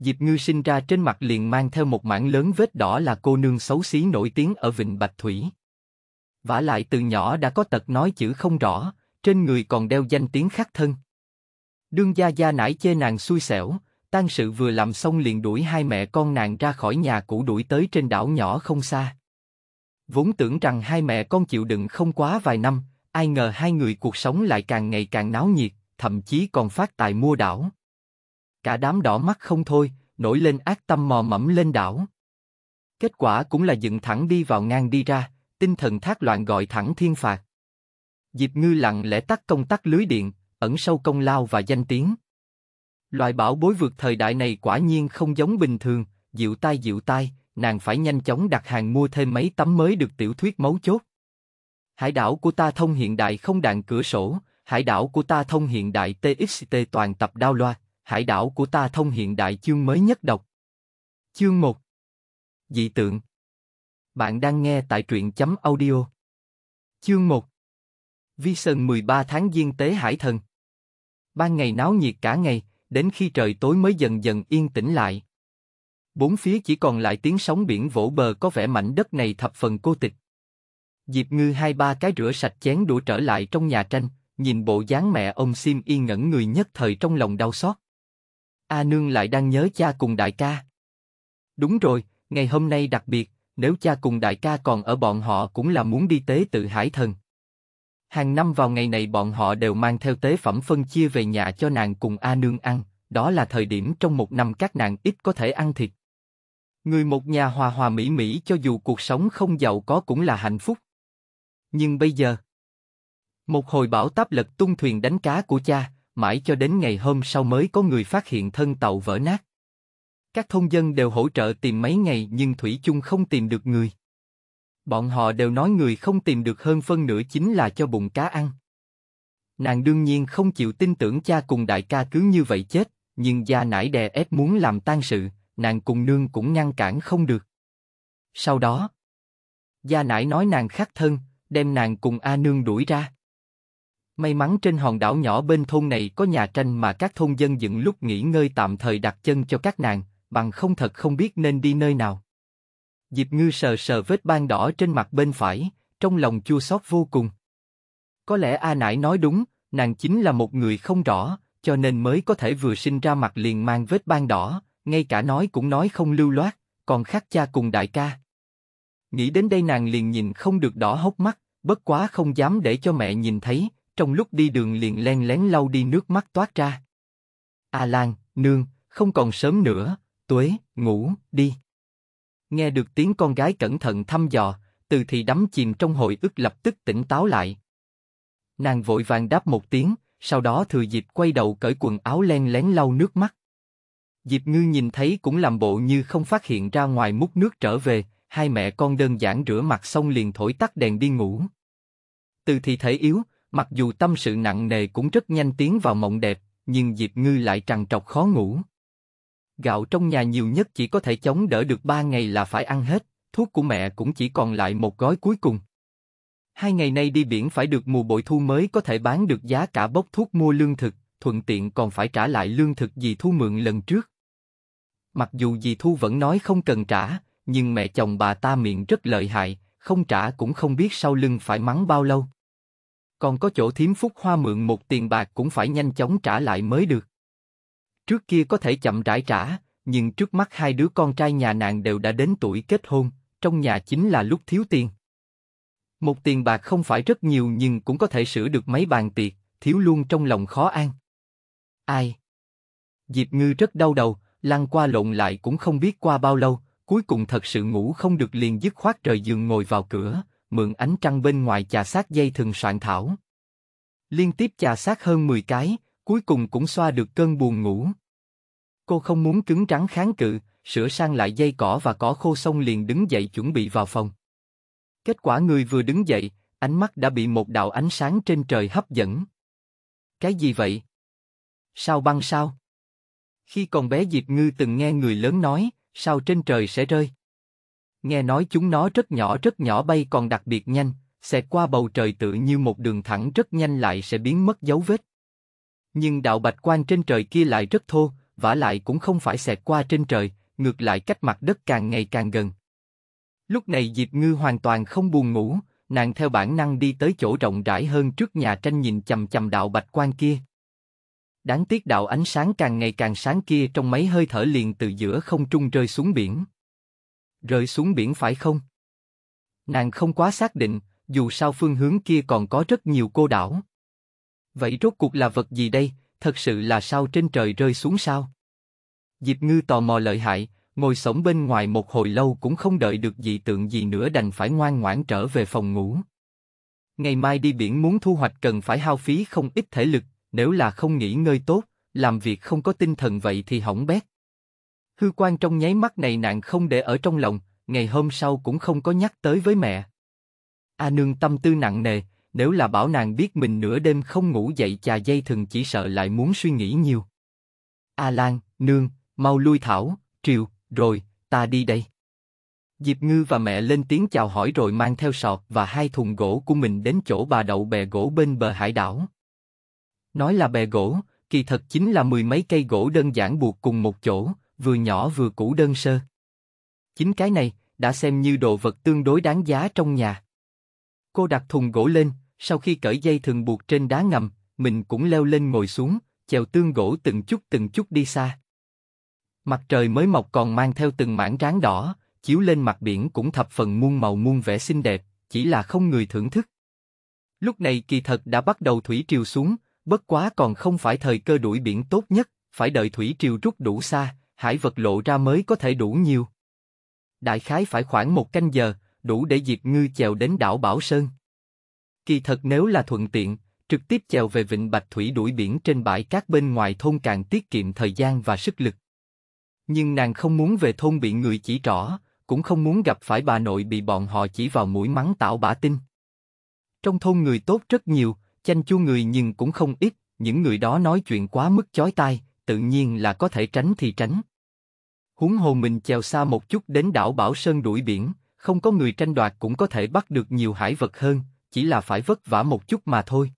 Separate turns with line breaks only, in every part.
Diệp Ngư sinh ra trên mặt liền mang theo một mảng lớn vết đỏ là cô nương xấu xí nổi tiếng ở Vịnh Bạch Thủy. Vả lại từ nhỏ đã có tật nói chữ không rõ, trên người còn đeo danh tiếng khắc thân. Đương gia gia nãy chê nàng xui xẻo, tang sự vừa làm xong liền đuổi hai mẹ con nàng ra khỏi nhà cũ đuổi tới trên đảo nhỏ không xa. Vốn tưởng rằng hai mẹ con chịu đựng không quá vài năm, ai ngờ hai người cuộc sống lại càng ngày càng náo nhiệt, thậm chí còn phát tài mua đảo cả đám đỏ mắt không thôi, nổi lên ác tâm mò mẫm lên đảo. Kết quả cũng là dựng thẳng đi vào ngang đi ra, tinh thần thác loạn gọi thẳng thiên phạt. Diệp Ngư lặng lẽ tắt công tắc lưới điện, ẩn sâu công lao và danh tiếng. Loại bảo bối vượt thời đại này quả nhiên không giống bình thường, dịu tai dịu tai, nàng phải nhanh chóng đặt hàng mua thêm mấy tấm mới được tiểu thuyết mấu chốt. Hải đảo của ta thông hiện đại không đạn cửa sổ, hải đảo của ta thông hiện đại TXT toàn tập đao loa, Hải đảo của ta thông hiện đại chương mới nhất đọc. Chương 1 Dị tượng Bạn đang nghe tại truyện chấm audio. Chương 1 Vision 13 tháng Giêng tế Hải Thần Ban ngày náo nhiệt cả ngày, đến khi trời tối mới dần dần yên tĩnh lại. Bốn phía chỉ còn lại tiếng sóng biển vỗ bờ có vẻ mảnh đất này thập phần cô tịch. Diệp Ngư hai ba cái rửa sạch chén đũa trở lại trong nhà tranh, nhìn bộ dáng mẹ ông Sim y ngẩn người nhất thời trong lòng đau xót. A nương lại đang nhớ cha cùng đại ca. Đúng rồi, ngày hôm nay đặc biệt, nếu cha cùng đại ca còn ở bọn họ cũng là muốn đi tế tự hải thần. Hàng năm vào ngày này bọn họ đều mang theo tế phẩm phân chia về nhà cho nàng cùng A nương ăn, đó là thời điểm trong một năm các nàng ít có thể ăn thịt. Người một nhà hòa hòa mỹ mỹ cho dù cuộc sống không giàu có cũng là hạnh phúc. Nhưng bây giờ, một hồi bão táp lật tung thuyền đánh cá của cha, mãi cho đến ngày hôm sau mới có người phát hiện thân tàu vỡ nát. Các thông dân đều hỗ trợ tìm mấy ngày nhưng Thủy chung không tìm được người. Bọn họ đều nói người không tìm được hơn phân nửa chính là cho bụng cá ăn. Nàng đương nhiên không chịu tin tưởng cha cùng đại ca cứ như vậy chết, nhưng gia nải đè ép muốn làm tan sự, nàng cùng nương cũng ngăn cản không được. Sau đó, gia nải nói nàng khắc thân, đem nàng cùng A nương đuổi ra. May mắn trên hòn đảo nhỏ bên thôn này có nhà tranh mà các thôn dân dựng lúc nghỉ ngơi tạm thời đặt chân cho các nàng, bằng không thật không biết nên đi nơi nào. Diệp Ngư sờ sờ vết ban đỏ trên mặt bên phải, trong lòng chua xót vô cùng. Có lẽ A Nải nói đúng, nàng chính là một người không rõ, cho nên mới có thể vừa sinh ra mặt liền mang vết ban đỏ, ngay cả nói cũng nói không lưu loát, còn khác cha cùng đại ca. Nghĩ đến đây nàng liền nhìn không được đỏ hốc mắt, bất quá không dám để cho mẹ nhìn thấy, trong lúc đi đường liền len lén lau đi nước mắt toát ra. A à Lan, nương, không còn sớm nữa, tuế, ngủ, đi. Nghe được tiếng con gái cẩn thận thăm dò, từ thì đắm chìm trong hồi ức lập tức tỉnh táo lại. Nàng vội vàng đáp một tiếng, sau đó thừa dịp quay đầu cởi quần áo len lén lau nước mắt. Diệp Ngư nhìn thấy cũng làm bộ như không phát hiện ra ngoài múc nước trở về, hai mẹ con đơn giản rửa mặt xong liền thổi tắt đèn đi ngủ. Từ thì thể yếu, Mặc dù tâm sự nặng nề cũng rất nhanh tiến vào mộng đẹp, nhưng Diệp Ngư lại trằn trọc khó ngủ. Gạo trong nhà nhiều nhất chỉ có thể chống đỡ được ba ngày là phải ăn hết, thuốc của mẹ cũng chỉ còn lại một gói cuối cùng. Hai ngày nay đi biển phải được mùa bội thu mới có thể bán được giá cả bốc thuốc mua lương thực, thuận tiện còn phải trả lại lương thực dì thu mượn lần trước. Mặc dù dì thu vẫn nói không cần trả, nhưng mẹ chồng bà ta miệng rất lợi hại, không trả cũng không biết sau lưng phải mắng bao lâu còn có chỗ thiếm phúc hoa mượn một tiền bạc cũng phải nhanh chóng trả lại mới được. Trước kia có thể chậm rãi trả, nhưng trước mắt hai đứa con trai nhà nàng đều đã đến tuổi kết hôn, trong nhà chính là lúc thiếu tiền. Một tiền bạc không phải rất nhiều nhưng cũng có thể sửa được mấy bàn tiệc, thiếu luôn trong lòng khó an. Ai? Diệp Ngư rất đau đầu, lăn qua lộn lại cũng không biết qua bao lâu, cuối cùng thật sự ngủ không được liền dứt khoát trời giường ngồi vào cửa, mượn ánh trăng bên ngoài chà sát dây thừng soạn thảo. Liên tiếp chà sát hơn 10 cái, cuối cùng cũng xoa được cơn buồn ngủ. Cô không muốn cứng trắng kháng cự, sửa sang lại dây cỏ và cỏ khô xong liền đứng dậy chuẩn bị vào phòng. Kết quả người vừa đứng dậy, ánh mắt đã bị một đạo ánh sáng trên trời hấp dẫn. Cái gì vậy? Sao băng sao? Khi còn bé Diệp Ngư từng nghe người lớn nói, sao trên trời sẽ rơi? Nghe nói chúng nó rất nhỏ rất nhỏ bay còn đặc biệt nhanh, sẽ qua bầu trời tự như một đường thẳng rất nhanh lại sẽ biến mất dấu vết. Nhưng đạo bạch quan trên trời kia lại rất thô, vả lại cũng không phải xẹt qua trên trời, ngược lại cách mặt đất càng ngày càng gần. Lúc này Diệp Ngư hoàn toàn không buồn ngủ, nàng theo bản năng đi tới chỗ rộng rãi hơn trước nhà tranh nhìn chầm chầm đạo bạch quan kia. Đáng tiếc đạo ánh sáng càng ngày càng sáng kia trong mấy hơi thở liền từ giữa không trung rơi xuống biển. Rơi xuống biển phải không? Nàng không quá xác định, dù sao phương hướng kia còn có rất nhiều cô đảo. Vậy rốt cuộc là vật gì đây, thật sự là sao trên trời rơi xuống sao? Diệp Ngư tò mò lợi hại, ngồi sống bên ngoài một hồi lâu cũng không đợi được dị tượng gì nữa đành phải ngoan ngoãn trở về phòng ngủ. Ngày mai đi biển muốn thu hoạch cần phải hao phí không ít thể lực, nếu là không nghỉ ngơi tốt, làm việc không có tinh thần vậy thì hỏng bét. Hư quan trong nháy mắt này nạn không để ở trong lòng, ngày hôm sau cũng không có nhắc tới với mẹ. A nương tâm tư nặng nề, nếu là bảo nàng biết mình nửa đêm không ngủ dậy chà dây thường chỉ sợ lại muốn suy nghĩ nhiều. A Lan, nương, mau lui thảo, triều, rồi, ta đi đây. Diệp Ngư và mẹ lên tiếng chào hỏi rồi mang theo sọt và hai thùng gỗ của mình đến chỗ bà đậu bè gỗ bên bờ hải đảo. Nói là bè gỗ, kỳ thật chính là mười mấy cây gỗ đơn giản buộc cùng một chỗ, vừa nhỏ vừa cũ đơn sơ. Chính cái này đã xem như đồ vật tương đối đáng giá trong nhà. Cô đặt thùng gỗ lên, sau khi cởi dây thường buộc trên đá ngầm, mình cũng leo lên ngồi xuống, chèo tương gỗ từng chút từng chút đi xa. Mặt trời mới mọc còn mang theo từng mảng ráng đỏ, chiếu lên mặt biển cũng thập phần muôn màu muôn vẻ xinh đẹp, chỉ là không người thưởng thức. Lúc này kỳ thật đã bắt đầu thủy triều xuống, bất quá còn không phải thời cơ đuổi biển tốt nhất, phải đợi thủy triều rút đủ xa, hải vật lộ ra mới có thể đủ nhiều. Đại khái phải khoảng một canh giờ, đủ để Diệp Ngư chèo đến đảo Bảo Sơn. Kỳ thật nếu là thuận tiện, trực tiếp chèo về vịnh Bạch Thủy đuổi biển trên bãi cát bên ngoài thôn càng tiết kiệm thời gian và sức lực. Nhưng nàng không muốn về thôn bị người chỉ trỏ, cũng không muốn gặp phải bà nội bị bọn họ chỉ vào mũi mắng tạo bả tin. Trong thôn người tốt rất nhiều, chanh chua người nhưng cũng không ít, những người đó nói chuyện quá mức chói tai, tự nhiên là có thể tránh thì tránh huống hồ mình chèo xa một chút đến đảo Bảo Sơn đuổi biển, không có người tranh đoạt cũng có thể bắt được nhiều hải vật hơn, chỉ là phải vất vả một chút mà thôi.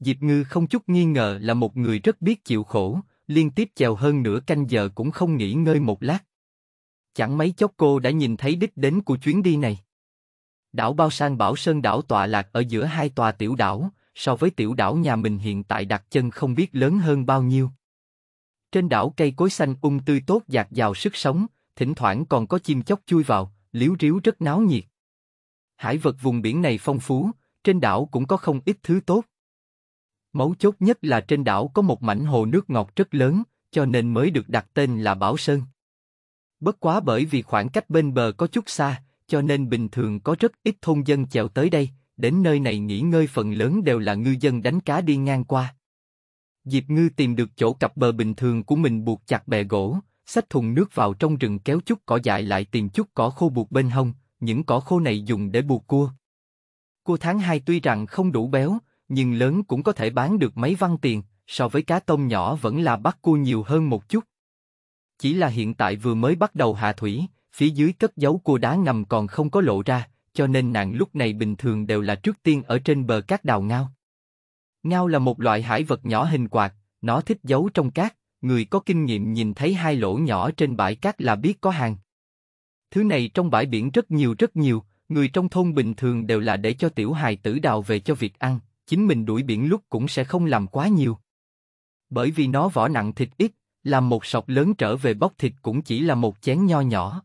Diệp Ngư không chút nghi ngờ là một người rất biết chịu khổ, liên tiếp chèo hơn nửa canh giờ cũng không nghỉ ngơi một lát. Chẳng mấy chốc cô đã nhìn thấy đích đến của chuyến đi này. Đảo Bao Sang Bảo Sơn đảo tọa lạc ở giữa hai tòa tiểu đảo, so với tiểu đảo nhà mình hiện tại đặt chân không biết lớn hơn bao nhiêu. Trên đảo cây cối xanh um tươi tốt dạt dào sức sống, thỉnh thoảng còn có chim chóc chui vào, liếu riếu rất náo nhiệt. Hải vật vùng biển này phong phú, trên đảo cũng có không ít thứ tốt. Mấu chốt nhất là trên đảo có một mảnh hồ nước ngọt rất lớn, cho nên mới được đặt tên là Bảo Sơn. Bất quá bởi vì khoảng cách bên bờ có chút xa, cho nên bình thường có rất ít thôn dân chèo tới đây, đến nơi này nghỉ ngơi phần lớn đều là ngư dân đánh cá đi ngang qua. Diệp Ngư tìm được chỗ cặp bờ bình thường của mình buộc chặt bè gỗ, xách thùng nước vào trong rừng kéo chút cỏ dại lại tìm chút cỏ khô buộc bên hông, những cỏ khô này dùng để buộc cua. Cua tháng 2 tuy rằng không đủ béo, nhưng lớn cũng có thể bán được mấy văn tiền, so với cá tôm nhỏ vẫn là bắt cua nhiều hơn một chút. Chỉ là hiện tại vừa mới bắt đầu hạ thủy, phía dưới cất giấu cua đá ngầm còn không có lộ ra, cho nên nàng lúc này bình thường đều là trước tiên ở trên bờ cát đào ngao. Ngao là một loại hải vật nhỏ hình quạt, nó thích giấu trong cát, người có kinh nghiệm nhìn thấy hai lỗ nhỏ trên bãi cát là biết có hàng. Thứ này trong bãi biển rất nhiều rất nhiều, người trong thôn bình thường đều là để cho tiểu hài tử đào về cho việc ăn, chính mình đuổi biển lúc cũng sẽ không làm quá nhiều. Bởi vì nó vỏ nặng thịt ít, làm một sọc lớn trở về bóc thịt cũng chỉ là một chén nho nhỏ.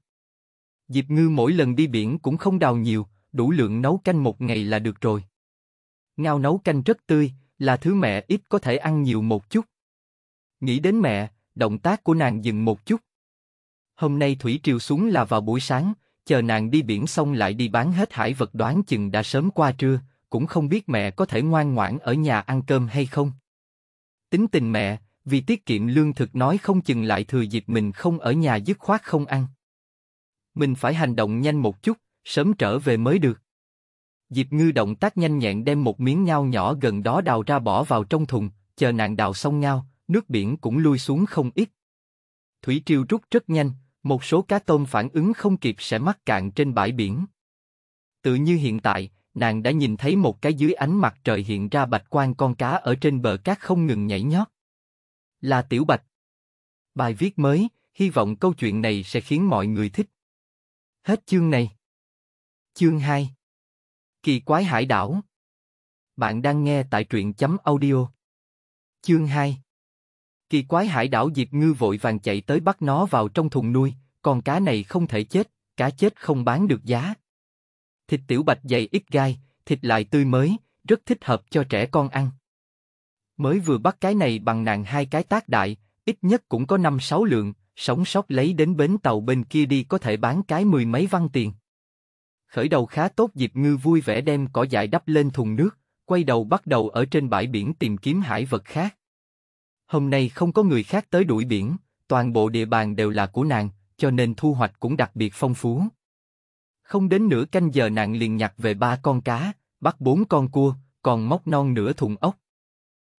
Diệp Ngư mỗi lần đi biển cũng không đào nhiều, đủ lượng nấu canh một ngày là được rồi. Ngao nấu canh rất tươi, là thứ mẹ ít có thể ăn nhiều một chút. Nghĩ đến mẹ, động tác của nàng dừng một chút. Hôm nay thủy triều xuống là vào buổi sáng, chờ nàng đi biển xong lại đi bán hết hải vật đoán chừng đã sớm qua trưa, cũng không biết mẹ có thể ngoan ngoãn ở nhà ăn cơm hay không. Tính tình mẹ, vì tiết kiệm lương thực nói không chừng lại thừa dịp mình không ở nhà dứt khoát không ăn. Mình phải hành động nhanh một chút, sớm trở về mới được. Diệp Ngư động tác nhanh nhẹn đem một miếng nhao nhỏ gần đó đào ra bỏ vào trong thùng, chờ nàng đào xong ngao, nước biển cũng lui xuống không ít. Thủy triều rút rất nhanh, một số cá tôm phản ứng không kịp sẽ mắc cạn trên bãi biển. Tự như hiện tại, nàng đã nhìn thấy một cái dưới ánh mặt trời hiện ra bạch quan con cá ở trên bờ cát không ngừng nhảy nhót. Là tiểu bạch. Bài viết mới, hy vọng câu chuyện này sẽ khiến mọi người thích. Hết chương này. Chương 2 Kỳ quái hải đảo. Bạn đang nghe tại truyện chấm audio. Chương 2 Kỳ quái hải đảo Diệp Ngư vội vàng chạy tới bắt nó vào trong thùng nuôi, con cá này không thể chết, cá chết không bán được giá. Thịt tiểu bạch dày ít gai, thịt lại tươi mới, rất thích hợp cho trẻ con ăn. Mới vừa bắt cái này bằng nàng hai cái tác đại, ít nhất cũng có 5-6 lượng, sống sót lấy đến bến tàu bên kia đi có thể bán cái mười mấy văn tiền. Khởi đầu khá tốt dịp Ngư vui vẻ đem cỏ dại đắp lên thùng nước, quay đầu bắt đầu ở trên bãi biển tìm kiếm hải vật khác. Hôm nay không có người khác tới đuổi biển, toàn bộ địa bàn đều là của nàng, cho nên thu hoạch cũng đặc biệt phong phú. Không đến nửa canh giờ nàng liền nhặt về ba con cá, bắt bốn con cua, còn móc non nửa thùng ốc.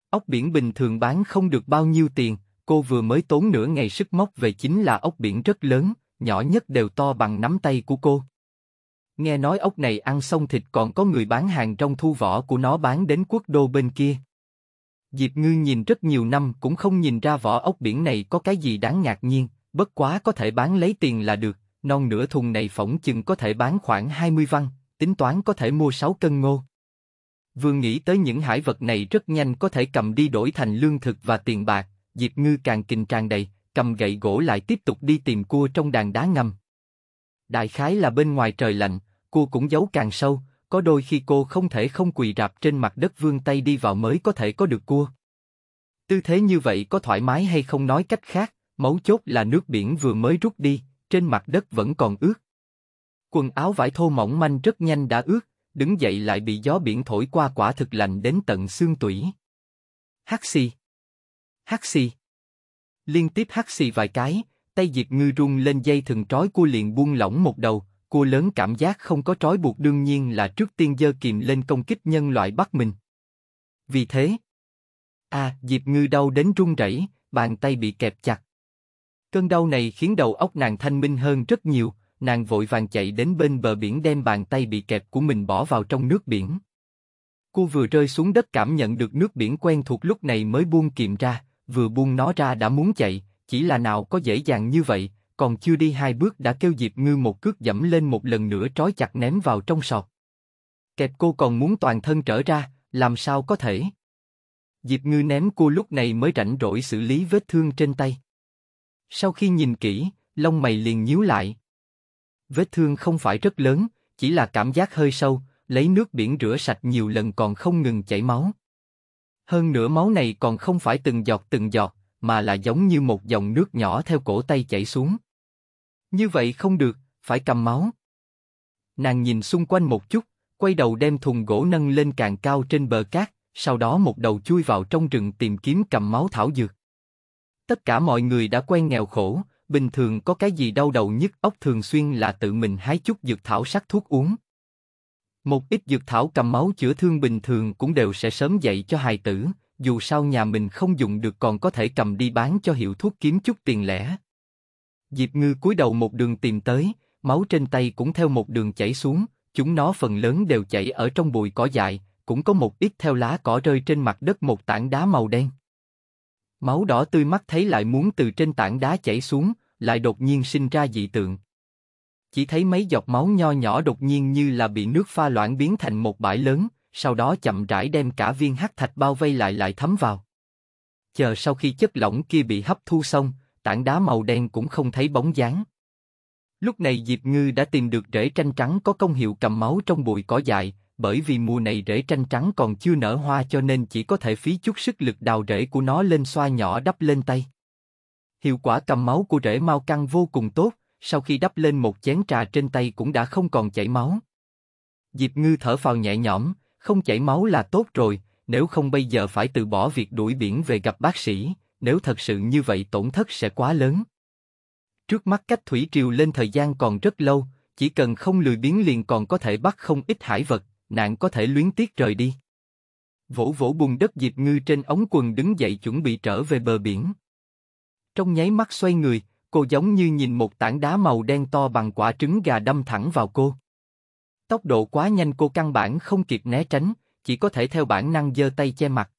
Ốc biển bình thường bán không được bao nhiêu tiền, cô vừa mới tốn nửa ngày sức móc về chính là ốc biển rất lớn, nhỏ nhất đều to bằng nắm tay của cô. Nghe nói ốc này ăn xong thịt còn có người bán hàng trong thu vỏ của nó bán đến quốc đô bên kia. Diệp Ngư nhìn rất nhiều năm cũng không nhìn ra vỏ ốc biển này có cái gì đáng ngạc nhiên, bất quá có thể bán lấy tiền là được, non nửa thùng này phỏng chừng có thể bán khoảng 20 văn, tính toán có thể mua 6 cân ngô. Vương nghĩ tới những hải vật này rất nhanh có thể cầm đi đổi thành lương thực và tiền bạc, Diệp Ngư càng kinh tràn đầy, cầm gậy gỗ lại tiếp tục đi tìm cua trong đàn đá ngầm. Đại khái là bên ngoài trời lạnh, cô cũng giấu càng sâu, có đôi khi cô không thể không quỳ rạp trên mặt đất vươn tay đi vào mới có thể có được cua. Tư thế như vậy có thoải mái hay không nói cách khác, mấu chốt là nước biển vừa mới rút đi, trên mặt đất vẫn còn ướt. Quần áo vải thô mỏng manh rất nhanh đã ướt, đứng dậy lại bị gió biển thổi qua quả thực lạnh đến tận xương tủy. Hắc xì. Hắc xì. Liên tiếp hắc xì vài cái, Tay Diệp Ngư rung lên dây thừng trói cua liền buông lỏng một đầu, cua lớn cảm giác không có trói buộc đương nhiên là trước tiên dơ kìm lên công kích nhân loại bắt mình. Vì thế, a à, Diệp Ngư đau đến run rẩy, bàn tay bị kẹp chặt. Cơn đau này khiến đầu óc nàng thanh minh hơn rất nhiều, nàng vội vàng chạy đến bên bờ biển đem bàn tay bị kẹp của mình bỏ vào trong nước biển. Cô vừa rơi xuống đất cảm nhận được nước biển quen thuộc lúc này mới buông kìm ra, vừa buông nó ra đã muốn chạy, chỉ là nào có dễ dàng như vậy, còn chưa đi hai bước đã kêu Diệp Ngư một cước dẫm lên một lần nữa trói chặt ném vào trong sọt. Kẹp cô còn muốn toàn thân trở ra, làm sao có thể? Diệp Ngư ném cô lúc này mới rảnh rỗi xử lý vết thương trên tay. Sau khi nhìn kỹ, lông mày liền nhíu lại. Vết thương không phải rất lớn, chỉ là cảm giác hơi sâu, lấy nước biển rửa sạch nhiều lần còn không ngừng chảy máu. Hơn nữa máu này còn không phải từng giọt từng giọt, mà là giống như một dòng nước nhỏ theo cổ tay chảy xuống. Như vậy không được, phải cầm máu. Nàng nhìn xung quanh một chút, quay đầu đem thùng gỗ nâng lên càng cao trên bờ cát, sau đó một đầu chui vào trong rừng tìm kiếm cầm máu thảo dược. Tất cả mọi người đã quen nghèo khổ, bình thường có cái gì đau đầu nhất ốc thường xuyên là tự mình hái chút dược thảo sắc thuốc uống. Một ít dược thảo cầm máu chữa thương bình thường cũng đều sẽ sớm dậy cho hài tử, dù sao nhà mình không dùng được còn có thể cầm đi bán cho hiệu thuốc kiếm chút tiền lẻ. Diệp ngư cúi đầu một đường tìm tới, máu trên tay cũng theo một đường chảy xuống, chúng nó phần lớn đều chảy ở trong bụi cỏ dại, cũng có một ít theo lá cỏ rơi trên mặt đất một tảng đá màu đen. Máu đỏ tươi mắt thấy lại muốn từ trên tảng đá chảy xuống, lại đột nhiên sinh ra dị tượng. Chỉ thấy mấy giọt máu nho nhỏ đột nhiên như là bị nước pha loãng biến thành một bãi lớn, sau đó chậm rãi đem cả viên hắc thạch bao vây lại lại thấm vào. Chờ sau khi chất lỏng kia bị hấp thu xong, tảng đá màu đen cũng không thấy bóng dáng. Lúc này Diệp Ngư đã tìm được rễ tranh trắng có công hiệu cầm máu trong bụi cỏ dại, bởi vì mùa này rễ tranh trắng còn chưa nở hoa cho nên chỉ có thể phí chút sức lực đào rễ của nó lên xoa nhỏ đắp lên tay. Hiệu quả cầm máu của rễ mau căng vô cùng tốt, sau khi đắp lên một chén trà trên tay cũng đã không còn chảy máu. Diệp Ngư thở phào nhẹ nhõm, không chảy máu là tốt rồi, nếu không bây giờ phải từ bỏ việc đuổi biển về gặp bác sĩ, nếu thật sự như vậy tổn thất sẽ quá lớn. Trước mắt cách thủy triều lên thời gian còn rất lâu, chỉ cần không lười biến liền còn có thể bắt không ít hải vật, nạn có thể luyến tiếc rời đi. Vỗ vỗ bùn đất Diệp Ngư trên ống quần đứng dậy chuẩn bị trở về bờ biển. Trong nháy mắt xoay người, cô giống như nhìn một tảng đá màu đen to bằng quả trứng gà đâm thẳng vào cô. Tốc độ quá nhanh cô căn bản không kịp né tránh, chỉ có thể theo bản năng giơ tay che mặt.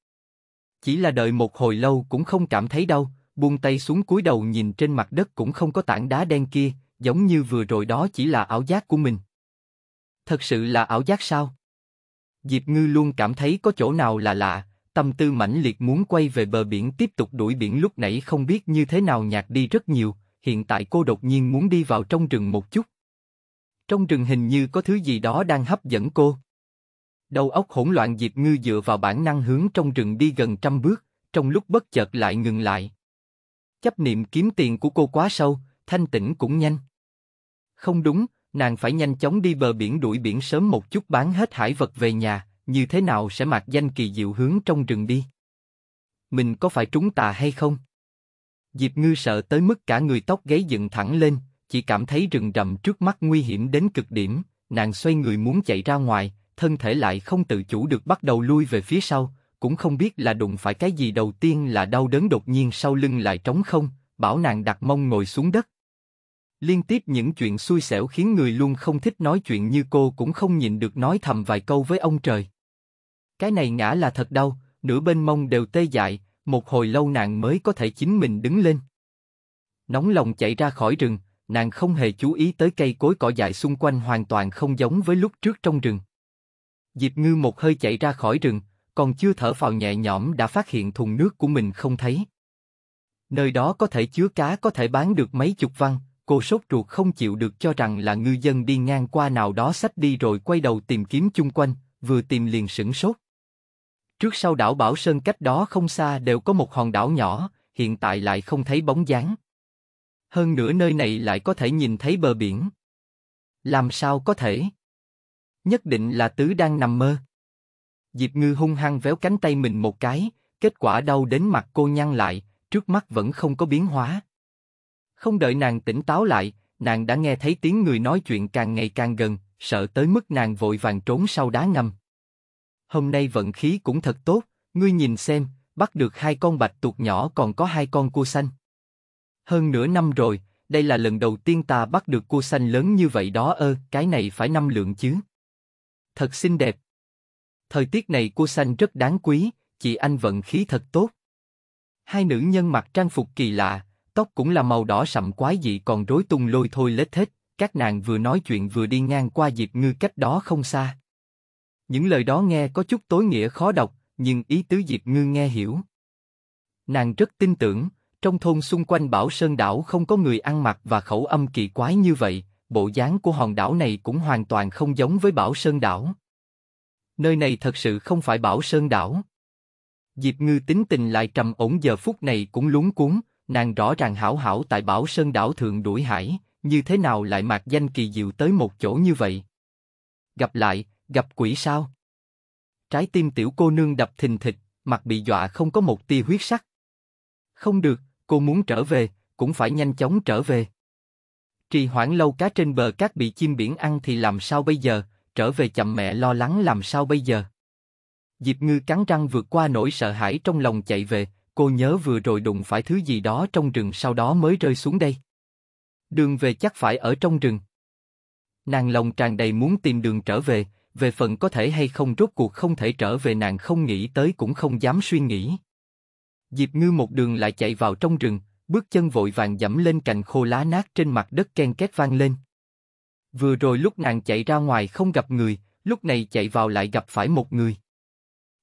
Chỉ là đợi một hồi lâu cũng không cảm thấy đau, buông tay xuống cúi đầu nhìn trên mặt đất cũng không có tảng đá đen kia, giống như vừa rồi đó chỉ là ảo giác của mình. Thật sự là ảo giác sao? Diệp Ngư luôn cảm thấy có chỗ nào là lạ, tâm tư mãnh liệt muốn quay về bờ biển tiếp tục đuổi biển lúc nãy không biết như thế nào nhạt đi rất nhiều, hiện tại cô đột nhiên muốn đi vào trong rừng một chút. Trong rừng hình như có thứ gì đó đang hấp dẫn cô. Đầu óc hỗn loạn Diệp Ngư dựa vào bản năng hướng trong rừng đi gần trăm bước, trong lúc bất chợt lại ngừng lại. Chấp niệm kiếm tiền của cô quá sâu, thanh tĩnh cũng nhanh. Không đúng, nàng phải nhanh chóng đi bờ biển đuổi biển sớm một chút bán hết hải vật về nhà, như thế nào sẽ mặc danh kỳ diệu hướng trong rừng đi. Mình có phải trúng tà hay không? Diệp Ngư sợ tới mức cả người tóc gáy dựng thẳng lên, chỉ cảm thấy rừng rậm trước mắt nguy hiểm đến cực điểm, nàng xoay người muốn chạy ra ngoài, thân thể lại không tự chủ được bắt đầu lui về phía sau, cũng không biết là đụng phải cái gì đầu tiên là đau đớn đột nhiên sau lưng lại trống không, bảo nàng đặt mông ngồi xuống đất. Liên tiếp những chuyện xui xẻo khiến người luôn không thích nói chuyện như cô cũng không nhịn được nói thầm vài câu với ông trời. Cái này ngã là thật đau, nửa bên mông đều tê dại, một hồi lâu nàng mới có thể chính mình đứng lên. Nóng lòng chạy ra khỏi rừng, nàng không hề chú ý tới cây cối cỏ dại xung quanh hoàn toàn không giống với lúc trước trong rừng. Diệp Ngư một hơi chạy ra khỏi rừng, còn chưa thở phào nhẹ nhõm đã phát hiện thùng nước của mình không thấy. Nơi đó có thể chứa cá có thể bán được mấy chục văn, cô sốt ruột không chịu được cho rằng là ngư dân đi ngang qua nào đó sách đi rồi quay đầu tìm kiếm chung quanh, vừa tìm liền sửng sốt. Trước sau đảo Bảo Sơn cách đó không xa đều có một hòn đảo nhỏ, hiện tại lại không thấy bóng dáng hơn nữa nơi này lại có thể nhìn thấy bờ biển. Làm sao có thể? Nhất định là tứ đang nằm mơ. Diệp Ngư hung hăng véo cánh tay mình một cái, kết quả đau đến mặt cô nhăn lại, trước mắt vẫn không có biến hóa. Không đợi nàng tỉnh táo lại, nàng đã nghe thấy tiếng người nói chuyện càng ngày càng gần, sợ tới mức nàng vội vàng trốn sau đá ngầm. Hôm nay vận khí cũng thật tốt, ngươi nhìn xem, bắt được hai con bạch tuộc nhỏ còn có hai con cua xanh. Hơn nửa năm rồi, đây là lần đầu tiên ta bắt được cua xanh lớn như vậy đó ơ, cái này phải năm lượng chứ. Thật xinh đẹp. Thời tiết này cua xanh rất đáng quý, chị anh vận khí thật tốt. Hai nữ nhân mặc trang phục kỳ lạ, tóc cũng là màu đỏ sậm quái dị còn rối tung lôi thôi lết hết, các nàng vừa nói chuyện vừa đi ngang qua Diệp Ngư cách đó không xa. Những lời đó nghe có chút tối nghĩa khó đọc, nhưng ý tứ Diệp Ngư nghe hiểu. Nàng rất tin tưởng, trong thôn xung quanh bảo sơn đảo không có người ăn mặc và khẩu âm kỳ quái như vậy, bộ dáng của hòn đảo này cũng hoàn toàn không giống với bảo sơn đảo. Nơi này thật sự không phải bảo sơn đảo. Diệp Ngư tính tình lại trầm ổn giờ phút này cũng lúng cuốn, nàng rõ ràng hảo hảo tại bảo sơn đảo thượng đuổi hải, như thế nào lại mặc danh kỳ diệu tới một chỗ như vậy? Gặp lại, gặp quỷ sao? Trái tim tiểu cô nương đập thình thịch, mặt bị dọa không có một tia huyết sắc. Không được, cô muốn trở về, cũng phải nhanh chóng trở về. Trì hoãn lâu cá trên bờ cát bị chim biển ăn thì làm sao bây giờ, trở về chậm mẹ lo lắng làm sao bây giờ. Diệp ngư cắn răng vượt qua nỗi sợ hãi trong lòng chạy về, cô nhớ vừa rồi đụng phải thứ gì đó trong rừng sau đó mới rơi xuống đây. Đường về chắc phải ở trong rừng. Nàng lòng tràn đầy muốn tìm đường trở về, về phần có thể hay không rốt cuộc không thể trở về nàng không nghĩ tới cũng không dám suy nghĩ. Diệp Ngư một đường lại chạy vào trong rừng, bước chân vội vàng dẫm lên cành khô lá nát trên mặt đất ken két vang lên. Vừa rồi lúc nàng chạy ra ngoài không gặp người, lúc này chạy vào lại gặp phải một người.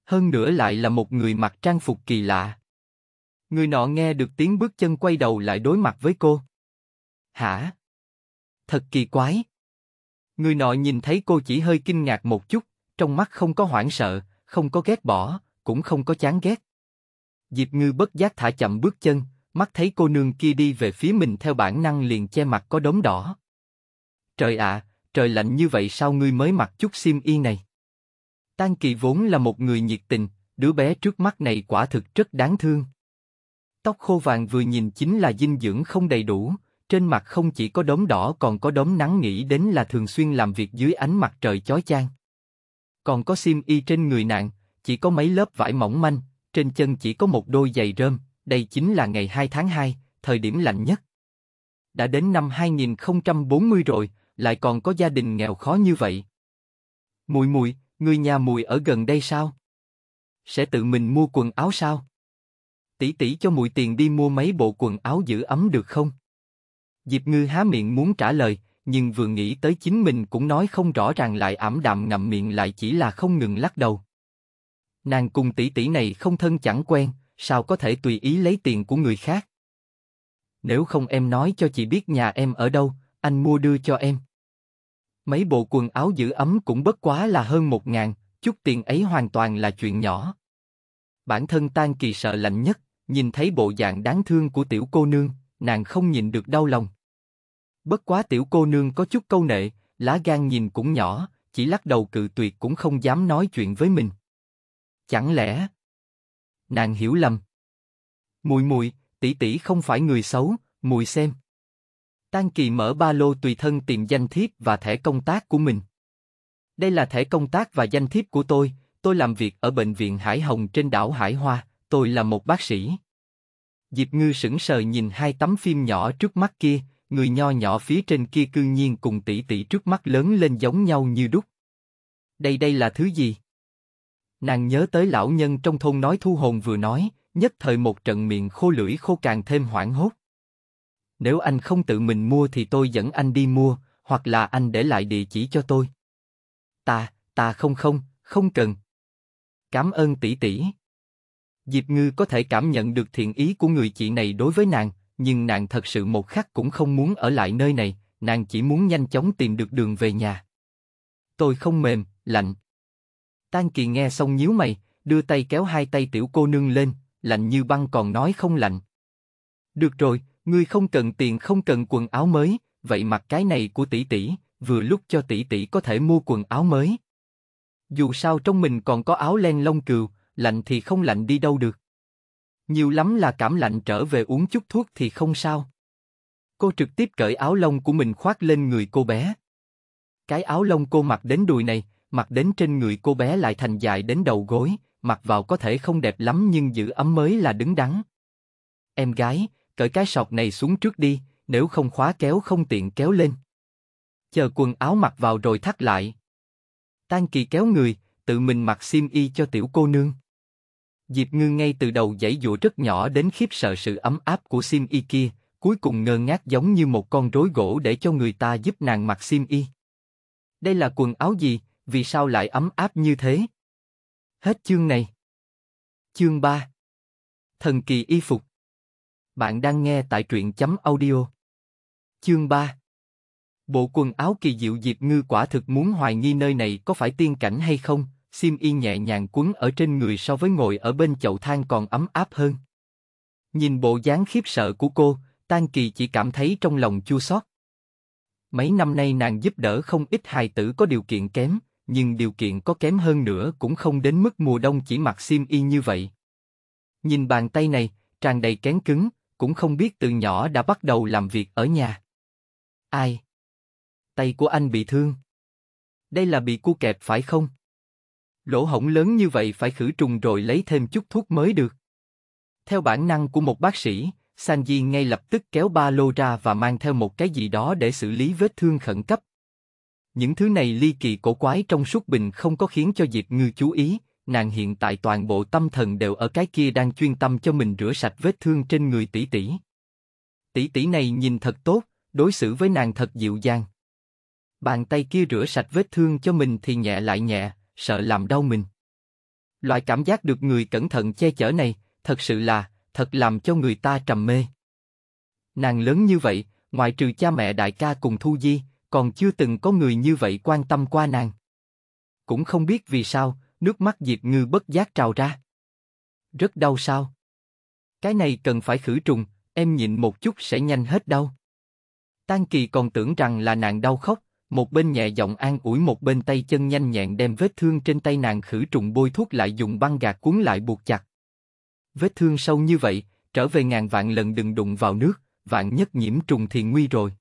Hơn nữa lại là một người mặc trang phục kỳ lạ. Người nọ nghe được tiếng bước chân quay đầu lại đối mặt với cô. Hả? Thật kỳ quái. Người nọ nhìn thấy cô chỉ hơi kinh ngạc một chút, trong mắt không có hoảng sợ, không có ghét bỏ, cũng không có chán ghét. Diệp Ngư bất giác thả chậm bước chân, mắt thấy cô nương kia đi về phía mình theo bản năng liền che mặt có đốm đỏ. Trời ạ, trời lạnh như vậy sao ngươi mới mặc chút xiêm y này? Tan Kỳ vốn là một người nhiệt tình, đứa bé trước mắt này quả thực rất đáng thương. Tóc khô vàng vừa nhìn chính là dinh dưỡng không đầy đủ, trên mặt không chỉ có đốm đỏ còn có đốm nắng nghĩ đến là thường xuyên làm việc dưới ánh mặt trời chói chang. Còn có xiêm y trên người nạn, chỉ có mấy lớp vải mỏng manh, trên chân chỉ có một đôi giày rơm, đây chính là ngày 2 tháng 2, thời điểm lạnh nhất. Đã đến năm 2040 rồi, lại còn có gia đình nghèo khó như vậy. Mùi mùi, người nhà mùi ở gần đây sao? Sẽ tự mình mua quần áo sao? Tỷ tỷ cho mùi tiền đi mua mấy bộ quần áo giữ ấm được không? Diệp ngư há miệng muốn trả lời, nhưng vừa nghĩ tới chính mình cũng nói không rõ ràng lại ảm đạm ngậm miệng lại chỉ là không ngừng lắc đầu. Nàng cùng tỷ tỷ này không thân chẳng quen, sao có thể tùy ý lấy tiền của người khác? Nếu không em nói cho chị biết nhà em ở đâu, anh mua đưa cho em. Mấy bộ quần áo giữ ấm cũng bất quá là hơn một ngàn, chút tiền ấy hoàn toàn là chuyện nhỏ. Bản thân Tan Kỳ sợ lạnh nhất, nhìn thấy bộ dạng đáng thương của tiểu cô nương, nàng không nhìn được đau lòng. Bất quá tiểu cô nương có chút câu nệ, lá gan nhìn cũng nhỏ, chỉ lắc đầu cự tuyệt cũng không dám nói chuyện với mình. Chẳng lẽ nàng hiểu lầm? Mùi mùi, tỷ tỷ không phải người xấu, mùi xem. Tan Kỳ mở ba lô tùy thân tìm danh thiếp và thẻ công tác của mình. Đây là thẻ công tác và danh thiếp của tôi, tôi làm việc ở bệnh viện Hải Hồng trên đảo Hải Hoa, tôi là một bác sĩ. Diệp Ngư sững sờ nhìn hai tấm phim nhỏ trước mắt kia, người nho nhỏ phía trên kia cư nhiên cùng tỷ tỷ trước mắt lớn lên giống nhau như đúc. Đây đây là thứ gì? Nàng nhớ tới lão nhân trong thôn nói thu hồn vừa nói, nhất thời một trận miệng khô lưỡi khô càng thêm hoảng hốt. Nếu anh không tự mình mua thì tôi dẫn anh đi mua, hoặc là anh để lại địa chỉ cho tôi. Ta, ta không không, không cần. Cảm ơn tỷ tỷ. Diệp Ngư có thể cảm nhận được thiện ý của người chị này đối với nàng, nhưng nàng thật sự một khắc cũng không muốn ở lại nơi này, nàng chỉ muốn nhanh chóng tìm được đường về nhà. Tôi không mềm, lạnh, Tan kỳ nghe xong nhíu mày, đưa tay kéo hai tay tiểu cô nương lên, lạnh như băng còn nói không lạnh. Được rồi, ngươi không cần tiền không cần quần áo mới, vậy mặc cái này của tỷ tỷ, vừa lúc cho tỷ tỷ có thể mua quần áo mới. Dù sao trong mình còn có áo len lông cừu, lạnh thì không lạnh đi đâu được. Nhiều lắm là cảm lạnh trở về uống chút thuốc thì không sao. Cô trực tiếp cởi áo lông của mình khoác lên người cô bé. Cái áo lông cô mặc đến đùi này, mặc đến trên người cô bé lại thành dài đến đầu gối, mặc vào có thể không đẹp lắm nhưng giữ ấm mới là đứng đắn. Em gái, cởi cái sọc này xuống trước đi, nếu không khóa kéo không tiện kéo lên. Chờ quần áo mặc vào rồi thắt lại. Tan kỳ kéo người, tự mình mặc xiêm y cho tiểu cô nương. Diệp ngư ngay từ đầu dãy dụa rất nhỏ đến khiếp sợ sự ấm áp của xiêm y kia, cuối cùng ngơ ngác giống như một con rối gỗ để cho người ta giúp nàng mặc xiêm y. Đây là quần áo gì, vì sao lại ấm áp như thế? Hết chương này. Chương 3 Thần kỳ y phục Bạn đang nghe tại truyện chấm audio. Chương 3 Bộ quần áo kỳ diệu Diệp Ngư quả thực muốn hoài nghi nơi này có phải tiên cảnh hay không, Sim Y nhẹ nhàng quấn ở trên người so với ngồi ở bên chậu than còn ấm áp hơn. Nhìn bộ dáng khiếp sợ của cô, Tan Kỳ chỉ cảm thấy trong lòng chua xót. Mấy năm nay nàng giúp đỡ không ít hài tử có điều kiện kém, nhưng điều kiện có kém hơn nữa cũng không đến mức mùa đông chỉ mặc xiêm y như vậy. Nhìn bàn tay này, tràn đầy kén cứng, cũng không biết từ nhỏ đã bắt đầu làm việc ở nhà. Ai? Tay của anh bị thương. Đây là bị cua kẹp phải không? Lỗ hổng lớn như vậy phải khử trùng rồi lấy thêm chút thuốc mới được. Theo bản năng của một bác sĩ, Sanji ngay lập tức kéo ba lô ra và mang theo một cái gì đó để xử lý vết thương khẩn cấp, những thứ này ly kỳ cổ quái trong suốt bình không có khiến cho Diệp Ngư chú ý, nàng hiện tại toàn bộ tâm thần đều ở cái kia đang chuyên tâm cho mình rửa sạch vết thương trên người tỷ tỷ. Tỷ tỷ này nhìn thật tốt, đối xử với nàng thật dịu dàng. Bàn tay kia rửa sạch vết thương cho mình thì nhẹ lại nhẹ, sợ làm đau mình. Loại cảm giác được người cẩn thận che chở này, thật sự là, thật làm cho người ta trầm mê. Nàng lớn như vậy, ngoài trừ cha mẹ đại ca cùng Thu Di, còn chưa từng có người như vậy quan tâm qua nàng. Cũng không biết vì sao, nước mắt Diệp Ngư bất giác trào ra. Rất đau sao? Cái này cần phải khử trùng, em nhịn một chút sẽ nhanh hết đau. Tan Kỳ còn tưởng rằng là nàng đau khóc, một bên nhẹ giọng an ủi một bên tay chân nhanh nhẹn đem vết thương trên tay nàng khử trùng bôi thuốc lại dùng băng gạc cuốn lại buộc chặt. Vết thương sâu như vậy, trở về ngàn vạn lần đừng đụng vào nước, vạn nhất nhiễm trùng thì nguy rồi.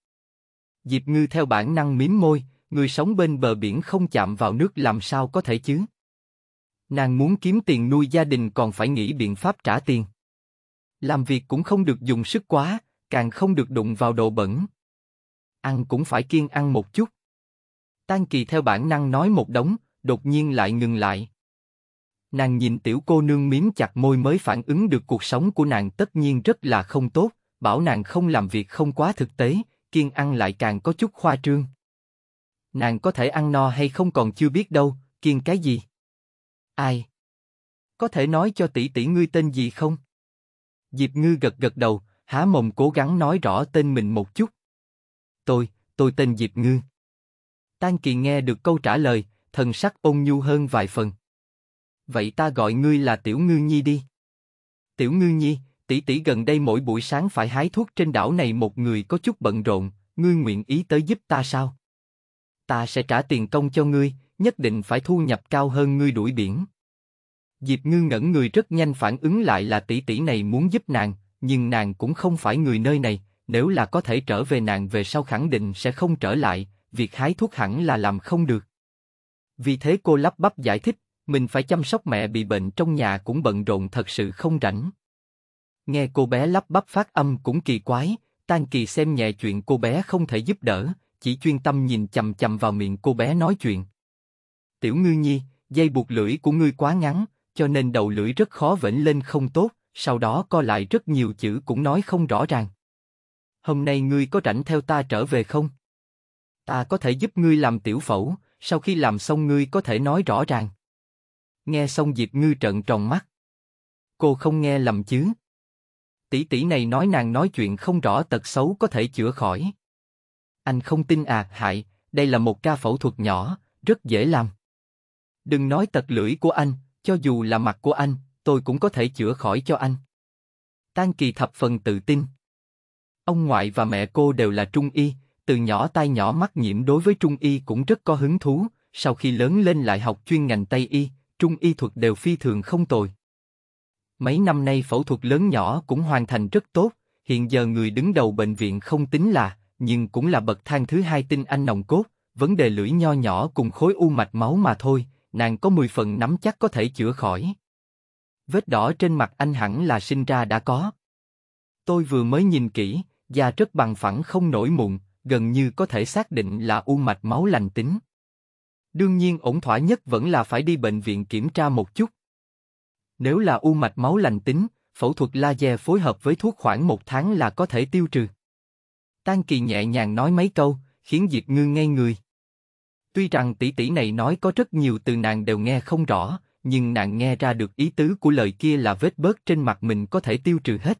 Diệp Ngư theo bản năng mím môi, người sống bên bờ biển không chạm vào nước làm sao có thể chứ? Nàng muốn kiếm tiền nuôi gia đình còn phải nghĩ biện pháp trả tiền. Làm việc cũng không được dùng sức quá, càng không được đụng vào đồ bẩn. Ăn cũng phải kiêng ăn một chút. Tan kỳ theo bản năng nói một đống, đột nhiên lại ngừng lại. Nàng nhìn tiểu cô nương miếm chặt môi mới phản ứng được cuộc sống của nàng tất nhiên rất là không tốt, bảo nàng không làm việc không quá thực tế, kiên ăn lại càng có chút khoa trương. Nàng có thể ăn no hay không còn chưa biết đâu, kiên cái gì? Ai? Có thể nói cho tỷ tỷ ngươi tên gì không? Diệp ngư gật gật đầu, há mồm cố gắng nói rõ tên mình một chút. Tôi, tôi tên Diệp ngư. Tan kỳ nghe được câu trả lời, thần sắc ôn nhu hơn vài phần. Vậy ta gọi ngươi là Tiểu Ngư Nhi đi. Tiểu Ngư Nhi, tỷ tỷ gần đây mỗi buổi sáng phải hái thuốc trên đảo này một người có chút bận rộn, ngươi nguyện ý tới giúp ta sao? Ta sẽ trả tiền công cho ngươi, nhất định phải thu nhập cao hơn ngươi đuổi biển. Diệp Ngư ngẩn người rất nhanh phản ứng lại là tỷ tỷ này muốn giúp nàng, nhưng nàng cũng không phải người nơi này, nếu là có thể trở về nàng về sau khẳng định sẽ không trở lại, việc hái thuốc hẳn là làm không được. Vì thế cô lắp bắp giải thích, mình phải chăm sóc mẹ bị bệnh trong nhà cũng bận rộn thật sự không rảnh. Nghe cô bé lắp bắp phát âm cũng kỳ quái, Tan Kỳ xem nhẹ chuyện cô bé không thể giúp đỡ, chỉ chuyên tâm nhìn chầm chầm vào miệng cô bé nói chuyện. Tiểu ngư nhi, dây buộc lưỡi của ngươi quá ngắn, cho nên đầu lưỡi rất khó vểnh lên không tốt, sau đó co lại rất nhiều chữ cũng nói không rõ ràng. Hôm nay ngươi có rảnh theo ta trở về không? Ta có thể giúp ngươi làm tiểu phẫu, sau khi làm xong ngươi có thể nói rõ ràng. Nghe xong Diệp Ngư trợn tròn mắt. Cô không nghe lầm chứ? Tỷ tỷ này nói nàng nói chuyện không rõ tật xấu có thể chữa khỏi. Anh không tin à, hại, đây là một ca phẫu thuật nhỏ, rất dễ làm. Đừng nói tật lưỡi của anh, cho dù là mặt của anh, tôi cũng có thể chữa khỏi cho anh. Tan kỳ thập phần tự tin. Ông ngoại và mẹ cô đều là trung y, từ nhỏ tai nhỏ mắt nhiễm đối với trung y cũng rất có hứng thú, sau khi lớn lên lại học chuyên ngành Tây y, trung y thuật đều phi thường không tồi. Mấy năm nay phẫu thuật lớn nhỏ cũng hoàn thành rất tốt, hiện giờ người đứng đầu bệnh viện không tính là, nhưng cũng là bậc thang thứ hai tinh anh nồng cốt, vấn đề lưỡi nho nhỏ cùng khối u mạch máu mà thôi, nàng có 10 phần nắm chắc có thể chữa khỏi. Vết đỏ trên mặt anh hẳn là sinh ra đã có. Tôi vừa mới nhìn kỹ, da rất bằng phẳng không nổi mụn, gần như có thể xác định là u mạch máu lành tính. Đương nhiên ổn thỏa nhất vẫn là phải đi bệnh viện kiểm tra một chút, nếu là u mạch máu lành tính, phẫu thuật laser phối hợp với thuốc khoảng một tháng là có thể tiêu trừ. Tan Kỳ nhẹ nhàng nói mấy câu, khiến Diệp Ngư ngây người. Tuy rằng tỷ tỷ này nói có rất nhiều từ nàng đều nghe không rõ, nhưng nàng nghe ra được ý tứ của lời kia là vết bớt trên mặt mình có thể tiêu trừ hết.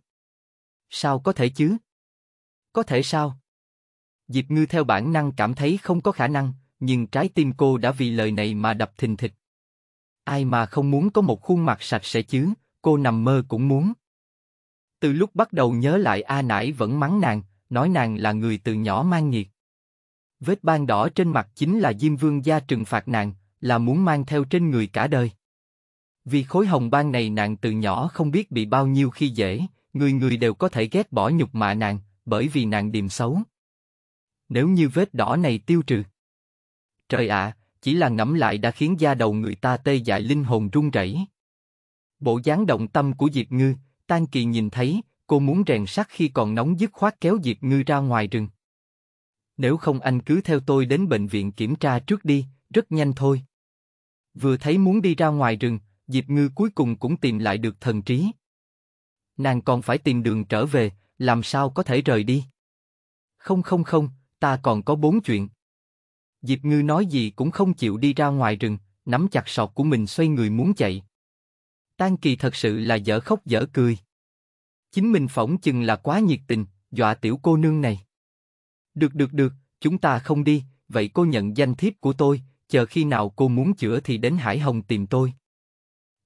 Sao có thể chứ? Có thể sao? Diệp Ngư theo bản năng cảm thấy không có khả năng, nhưng trái tim cô đã vì lời này mà đập thình thịch. Ai mà không muốn có một khuôn mặt sạch sẽ chứ, cô nằm mơ cũng muốn. Từ lúc bắt đầu nhớ lại A Nải vẫn mắng nàng, nói nàng là người từ nhỏ mang nhiệt. Vết ban đỏ trên mặt chính là Diêm Vương gia trừng phạt nàng, là muốn mang theo trên người cả đời. Vì khối hồng ban này nàng từ nhỏ không biết bị bao nhiêu khi dễ, người người đều có thể ghét bỏ nhục mạ nàng, bởi vì nàng điềm xấu. Nếu như vết đỏ này tiêu trừ. Trời ạ, à, chỉ là ngẫm lại đã khiến da đầu người ta tê dại linh hồn run rẩy. Bộ dáng động tâm của Diệp Ngư, Tan Kỳ nhìn thấy, cô muốn rèn sắt khi còn nóng dứt khoát kéo Diệp Ngư ra ngoài rừng. Nếu không anh cứ theo tôi đến bệnh viện kiểm tra trước đi, rất nhanh thôi. Vừa thấy muốn đi ra ngoài rừng, Diệp Ngư cuối cùng cũng tìm lại được thần trí. Nàng còn phải tìm đường trở về, làm sao có thể rời đi? Không không không, ta còn có bốn chuyện. Diệp Ngư nói gì cũng không chịu đi ra ngoài rừng, nắm chặt sọt của mình xoay người muốn chạy. Tan kỳ thật sự là dở khóc dở cười. Chính mình phỏng chừng là quá nhiệt tình, dọa tiểu cô nương này. Được được được, chúng ta không đi, vậy cô nhận danh thiếp của tôi, chờ khi nào cô muốn chữa thì đến Hải Hồng tìm tôi.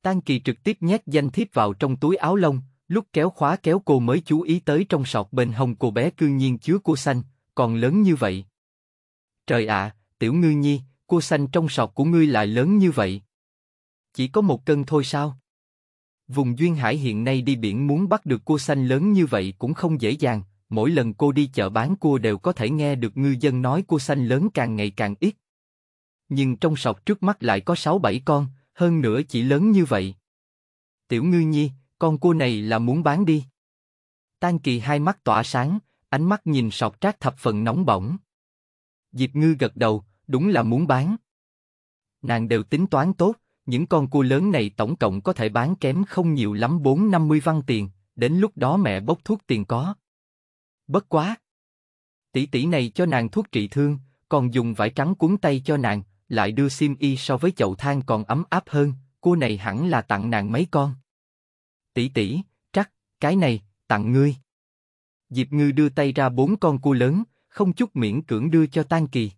Tan kỳ trực tiếp nhét danh thiếp vào trong túi áo lông, lúc kéo khóa kéo cô mới chú ý tới trong sọt bên hồng cô bé cương nhiên chứa cua xanh, còn lớn như vậy. Trời ạ, tiểu ngư nhi, cua xanh trong sọt của ngươi lại lớn như vậy. Chỉ có một cân thôi sao? Vùng Duyên Hải hiện nay đi biển muốn bắt được cua xanh lớn như vậy cũng không dễ dàng, mỗi lần cô đi chợ bán cua đều có thể nghe được ngư dân nói cua xanh lớn càng ngày càng ít. Nhưng trong sọt trước mắt lại có 6-7 con, hơn nữa chỉ lớn như vậy. Tiểu ngư nhi, con cua này là muốn bán đi. Tan kỳ hai mắt tỏa sáng, ánh mắt nhìn sọt trác thập phần nóng bỏng. Diệp Ngư gật đầu, đúng là muốn bán. Nàng đều tính toán tốt, những con cua lớn này tổng cộng có thể bán kém không nhiều lắm 4-50 văn tiền, đến lúc đó mẹ bốc thuốc tiền có. Bất quá! Tỷ tỷ này cho nàng thuốc trị thương, còn dùng vải trắng cuốn tay cho nàng, lại đưa sim y so với chậu than còn ấm áp hơn, cua này hẳn là tặng nàng mấy con. Tỷ tỷ, trắc, cái này, tặng ngươi. Diệp ngư đưa tay ra bốn con cua lớn, không chút miễn cưỡng đưa cho Tan Kỳ.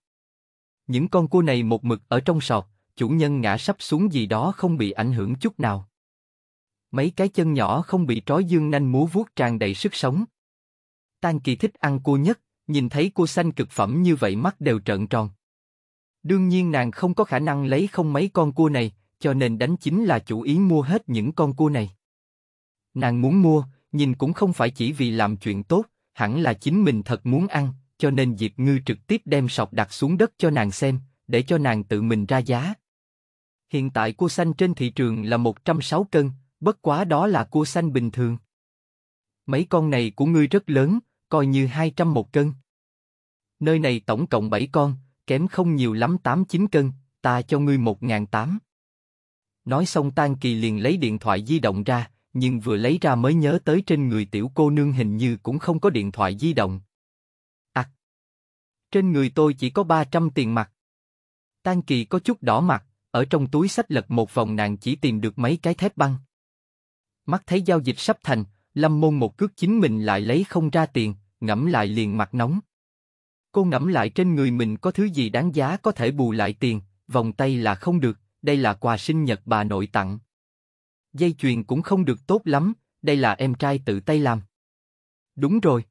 Những con cua này một mực ở trong sọt, chủ nhân ngã sắp xuống gì đó không bị ảnh hưởng chút nào. Mấy cái chân nhỏ không bị trói dương nanh múa vuốt tràn đầy sức sống. Tan Kỳ thích ăn cua nhất, nhìn thấy cua xanh cực phẩm như vậy mắt đều trợn tròn. Đương nhiên nàng không có khả năng lấy không mấy con cua này, cho nên đánh chính là chủ ý mua hết những con cua này. Nàng muốn mua, nhìn cũng không phải chỉ vì làm chuyện tốt, hẳn là chính mình thật muốn ăn cho nên Diệp Ngư trực tiếp đem sọc đặt xuống đất cho nàng xem, để cho nàng tự mình ra giá. Hiện tại cua xanh trên thị trường là 106 cân, bất quá đó là cua xanh bình thường. Mấy con này của ngươi rất lớn, coi như 200 một cân. Nơi này tổng cộng 7 con, kém không nhiều lắm 8-9 cân, ta cho ngươi 1.800. Nói xong Tan Kỳ liền lấy điện thoại di động ra, nhưng vừa lấy ra mới nhớ tới trên người tiểu cô nương hình như cũng không có điện thoại di động, trên người tôi chỉ có 300 tiền mặt. tang kỳ có chút đỏ mặt, ở trong túi sách lật một vòng nàng chỉ tìm được mấy cái thép băng. Mắt thấy giao dịch sắp thành, lâm môn một cước chính mình lại lấy không ra tiền, ngẫm lại liền mặt nóng. Cô ngẫm lại trên người mình có thứ gì đáng giá có thể bù lại tiền, vòng tay là không được, đây là quà sinh nhật bà nội tặng. Dây chuyền cũng không được tốt lắm, đây là em trai tự tay làm. Đúng rồi.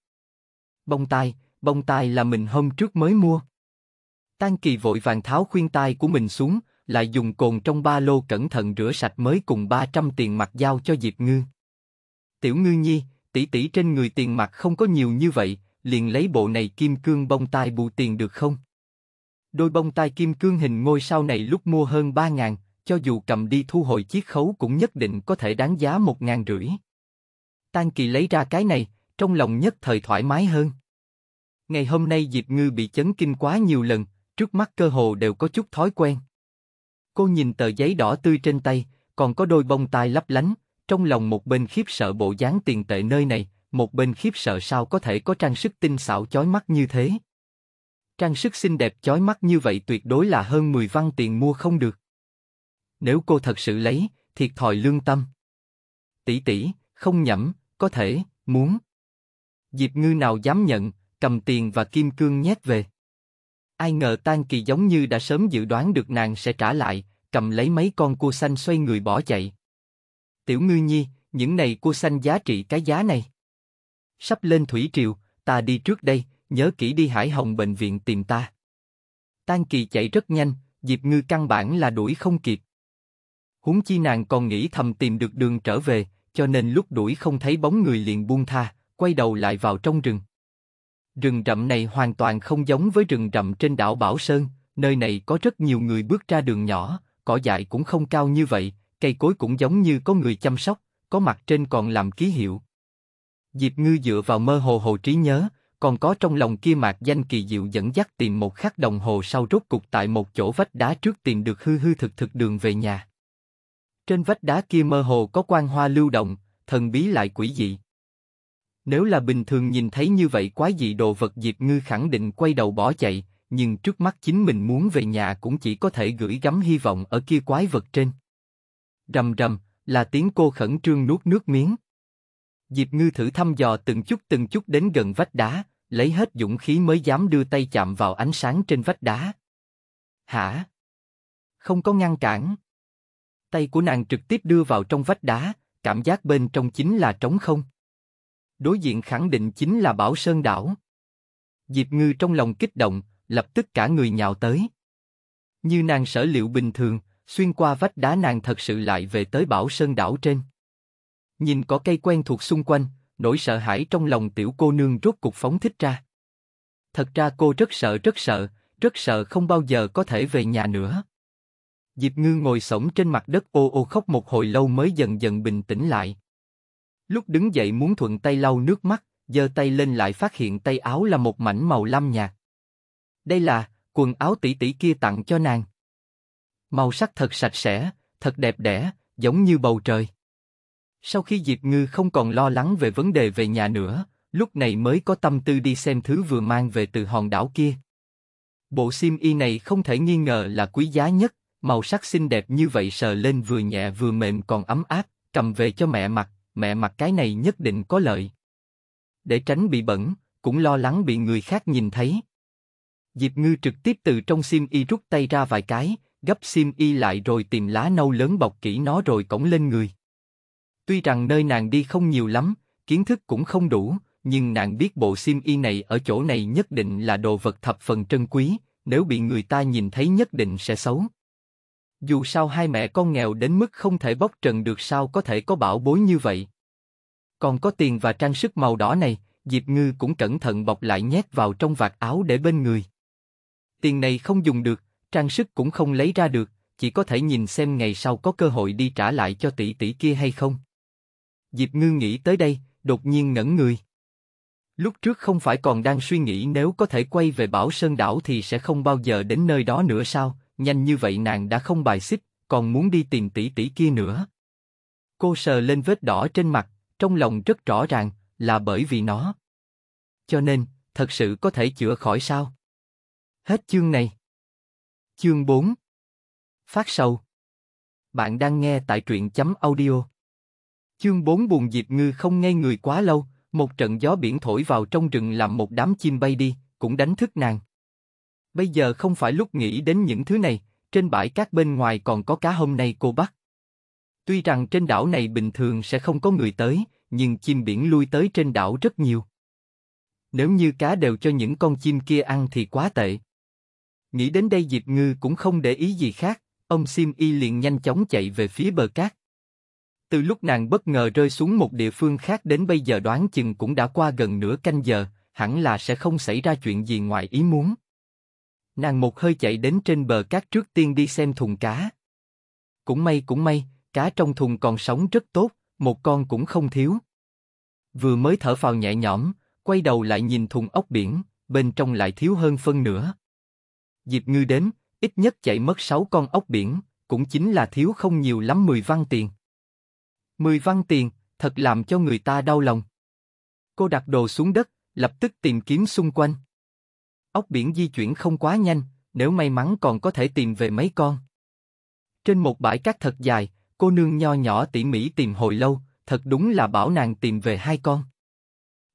Bông tai, bông tai là mình hôm trước mới mua. Tan kỳ vội vàng tháo khuyên tai của mình xuống, lại dùng cồn trong ba lô cẩn thận rửa sạch mới cùng 300 tiền mặt giao cho Diệp Ngư. Tiểu Ngư Nhi, tỷ tỷ trên người tiền mặt không có nhiều như vậy, liền lấy bộ này kim cương bông tai bù tiền được không? Đôi bông tai kim cương hình ngôi sao này lúc mua hơn 3 ngàn, cho dù cầm đi thu hồi chiếc khấu cũng nhất định có thể đáng giá một ngàn rưỡi. Tan kỳ lấy ra cái này, trong lòng nhất thời thoải mái hơn. Ngày hôm nay Diệp Ngư bị chấn kinh quá nhiều lần, trước mắt cơ hồ đều có chút thói quen. Cô nhìn tờ giấy đỏ tươi trên tay, còn có đôi bông tai lấp lánh, trong lòng một bên khiếp sợ bộ dáng tiền tệ nơi này, một bên khiếp sợ sao có thể có trang sức tinh xảo chói mắt như thế. Trang sức xinh đẹp chói mắt như vậy tuyệt đối là hơn 10 văn tiền mua không được. Nếu cô thật sự lấy, thiệt thòi lương tâm. Tỷ tỷ, không nhẩm, có thể, muốn. Diệp ngư nào dám nhận, cầm tiền và kim cương nhét về. Ai ngờ Tan Kỳ giống như đã sớm dự đoán được nàng sẽ trả lại, cầm lấy mấy con cua xanh xoay người bỏ chạy. Tiểu ngư nhi, những này cua xanh giá trị cái giá này. Sắp lên thủy triều, ta đi trước đây, nhớ kỹ đi Hải Hồng bệnh viện tìm ta. Tan Kỳ chạy rất nhanh, Diệp Ngư căn bản là đuổi không kịp. Huống chi nàng còn nghĩ thầm tìm được đường trở về, cho nên lúc đuổi không thấy bóng người liền buông tha, quay đầu lại vào trong rừng. Rừng rậm này hoàn toàn không giống với rừng rậm trên đảo Bảo Sơn, nơi này có rất nhiều người bước ra đường nhỏ, cỏ dại cũng không cao như vậy, cây cối cũng giống như có người chăm sóc, có mặt trên còn làm ký hiệu. Diệp Ngư dựa vào mơ hồ hồ trí nhớ, còn có trong lòng kia mạc danh kỳ diệu dẫn dắt tìm một khắc đồng hồ sau rốt cục tại một chỗ vách đá trước tìm được hư hư thực thực đường về nhà. Trên vách đá kia mơ hồ có quan hoa lưu động, thần bí lại quỷ dị. Nếu là bình thường nhìn thấy như vậy quái dị đồ vật Diệp Ngư khẳng định quay đầu bỏ chạy, nhưng trước mắt chính mình muốn về nhà cũng chỉ có thể gửi gắm hy vọng ở kia quái vật trên. Rầm rầm, là tiếng cô khẩn trương nuốt nước miếng. Diệp Ngư thử thăm dò từng chút từng chút đến gần vách đá, lấy hết dũng khí mới dám đưa tay chạm vào ánh sáng trên vách đá. Hả? Không có ngăn cản. Tay của nàng trực tiếp đưa vào trong vách đá, cảm giác bên trong chính là trống không đối diện khẳng định chính là Bảo Sơn đảo. Diệp Ngư trong lòng kích động, lập tức cả người nhào tới. Như nàng sở liệu bình thường, xuyên qua vách đá nàng thật sự lại về tới Bảo Sơn đảo trên. Nhìn có cây quen thuộc xung quanh, nỗi sợ hãi trong lòng tiểu cô nương rốt cục phóng thích ra. Thật ra cô rất sợ rất sợ, rất sợ không bao giờ có thể về nhà nữa. Diệp Ngư ngồi sổng trên mặt đất ô ô khóc một hồi lâu mới dần dần bình tĩnh lại. Lúc đứng dậy muốn thuận tay lau nước mắt, giơ tay lên lại phát hiện tay áo là một mảnh màu lam nhạt. Đây là quần áo tỷ tỷ kia tặng cho nàng. Màu sắc thật sạch sẽ, thật đẹp đẽ, giống như bầu trời. Sau khi Diệp Ngư không còn lo lắng về vấn đề về nhà nữa, lúc này mới có tâm tư đi xem thứ vừa mang về từ hòn đảo kia. Bộ sim y này không thể nghi ngờ là quý giá nhất, màu sắc xinh đẹp như vậy sờ lên vừa nhẹ vừa mềm còn ấm áp, cầm về cho mẹ mặc, mẹ mặc cái này nhất định có lợi. Để tránh bị bẩn, cũng lo lắng bị người khác nhìn thấy. Diệp Ngư trực tiếp từ trong sim y rút tay ra vài cái, gấp sim y lại rồi tìm lá nâu lớn bọc kỹ nó rồi cõng lên người. Tuy rằng nơi nàng đi không nhiều lắm, kiến thức cũng không đủ, nhưng nàng biết bộ sim y này ở chỗ này nhất định là đồ vật thập phần trân quý, nếu bị người ta nhìn thấy nhất định sẽ xấu. Dù sao hai mẹ con nghèo đến mức không thể bóc trần được sao có thể có bảo bối như vậy. Còn có tiền và trang sức màu đỏ này, Diệp Ngư cũng cẩn thận bọc lại nhét vào trong vạt áo để bên người. Tiền này không dùng được, trang sức cũng không lấy ra được, chỉ có thể nhìn xem ngày sau có cơ hội đi trả lại cho tỷ tỷ kia hay không. Diệp Ngư nghĩ tới đây, đột nhiên ngẩn người. Lúc trước không phải còn đang suy nghĩ nếu có thể quay về Bảo Sơn Đảo thì sẽ không bao giờ đến nơi đó nữa sao, nhanh như vậy nàng đã không bài xích, còn muốn đi tìm tỷ tỷ kia nữa. Cô sờ lên vết đỏ trên mặt, trong lòng rất rõ ràng, là bởi vì nó. Cho nên, thật sự có thể chữa khỏi sao? Hết chương này. Chương 4 Phát sầu Bạn đang nghe tại truyện chấm audio. Chương 4 buồn dịp ngư không ngây người quá lâu, một trận gió biển thổi vào trong rừng làm một đám chim bay đi, cũng đánh thức nàng. Bây giờ không phải lúc nghĩ đến những thứ này, trên bãi cát bên ngoài còn có cá hôm nay cô bắt. Tuy rằng trên đảo này bình thường sẽ không có người tới, nhưng chim biển lui tới trên đảo rất nhiều. Nếu như cá đều cho những con chim kia ăn thì quá tệ. Nghĩ đến đây Diệp Ngư cũng không để ý gì khác, ông Sim Y liền nhanh chóng chạy về phía bờ cát. Từ lúc nàng bất ngờ rơi xuống một địa phương khác đến bây giờ đoán chừng cũng đã qua gần nửa canh giờ, hẳn là sẽ không xảy ra chuyện gì ngoài ý muốn. Nàng một hơi chạy đến trên bờ cát trước tiên đi xem thùng cá. Cũng may cũng may, cá trong thùng còn sống rất tốt, một con cũng không thiếu. Vừa mới thở phào nhẹ nhõm, quay đầu lại nhìn thùng ốc biển, bên trong lại thiếu hơn phân nửa. Dịp ngư đến, ít nhất chạy mất 6 con ốc biển, cũng chính là thiếu không nhiều lắm 10 văn tiền. 10 văn tiền, thật làm cho người ta đau lòng. Cô đặt đồ xuống đất, lập tức tìm kiếm xung quanh. Ốc biển di chuyển không quá nhanh, nếu may mắn còn có thể tìm về mấy con. Trên một bãi cát thật dài, cô nương nho nhỏ tỉ mỉ tìm hồi lâu, thật đúng là bảo nàng tìm về hai con.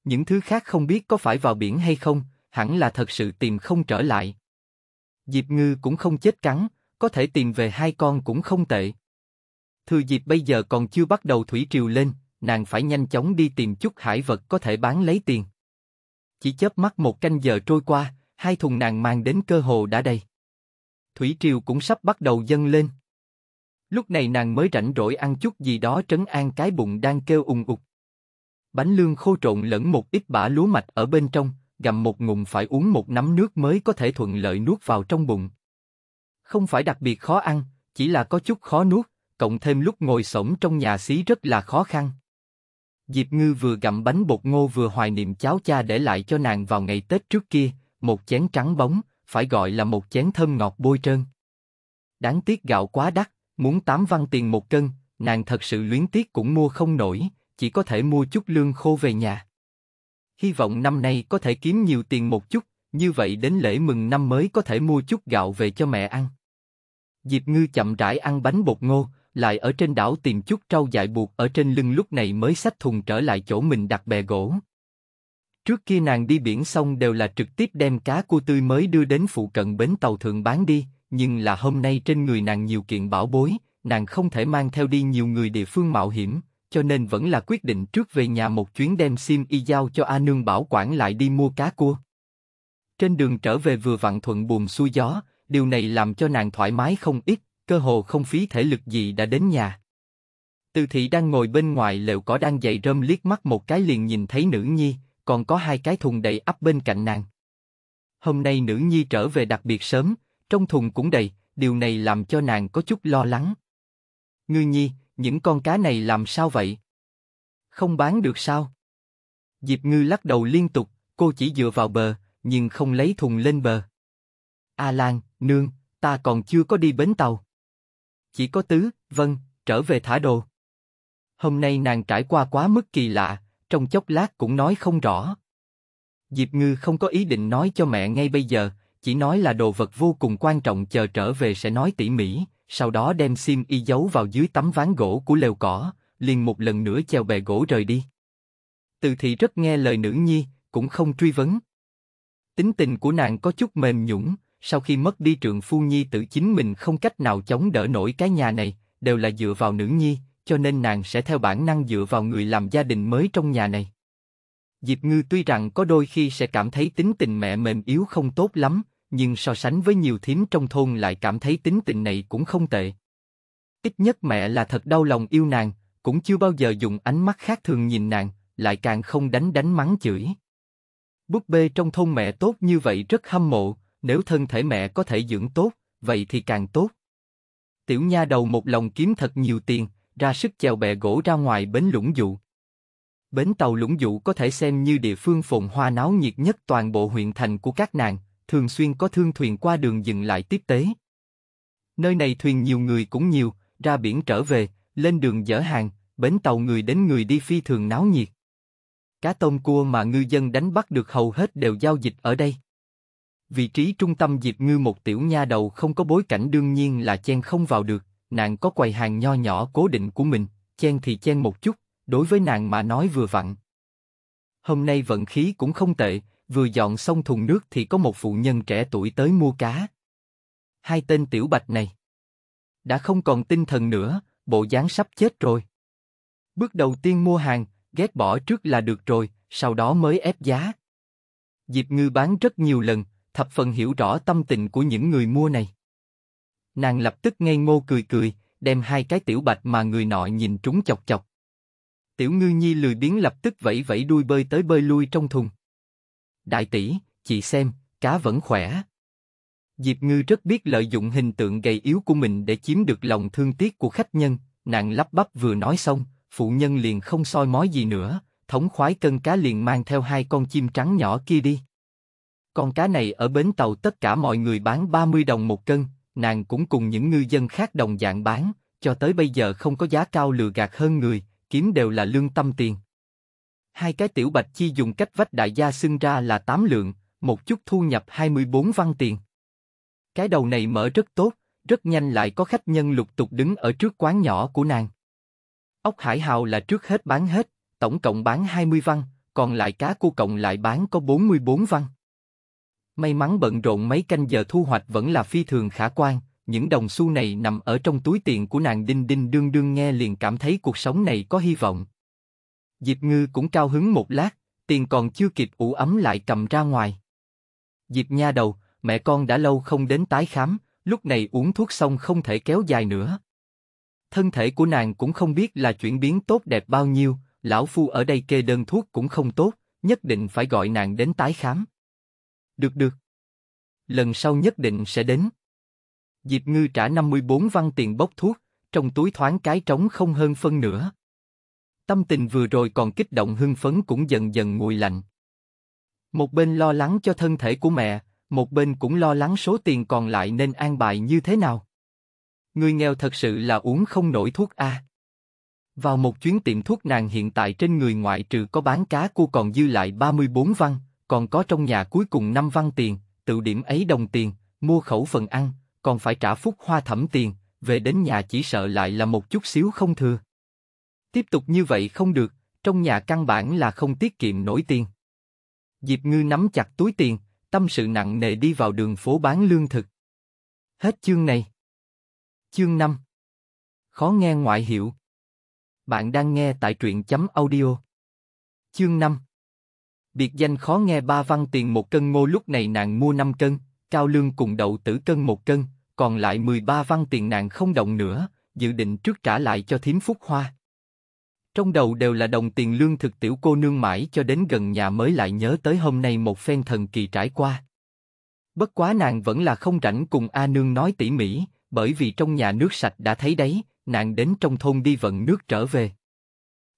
Những thứ khác không biết có phải vào biển hay không, hẳn là thật sự tìm không trở lại. Diệp ngư cũng không chết cắn, có thể tìm về hai con cũng không tệ. Thừa dịp bây giờ còn chưa bắt đầu thủy triều lên, nàng phải nhanh chóng đi tìm chút hải vật có thể bán lấy tiền. Chỉ chớp mắt một canh giờ trôi qua, hai thùng nàng mang đến cơ hồ đã đầy. Thủy triều cũng sắp bắt đầu dâng lên. Lúc này nàng mới rảnh rỗi ăn chút gì đó trấn an cái bụng đang kêu ung ục. Bánh lương khô trộn lẫn một ít bã lúa mạch ở bên trong, gặm một ngụm phải uống một nắm nước mới có thể thuận lợi nuốt vào trong bụng. Không phải đặc biệt khó ăn, chỉ là có chút khó nuốt, cộng thêm lúc ngồi sổng trong nhà xí rất là khó khăn. Diệp Ngư vừa gặm bánh bột ngô vừa hoài niệm cháo cha để lại cho nàng vào ngày Tết trước kia, một chén trắng bóng, phải gọi là một chén thơm ngọt bôi trơn. Đáng tiếc gạo quá đắt, muốn tám văn tiền một cân, nàng thật sự luyến tiếc cũng mua không nổi, chỉ có thể mua chút lương khô về nhà. Hy vọng năm nay có thể kiếm nhiều tiền một chút, như vậy đến lễ mừng năm mới có thể mua chút gạo về cho mẹ ăn. Diệp Ngư chậm rãi ăn bánh bột ngô, lại ở trên đảo tìm chút trâu dại buộc ở trên lưng lúc này mới xách thùng trở lại chỗ mình đặt bè gỗ. Trước kia nàng đi biển xong đều là trực tiếp đem cá cua tươi mới đưa đến phụ cận bến tàu thường bán đi, nhưng là hôm nay trên người nàng nhiều kiện bảo bối, nàng không thể mang theo đi nhiều người địa phương mạo hiểm, cho nên vẫn là quyết định trước về nhà một chuyến đem sim y giao cho A Nương bảo quản lại đi mua cá cua. Trên đường trở về vừa vặn thuận buồm xuôi gió, điều này làm cho nàng thoải mái không ít, cơ hồ không phí thể lực gì đã đến nhà. Từ thị đang ngồi bên ngoài lều cỏ đang dậy rơm liếc mắt một cái liền nhìn thấy nữ nhi, còn có hai cái thùng đầy ắp bên cạnh nàng. Hôm nay nữ nhi trở về đặc biệt sớm, trong thùng cũng đầy, điều này làm cho nàng có chút lo lắng. Ngư nhi, những con cá này làm sao vậy? Không bán được sao? Diệp ngư lắc đầu liên tục, cô chỉ dựa vào bờ, nhưng không lấy thùng lên bờ. A Lan, nương, ta còn chưa có đi bến tàu. Chỉ có tứ, vâng, trở về thả đồ. Hôm nay nàng trải qua quá mức kỳ lạ, trong chốc lát cũng nói không rõ. Diệp Ngư không có ý định nói cho mẹ ngay bây giờ, chỉ nói là đồ vật vô cùng quan trọng chờ trở về sẽ nói tỉ mỉ, sau đó đem sim y giấu vào dưới tấm ván gỗ của lều cỏ, liền một lần nữa chèo bè gỗ rời đi. Từ thị rất nghe lời nữ nhi, cũng không truy vấn. Tính tình của nàng có chút mềm nhũng, sau khi mất đi trượng phu nhi tự chính mình không cách nào chống đỡ nổi cái nhà này, đều là dựa vào nữ nhi, cho nên nàng sẽ theo bản năng dựa vào người làm gia đình mới trong nhà này. Diệp Ngư tuy rằng có đôi khi sẽ cảm thấy tính tình mẹ mềm yếu không tốt lắm, nhưng so sánh với nhiều thím trong thôn lại cảm thấy tính tình này cũng không tệ. Ít nhất mẹ là thật đau lòng yêu nàng, cũng chưa bao giờ dùng ánh mắt khác thường nhìn nàng, lại càng không đánh đánh mắng chửi. Búp bê trong thôn mẹ tốt như vậy rất hâm mộ, nếu thân thể mẹ có thể dưỡng tốt, vậy thì càng tốt. Tiểu nha đầu một lòng kiếm thật nhiều tiền, ra sức chèo bè gỗ ra ngoài bến lũng dụ. Bến tàu lũng dụ có thể xem như địa phương phồn hoa náo nhiệt nhất toàn bộ huyện thành của các nàng, thường xuyên có thương thuyền qua đường dừng lại tiếp tế. Nơi này thuyền nhiều người cũng nhiều, ra biển trở về, lên đường dở hàng, bến tàu người đến người đi phi thường náo nhiệt. Cá tôm cua mà ngư dân đánh bắt được hầu hết đều giao dịch ở đây. Vị trí trung tâm dịp Ngư một tiểu nha đầu không có bối cảnh đương nhiên là chen không vào được, nàng có quầy hàng nho nhỏ cố định của mình, chen thì chen một chút, đối với nàng mà nói vừa vặn. Hôm nay vận khí cũng không tệ, vừa dọn xong thùng nước thì có một phụ nhân trẻ tuổi tới mua cá. Hai tên tiểu bạch này đã không còn tinh thần nữa, bộ dáng sắp chết rồi. Bước đầu tiên mua hàng, ghét bỏ trước là được rồi, sau đó mới ép giá. dịp Ngư bán rất nhiều lần, thập phần hiểu rõ tâm tình của những người mua này. Nàng lập tức ngây ngô cười cười, đem hai cái tiểu bạch mà người nọ nhìn trúng chọc chọc. Tiểu ngư nhi lười biến lập tức vẫy vẫy đuôi bơi tới bơi lui trong thùng. Đại tỷ, chị xem, cá vẫn khỏe. Diệp ngư rất biết lợi dụng hình tượng gầy yếu của mình để chiếm được lòng thương tiếc của khách nhân, nàng lắp bắp vừa nói xong, phụ nhân liền không soi mói gì nữa, thống khoái cân cá liền mang theo hai con chim trắng nhỏ kia đi. Con cá này ở bến tàu tất cả mọi người bán 30 đồng một cân, nàng cũng cùng những ngư dân khác đồng dạng bán, cho tới bây giờ không có giá cao lừa gạt hơn người, kiếm đều là lương tâm tiền. Hai cái tiểu bạch chi dùng cách vách đại gia xưng ra là tám lượng, một chút thu nhập 24 văn tiền. Cái đầu này mở rất tốt, rất nhanh lại có khách nhân lục tục đứng ở trước quán nhỏ của nàng. Ốc hải hào là trước hết bán hết, tổng cộng bán 20 văn, còn lại cá cua cộng lại bán có 44 văn. May mắn bận rộn mấy canh giờ thu hoạch vẫn là phi thường khả quan, những đồng xu này nằm ở trong túi tiền của nàng đinh đinh đương đương nghe liền cảm thấy cuộc sống này có hy vọng. Diệp Ngư cũng cao hứng một lát, tiền còn chưa kịp ủ ấm lại cầm ra ngoài. Diệp nha đầu, mẹ con đã lâu không đến tái khám, lúc này uống thuốc xong không thể kéo dài nữa. Thân thể của nàng cũng không biết là chuyển biến tốt đẹp bao nhiêu, lão phu ở đây kê đơn thuốc cũng không tốt, nhất định phải gọi nàng đến tái khám. Được được. Lần sau nhất định sẽ đến. Diệp Ngư trả 54 văn tiền bốc thuốc, trong túi thoáng cái trống không hơn phân nữa. Tâm tình vừa rồi còn kích động hưng phấn cũng dần dần nguội lạnh. Một bên lo lắng cho thân thể của mẹ, một bên cũng lo lắng số tiền còn lại nên an bài như thế nào. Người nghèo thật sự là uống không nổi thuốc a. Vào một chuyến tiệm thuốc nàng hiện tại trên người ngoại trừ có bán cá cô còn dư lại 34 văn, còn có trong nhà cuối cùng năm văn tiền, tự điểm ấy đồng tiền, mua khẩu phần ăn, còn phải trả phúc hoa thẩm tiền, về đến nhà chỉ sợ lại là một chút xíu không thừa. Tiếp tục như vậy không được, trong nhà căn bản là không tiết kiệm nổi tiền. Diệp Ngư nắm chặt túi tiền, tâm sự nặng nề đi vào đường phố bán lương thực. Hết chương này. Chương 5 Khó nghe ngoại hiệu Bạn đang nghe tại truyện chấm audio. Chương 5 biệt danh khó nghe ba văn tiền một cân ngô lúc này nàng mua 5 cân, cao lương cùng đậu tử cân một cân, còn lại 13 văn tiền nàng không động nữa, dự định trước trả lại cho thím Phúc Hoa. Trong đầu đều là đồng tiền lương thực tiểu cô nương mãi cho đến gần nhà mới lại nhớ tới hôm nay một phen thần kỳ trải qua. Bất quá nàng vẫn là không rảnh cùng A Nương nói tỉ mỉ, bởi vì trong nhà nước sạch đã thấy đấy, nàng đến trong thôn đi vận nước trở về.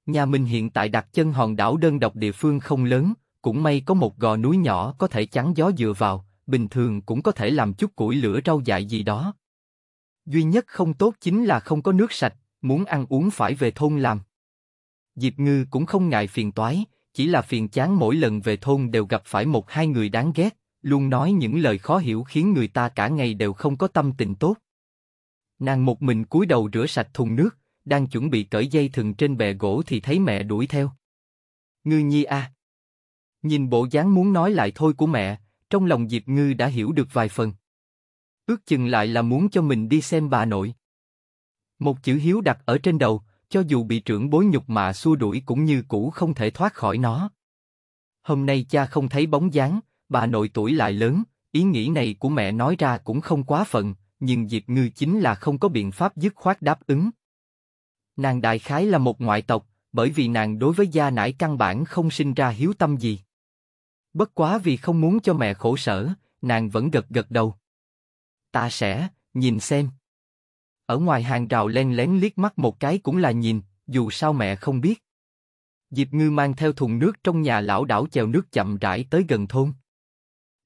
Nhà mình hiện tại đặt chân hòn đảo đơn độc địa phương không lớn, cũng may có một gò núi nhỏ có thể chắn gió dựa vào, bình thường cũng có thể làm chút củi lửa rau dại gì đó. Duy nhất không tốt chính là không có nước sạch, muốn ăn uống phải về thôn làm. Diệp Ngư cũng không ngại phiền toái, chỉ là phiền chán mỗi lần về thôn đều gặp phải một hai người đáng ghét, luôn nói những lời khó hiểu khiến người ta cả ngày đều không có tâm tình tốt. Nàng một mình cúi đầu rửa sạch thùng nước, đang chuẩn bị cởi dây thừng trên bè gỗ thì thấy mẹ đuổi theo. Ngư Nhi a, à, Nhìn bộ dáng muốn nói lại thôi của mẹ, trong lòng Diệp Ngư đã hiểu được vài phần. Ước chừng lại là muốn cho mình đi xem bà nội. Một chữ hiếu đặt ở trên đầu, cho dù bị trưởng bối nhục mạ xua đuổi cũng như cũ không thể thoát khỏi nó. Hôm nay cha không thấy bóng dáng, bà nội tuổi lại lớn, ý nghĩ này của mẹ nói ra cũng không quá phận, nhưng Diệp Ngư chính là không có biện pháp dứt khoát đáp ứng. Nàng đại khái là một ngoại tộc, bởi vì nàng đối với gia nãi căn bản không sinh ra hiếu tâm gì. Bất quá vì không muốn cho mẹ khổ sở, nàng vẫn gật gật đầu. Ta sẽ, nhìn xem. Ở ngoài hàng rào len lén liếc mắt một cái cũng là nhìn, dù sao mẹ không biết. Diệp Ngư mang theo thùng nước trong nhà lão đảo chèo nước chậm rãi tới gần thôn.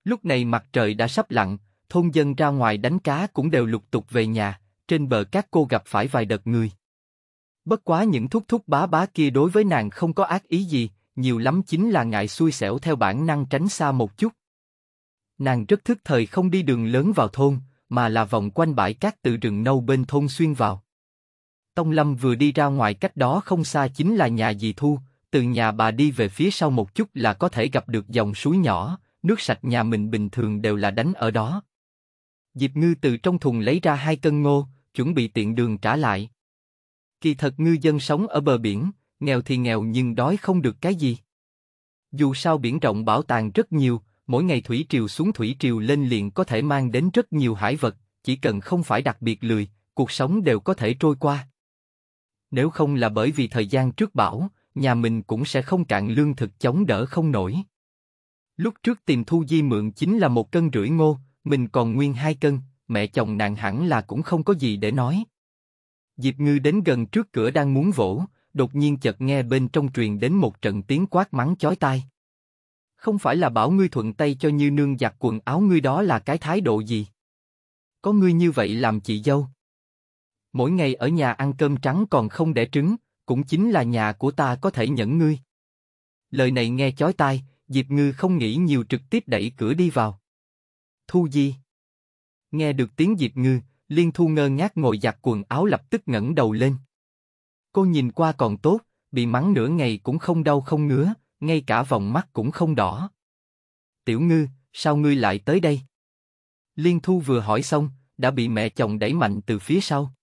Lúc này mặt trời đã sắp lặn, thôn dân ra ngoài đánh cá cũng đều lục tục về nhà, trên bờ các cô gặp phải vài đợt người. Bất quá những thúc thúc bá bá kia đối với nàng không có ác ý gì, nhiều lắm chính là ngại xui xẻo theo bản năng tránh xa một chút. Nàng rất thức thời không đi đường lớn vào thôn, mà là vòng quanh bãi cát từ rừng nâu bên thôn xuyên vào. Tông Lâm vừa đi ra ngoài cách đó không xa chính là nhà dì Thu, từ nhà bà đi về phía sau một chút là có thể gặp được dòng suối nhỏ, nước sạch nhà mình bình thường đều là đánh ở đó. Diệp Ngư từ trong thùng lấy ra hai cân ngô, chuẩn bị tiện đường trả lại. Kỳ thật ngư dân sống ở bờ biển, nghèo thì nghèo nhưng đói không được cái gì. Dù sao biển rộng bảo tàng rất nhiều, mỗi ngày thủy triều xuống thủy triều lên liền có thể mang đến rất nhiều hải vật, chỉ cần không phải đặc biệt lười, cuộc sống đều có thể trôi qua. Nếu không là bởi vì thời gian trước bão, nhà mình cũng sẽ không cạn lương thực chống đỡ không nổi. Lúc trước tìm Thu Di mượn chính là một cân rưỡi ngô, mình còn nguyên hai cân, mẹ chồng nàng hẳn là cũng không có gì để nói. Diệp Ngư đến gần trước cửa đang muốn vỗ, đột nhiên chợt nghe bên trong truyền đến một trận tiếng quát mắng chói tai. Không phải là bảo ngươi thuận tay cho Như Nương giặt quần áo ngươi đó là cái thái độ gì? Có ngươi như vậy làm chị dâu. Mỗi ngày ở nhà ăn cơm trắng còn không đẻ trứng, cũng chính là nhà của ta có thể nhẫn ngươi. Lời này nghe chói tai, Diệp Ngư không nghĩ nhiều trực tiếp đẩy cửa đi vào. Thu Di Nghe được tiếng Diệp Ngư, Liên Thu ngơ ngác ngồi giặt quần áo lập tức ngẩng đầu lên. Cô nhìn qua còn tốt, bị mắng nửa ngày cũng không đau không ngứa, ngay cả vòng mắt cũng không đỏ. Tiểu ngư, sao ngươi lại tới đây? Liên Thu vừa hỏi xong, đã bị mẹ chồng đẩy mạnh từ phía sau.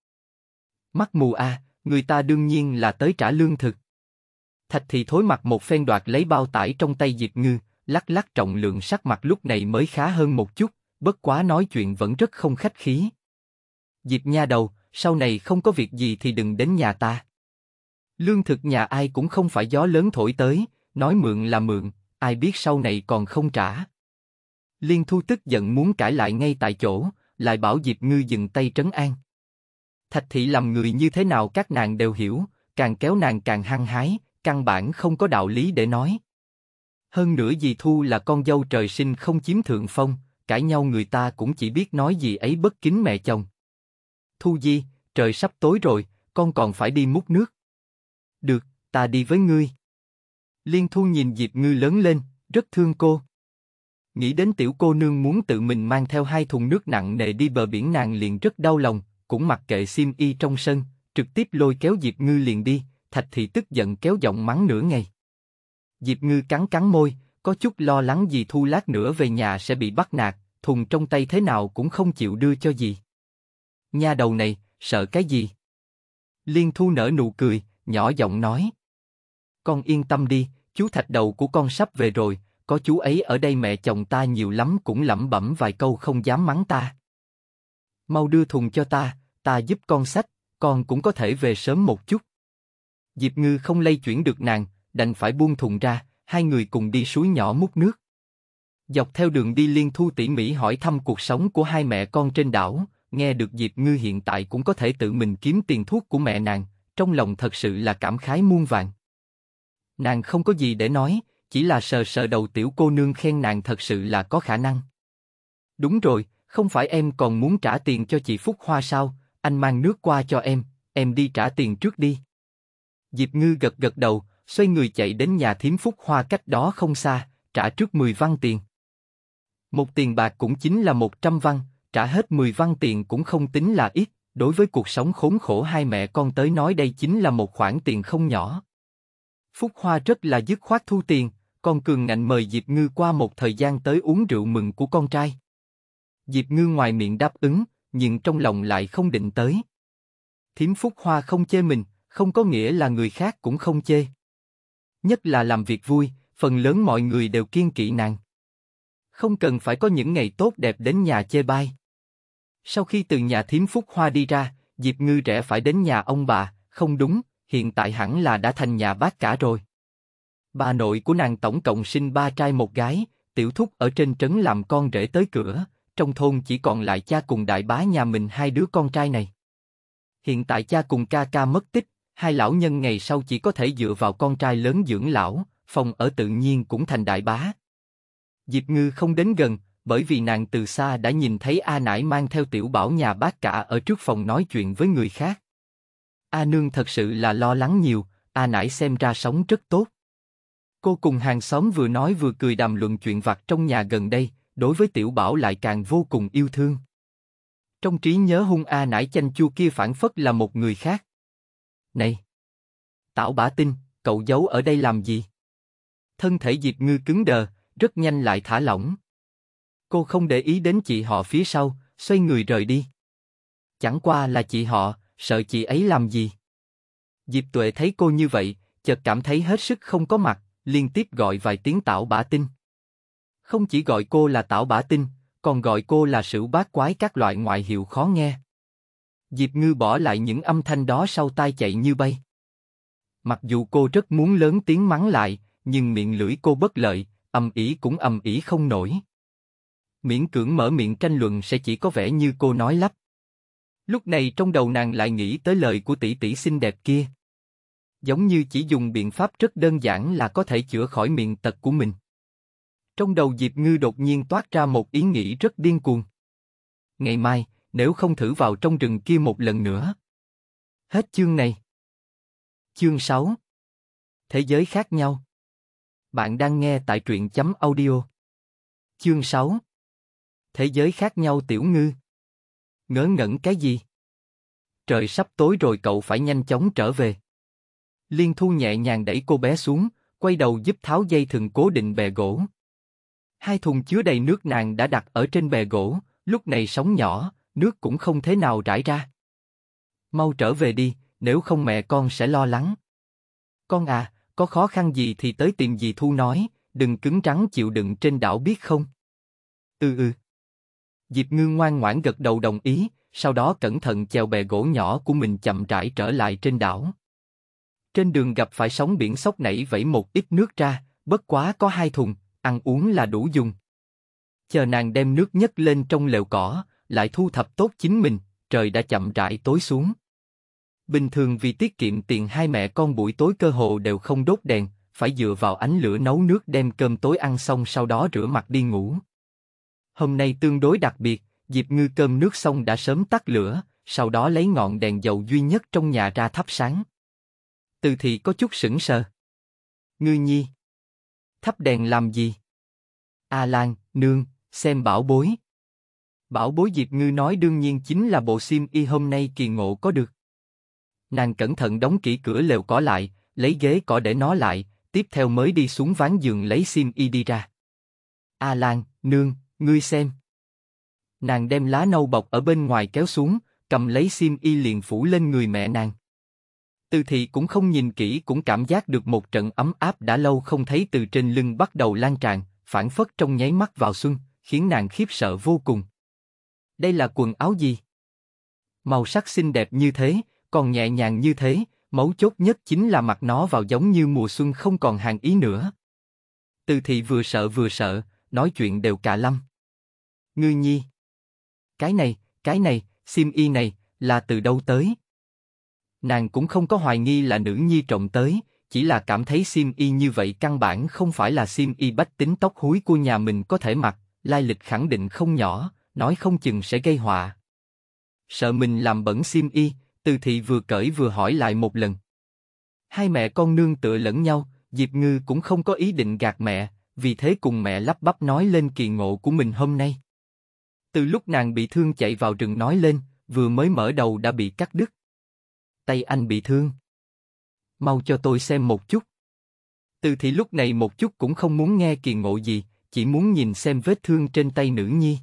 Mắt mù à, người ta đương nhiên là tới trả lương thực. Thạch thì thối mặt một phen đoạt lấy bao tải trong tay Diệp Ngư, lắc lắc trọng lượng sắc mặt lúc này mới khá hơn một chút, bất quá nói chuyện vẫn rất không khách khí. Diệp nha đầu, sau này không có việc gì thì đừng đến nhà ta. Lương thực nhà ai cũng không phải gió lớn thổi tới, nói mượn là mượn, ai biết sau này còn không trả. Liên Thu tức giận muốn cãi lại ngay tại chỗ, lại bảo Diệp Ngư dừng tay trấn an. Thạch thị làm người như thế nào các nàng đều hiểu, càng kéo nàng càng hăng hái, căn bản không có đạo lý để nói. Hơn nữa dì Thu là con dâu trời sinh không chiếm thượng phong, cãi nhau người ta cũng chỉ biết nói gì ấy bất kính mẹ chồng. Thu Di, trời sắp tối rồi, con còn phải đi múc nước. Được, ta đi với ngươi. Liên Thu nhìn Diệp Ngư lớn lên, rất thương cô. Nghĩ đến tiểu cô nương muốn tự mình mang theo hai thùng nước nặng nề đi bờ biển nàng liền rất đau lòng, cũng mặc kệ sim y trong sân, trực tiếp lôi kéo Diệp Ngư liền đi, thạch thị tức giận kéo giọng mắng nửa ngày. Diệp Ngư cắn cắn môi, có chút lo lắng gì thu lát nữa về nhà sẽ bị bắt nạt, thùng trong tay thế nào cũng không chịu đưa cho gì. Nha đầu này, sợ cái gì? Liên Thu nở nụ cười, nhỏ giọng nói. Con yên tâm đi, chú thạch đầu của con sắp về rồi, có chú ấy ở đây mẹ chồng ta nhiều lắm cũng lẩm bẩm vài câu không dám mắng ta. Mau đưa thùng cho ta, ta giúp con sách, con cũng có thể về sớm một chút. Diệp Ngư không lây chuyển được nàng, đành phải buông thùng ra, hai người cùng đi suối nhỏ múc nước. Dọc theo đường đi Liên Thu tỉ mỉ hỏi thăm cuộc sống của hai mẹ con trên đảo, nghe được Diệp Ngư hiện tại cũng có thể tự mình kiếm tiền thuốc của mẹ nàng, trong lòng thật sự là cảm khái muôn vàng. Nàng không có gì để nói, chỉ là sờ sờ đầu tiểu cô nương khen nàng thật sự là có khả năng. Đúng rồi, không phải em còn muốn trả tiền cho chị Phúc Hoa sao, anh mang nước qua cho em, em đi trả tiền trước đi. Diệp Ngư gật gật đầu, xoay người chạy đến nhà thiếm Phúc Hoa cách đó không xa, trả trước 10 văn tiền. Một tiền bạc cũng chính là 100 văn, trả hết 10 văn tiền cũng không tính là ít, Đối với cuộc sống khốn khổ hai mẹ con tới nói đây chính là một khoản tiền không nhỏ. Phúc Hoa rất là dứt khoát thu tiền, con cường ngạnh mời Diệp Ngư qua một thời gian tới uống rượu mừng của con trai. Diệp Ngư ngoài miệng đáp ứng, nhưng trong lòng lại không định tới. Thiếm Phúc Hoa không chê mình, không có nghĩa là người khác cũng không chê. Nhất là làm việc vui, phần lớn mọi người đều kiên kỵ nàng. Không cần phải có những ngày tốt đẹp đến nhà chê bai. Sau khi từ nhà thím Phúc Hoa đi ra, Diệp Ngư Trẻ phải đến nhà ông bà, không đúng, hiện tại hẳn là đã thành nhà bác cả rồi. Bà nội của nàng tổng cộng sinh ba trai một gái, tiểu thúc ở trên trấn làm con rể tới cửa, trong thôn chỉ còn lại cha cùng đại bá nhà mình hai đứa con trai này. Hiện tại cha cùng ca ca mất tích, hai lão nhân ngày sau chỉ có thể dựa vào con trai lớn dưỡng lão, phòng ở tự nhiên cũng thành đại bá. Diệp Ngư không đến gần, bởi vì nàng từ xa đã nhìn thấy A nãi mang theo tiểu bảo nhà bác cả ở trước phòng nói chuyện với người khác. A Nương thật sự là lo lắng nhiều, A nãi xem ra sống rất tốt. Cô cùng hàng xóm vừa nói vừa cười đàm luận chuyện vặt trong nhà gần đây, đối với tiểu bảo lại càng vô cùng yêu thương. Trong trí nhớ hung A nãi chanh chua kia phản phất là một người khác. Này! Tảo bả tin, cậu giấu ở đây làm gì? Thân thể Diệp Ngư cứng đờ, rất nhanh lại thả lỏng. Cô không để ý đến chị họ phía sau, xoay người rời đi. Chẳng qua là chị họ, sợ chị ấy làm gì. Diệp Tuệ thấy cô như vậy, chợt cảm thấy hết sức không có mặt, liên tiếp gọi vài tiếng Tảo Bả Tinh. Không chỉ gọi cô là Tảo Bả Tinh, còn gọi cô là Sửu Bát Quái các loại ngoại hiệu khó nghe. Diệp Ngư bỏ lại những âm thanh đó sau tai chạy như bay. Mặc dù cô rất muốn lớn tiếng mắng lại, nhưng miệng lưỡi cô bất lợi, âm ý cũng âm ý không nổi miễn cưỡng mở miệng tranh luận sẽ chỉ có vẻ như cô nói lắp. Lúc này trong đầu nàng lại nghĩ tới lời của tỷ tỷ xinh đẹp kia. Giống như chỉ dùng biện pháp rất đơn giản là có thể chữa khỏi miệng tật của mình. Trong đầu Diệp Ngư đột nhiên toát ra một ý nghĩ rất điên cuồng. Ngày mai, nếu không thử vào trong rừng kia một lần nữa. Hết chương này. Chương 6 Thế giới khác nhau Bạn đang nghe tại truyện chấm audio. Chương 6 Thế giới khác nhau tiểu ngư. Ngớ ngẩn cái gì? Trời sắp tối rồi cậu phải nhanh chóng trở về. Liên Thu nhẹ nhàng đẩy cô bé xuống, quay đầu giúp tháo dây thừng cố định bè gỗ. Hai thùng chứa đầy nước nàng đã đặt ở trên bè gỗ, lúc này sóng nhỏ, nước cũng không thế nào rải ra. Mau trở về đi, nếu không mẹ con sẽ lo lắng. Con à, có khó khăn gì thì tới tìm dì Thu nói, đừng cứng rắn chịu đựng trên đảo biết không? Ừ ừ. Diệp Ngư ngoan ngoãn gật đầu đồng ý, sau đó cẩn thận chèo bè gỗ nhỏ của mình chậm rãi trở lại trên đảo. Trên đường gặp phải sóng biển sốc nảy vẩy một ít nước ra, bất quá có hai thùng, ăn uống là đủ dùng. Chờ nàng đem nước nhất lên trong lều cỏ, lại thu thập tốt chính mình, trời đã chậm rãi tối xuống. Bình thường vì tiết kiệm tiền hai mẹ con buổi tối cơ hồ đều không đốt đèn, phải dựa vào ánh lửa nấu nước đem cơm tối ăn xong sau đó rửa mặt đi ngủ. Hôm nay tương đối đặc biệt, Diệp Ngư cơm nước xong đã sớm tắt lửa, sau đó lấy ngọn đèn dầu duy nhất trong nhà ra thắp sáng. Từ thị có chút sững sờ. Ngư nhi. Thắp đèn làm gì? A Lan, nương, xem bảo bối. Bảo bối Diệp Ngư nói đương nhiên chính là bộ sim y hôm nay kỳ ngộ có được. Nàng cẩn thận đóng kỹ cửa lều cỏ lại, lấy ghế cỏ để nó lại, tiếp theo mới đi xuống ván giường lấy sim y đi ra. A Lan, nương, Ngươi xem. Nàng đem lá nâu bọc ở bên ngoài kéo xuống, cầm lấy sim y liền phủ lên người mẹ nàng. Từ thị cũng không nhìn kỹ cũng cảm giác được một trận ấm áp đã lâu không thấy từ trên lưng bắt đầu lan tràn, phản phất trong nháy mắt vào xuân, khiến nàng khiếp sợ vô cùng. Đây là quần áo gì? Màu sắc xinh đẹp như thế, còn nhẹ nhàng như thế, mấu chốt nhất chính là mặc nó vào giống như mùa xuân không còn hàng ý nữa. Từ thị vừa sợ vừa sợ, nói chuyện đều cà lăm, Ngư nhi. Cái này, cái này, sim y này, là từ đâu tới? Nàng cũng không có hoài nghi là nữ nhi trọng tới, chỉ là cảm thấy sim y như vậy căn bản không phải là sim y bách tính tóc húi của nhà mình có thể mặc, lai lịch khẳng định không nhỏ, nói không chừng sẽ gây họa. Sợ mình làm bẩn sim y, từ thị vừa cởi vừa hỏi lại một lần. Hai mẹ con nương tựa lẫn nhau, Diệp Ngư cũng không có ý định gạt mẹ, vì thế cùng mẹ lắp bắp nói lên kỳ ngộ của mình hôm nay. Từ lúc nàng bị thương chạy vào rừng nói lên, vừa mới mở đầu đã bị cắt đứt. Tay anh bị thương. Mau cho tôi xem một chút. Từ thì lúc này một chút cũng không muốn nghe kỳ ngộ gì, chỉ muốn nhìn xem vết thương trên tay nữ nhi.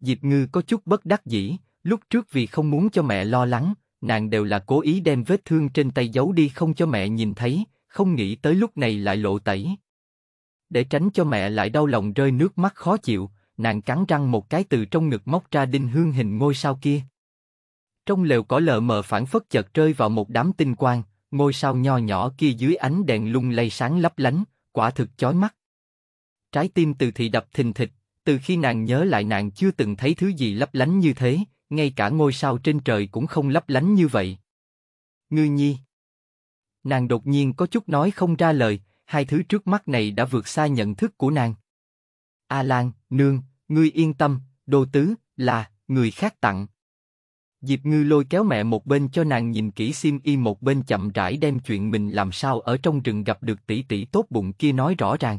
Diệp Ngư có chút bất đắc dĩ, lúc trước vì không muốn cho mẹ lo lắng, nàng đều là cố ý đem vết thương trên tay giấu đi không cho mẹ nhìn thấy, không nghĩ tới lúc này lại lộ tẩy. Để tránh cho mẹ lại đau lòng rơi nước mắt khó chịu, nàng cắn răng một cái từ trong ngực móc ra đinh hương hình ngôi sao kia. Trong lều cỏ lờ mờ phản phất chợt rơi vào một đám tinh quang, ngôi sao nho nhỏ kia dưới ánh đèn lung lay sáng lấp lánh, quả thực chói mắt. Trái tim từ thị đập thình thịch, từ khi nàng nhớ lại nàng chưa từng thấy thứ gì lấp lánh như thế, ngay cả ngôi sao trên trời cũng không lấp lánh như vậy. Ngư nhi. Nàng đột nhiên có chút nói không ra lời, hai thứ trước mắt này đã vượt xa nhận thức của nàng. A Lan, nương, ngươi yên tâm, đồ tứ là người khác tặng. Diệp Ngư lôi kéo mẹ một bên cho nàng nhìn kỹ sim y một bên chậm rãi đem chuyện mình làm sao ở trong rừng gặp được tỷ tỷ tốt bụng kia nói rõ ràng.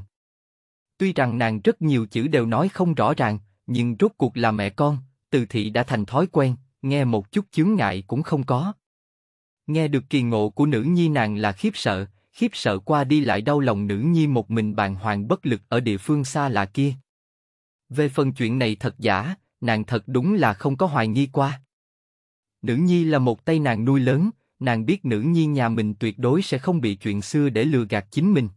Tuy rằng nàng rất nhiều chữ đều nói không rõ ràng, nhưng rốt cuộc là mẹ con, từ thị đã thành thói quen, nghe một chút chướng ngại cũng không có. Nghe được kỳ ngộ của nữ nhi nàng là khiếp sợ, khiếp sợ qua đi lại đau lòng nữ nhi một mình bàn hoàng bất lực ở địa phương xa lạ kia. Về phần chuyện này thật giả, nàng thật đúng là không có hoài nghi qua. Nữ nhi là một tay nàng nuôi lớn, nàng biết nữ nhi nhà mình tuyệt đối sẽ không bị chuyện xưa để lừa gạt chính mình.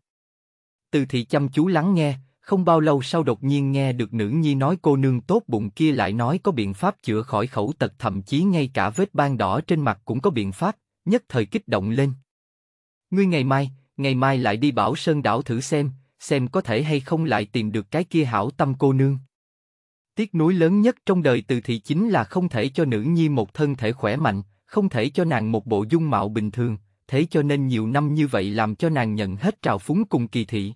Từ thị chăm chú lắng nghe, không bao lâu sau đột nhiên nghe được nữ nhi nói cô nương tốt bụng kia lại nói có biện pháp chữa khỏi khẩu tật thậm chí ngay cả vết ban đỏ trên mặt cũng có biện pháp, nhất thời kích động lên. Ngươi ngày mai, ngày mai lại đi bảo sơn đảo thử xem, xem có thể hay không lại tìm được cái kia hảo tâm cô nương. Tiếc nuối lớn nhất trong đời từ thị chính là không thể cho nữ nhi một thân thể khỏe mạnh, không thể cho nàng một bộ dung mạo bình thường, thế cho nên nhiều năm như vậy làm cho nàng nhận hết trào phúng cùng kỳ thị.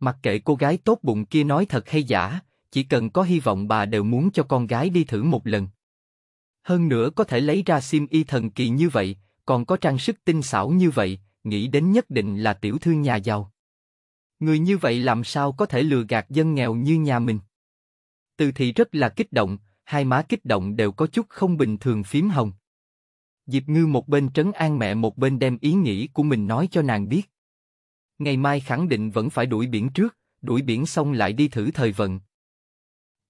Mặc kệ cô gái tốt bụng kia nói thật hay giả, chỉ cần có hy vọng bà đều muốn cho con gái đi thử một lần. Hơn nữa có thể lấy ra sim y thần kỳ như vậy, còn có trang sức tinh xảo như vậy, nghĩ đến nhất định là tiểu thư nhà giàu. Người như vậy làm sao có thể lừa gạt dân nghèo như nhà mình? Từ thị rất là kích động, hai má kích động đều có chút không bình thường phím hồng. Diệp Ngư một bên trấn an mẹ một bên đem ý nghĩ của mình nói cho nàng biết. Ngày mai khẳng định vẫn phải đuổi biển trước, đuổi biển xong lại đi thử thời vận.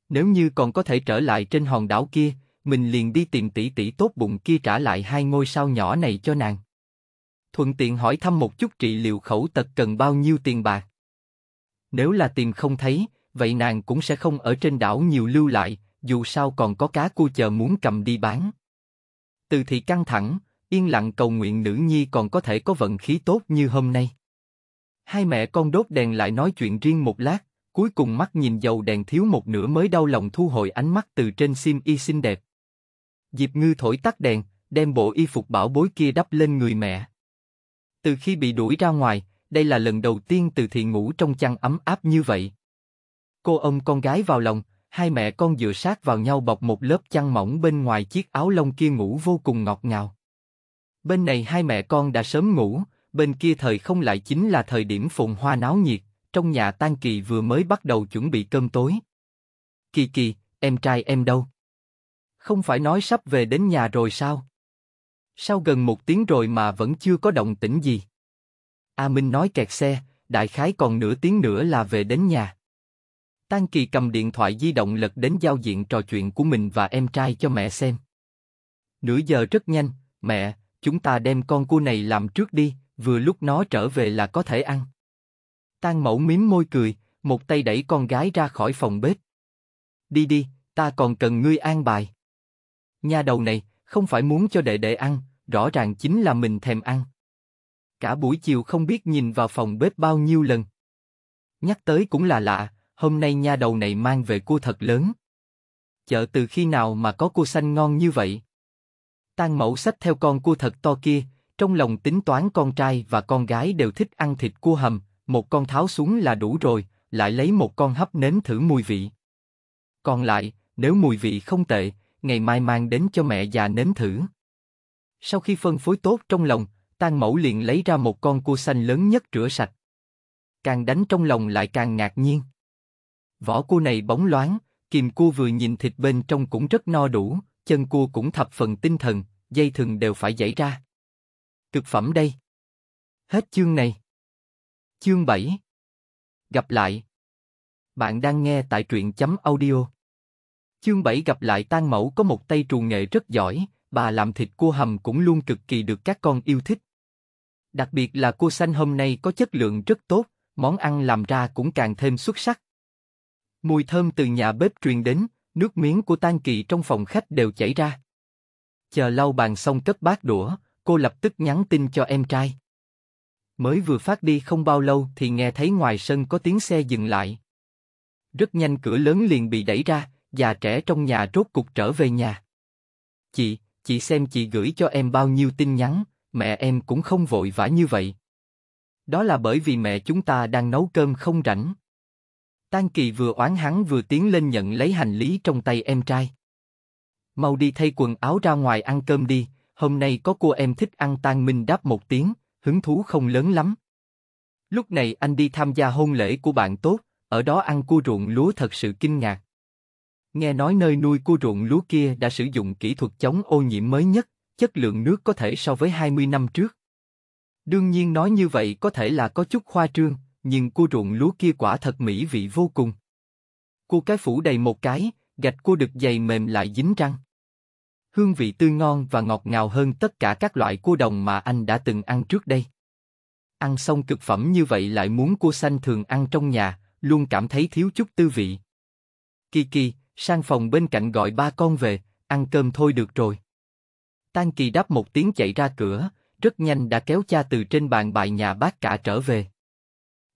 Nếu như còn có thể trở lại trên hòn đảo kia, mình liền đi tìm tỷ tỷ tốt bụng kia trả lại hai ngôi sao nhỏ này cho nàng. Thuận tiện hỏi thăm một chút trị liệu khẩu tật cần bao nhiêu tiền bạc. Nếu là tìm không thấy, vậy nàng cũng sẽ không ở trên đảo nhiều lưu lại, dù sao còn có cá cua chờ muốn cầm đi bán. Từ thị căng thẳng, yên lặng cầu nguyện nữ nhi còn có thể có vận khí tốt như hôm nay. Hai mẹ con đốt đèn lại nói chuyện riêng một lát, cuối cùng mắt nhìn dầu đèn thiếu một nửa mới đau lòng thu hồi ánh mắt từ trên sim y xinh đẹp. Diệp Ngư thổi tắt đèn, đem bộ y phục bảo bối kia đắp lên người mẹ. Từ khi bị đuổi ra ngoài, đây là lần đầu tiên từ thiện ngủ trong chăn ấm áp như vậy. Cô ông con gái vào lòng, hai mẹ con dựa sát vào nhau bọc một lớp chăn mỏng bên ngoài chiếc áo lông kia ngủ vô cùng ngọt ngào. Bên này hai mẹ con đã sớm ngủ, bên kia thời không lại chính là thời điểm phồn hoa náo nhiệt, trong nhà Tan Kỳ vừa mới bắt đầu chuẩn bị cơm tối. Kỳ Kỳ, em trai em đâu? Không phải nói sắp về đến nhà rồi sao? Sao gần một tiếng rồi mà vẫn chưa có động tĩnh gì? A Minh nói kẹt xe, đại khái còn nửa tiếng nữa là về đến nhà. Tan Kỳ cầm điện thoại di động lật đến giao diện trò chuyện của mình và em trai cho mẹ xem. Nửa giờ rất nhanh, mẹ, chúng ta đem con cua này làm trước đi, vừa lúc nó trở về là có thể ăn. Tan mẫu mím môi cười, một tay đẩy con gái ra khỏi phòng bếp. Đi đi, ta còn cần ngươi an bài. Nhà đầu này, không phải muốn cho đệ đệ ăn, rõ ràng chính là mình thèm ăn. Cả buổi chiều không biết nhìn vào phòng bếp bao nhiêu lần. Nhắc tới cũng là lạ, hôm nay nha đầu này mang về cua thật lớn. Chợ từ khi nào mà có cua xanh ngon như vậy? Tang mẫu sách theo con cua thật to kia, trong lòng tính toán con trai và con gái đều thích ăn thịt cua hầm, một con tháo xuống là đủ rồi, lại lấy một con hấp nếm thử mùi vị. Còn lại, nếu mùi vị không tệ, ngày mai mang đến cho mẹ già nếm thử. Sau khi phân phối tốt trong lòng, Tang Mẫu liền lấy ra một con cua xanh lớn nhất rửa sạch. Càng đánh trong lòng lại càng ngạc nhiên. Vỏ cua này bóng loáng, kìm cua vừa nhìn thịt bên trong cũng rất no đủ, chân cua cũng thập phần tinh thần, dây thừng đều phải dãy ra. Cực phẩm đây. Hết chương này. Chương 7 Gặp lại. Bạn đang nghe tại truyện chấm audio. Chương 7 gặp lại tan mẫu có một tay trù nghệ rất giỏi, bà làm thịt cua hầm cũng luôn cực kỳ được các con yêu thích. Đặc biệt là cua xanh hôm nay có chất lượng rất tốt, món ăn làm ra cũng càng thêm xuất sắc. Mùi thơm từ nhà bếp truyền đến, nước miếng của Tan Kỳ trong phòng khách đều chảy ra. Chờ lau bàn xong cất bát đũa, cô lập tức nhắn tin cho em trai. Mới vừa phát đi không bao lâu thì nghe thấy ngoài sân có tiếng xe dừng lại. Rất nhanh cửa lớn liền bị đẩy ra, già trẻ trong nhà rốt cục trở về nhà. Chị, chị xem chị gửi cho em bao nhiêu tin nhắn, mẹ em cũng không vội vã như vậy. Đó là bởi vì mẹ chúng ta đang nấu cơm không rảnh. Tan Kỳ vừa oán hắn vừa tiến lên nhận lấy hành lý trong tay em trai. Mau đi thay quần áo ra ngoài ăn cơm đi, hôm nay có cô em thích ăn tan minh đáp một tiếng, hứng thú không lớn lắm. Lúc này anh đi tham gia hôn lễ của bạn tốt, ở đó ăn cua ruộng lúa thật sự kinh ngạc, Nghe nói nơi nuôi cua ruộng lúa kia đã sử dụng kỹ thuật chống ô nhiễm mới nhất, chất lượng nước có thể so với 20 năm trước. Đương nhiên nói như vậy có thể là có chút khoa trương, nhưng cua ruộng lúa kia quả thật mỹ vị vô cùng. Cua cái phủ đầy một cái, gạch cua đực dày mềm lại dính răng. Hương vị tươi ngon và ngọt ngào hơn tất cả các loại cua đồng mà anh đã từng ăn trước đây. Ăn xong cực phẩm như vậy lại muốn cua xanh thường ăn trong nhà, luôn cảm thấy thiếu chút tư vị. Kỳ kỳ, sang phòng bên cạnh gọi ba con về, ăn cơm thôi được rồi. Tan kỳ đáp một tiếng chạy ra cửa, rất nhanh đã kéo cha từ trên bàn bài nhà bác cả trở về.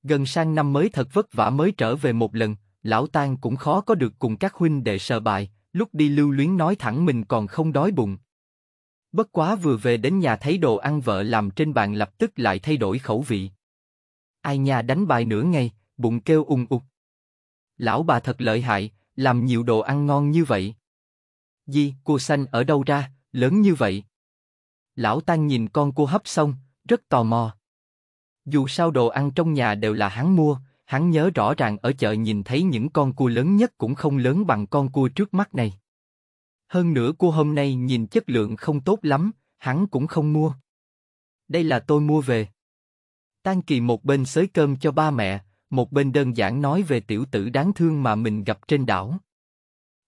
Gần sang năm mới thật vất vả mới trở về một lần, lão Tan cũng khó có được cùng các huynh đệ sờ bài, lúc đi lưu luyến nói thẳng mình còn không đói bụng. Bất quá vừa về đến nhà thấy đồ ăn vợ làm trên bàn lập tức lại thay đổi khẩu vị. Ai nhà đánh bài nửa ngày, bụng kêu ung ục. Lão bà thật lợi hại, làm nhiều đồ ăn ngon như vậy. Di, cua xanh ở đâu ra, lớn như vậy? Lão Tan nhìn con cua hấp xong, rất tò mò. Dù sao đồ ăn trong nhà đều là hắn mua, hắn nhớ rõ ràng ở chợ nhìn thấy những con cua lớn nhất cũng không lớn bằng con cua trước mắt này. Hơn nữa cua hôm nay nhìn chất lượng không tốt lắm, hắn cũng không mua. Đây là tôi mua về. Tan kỳ một bên xới cơm cho ba mẹ, một bên đơn giản nói về tiểu tử đáng thương mà mình gặp trên đảo.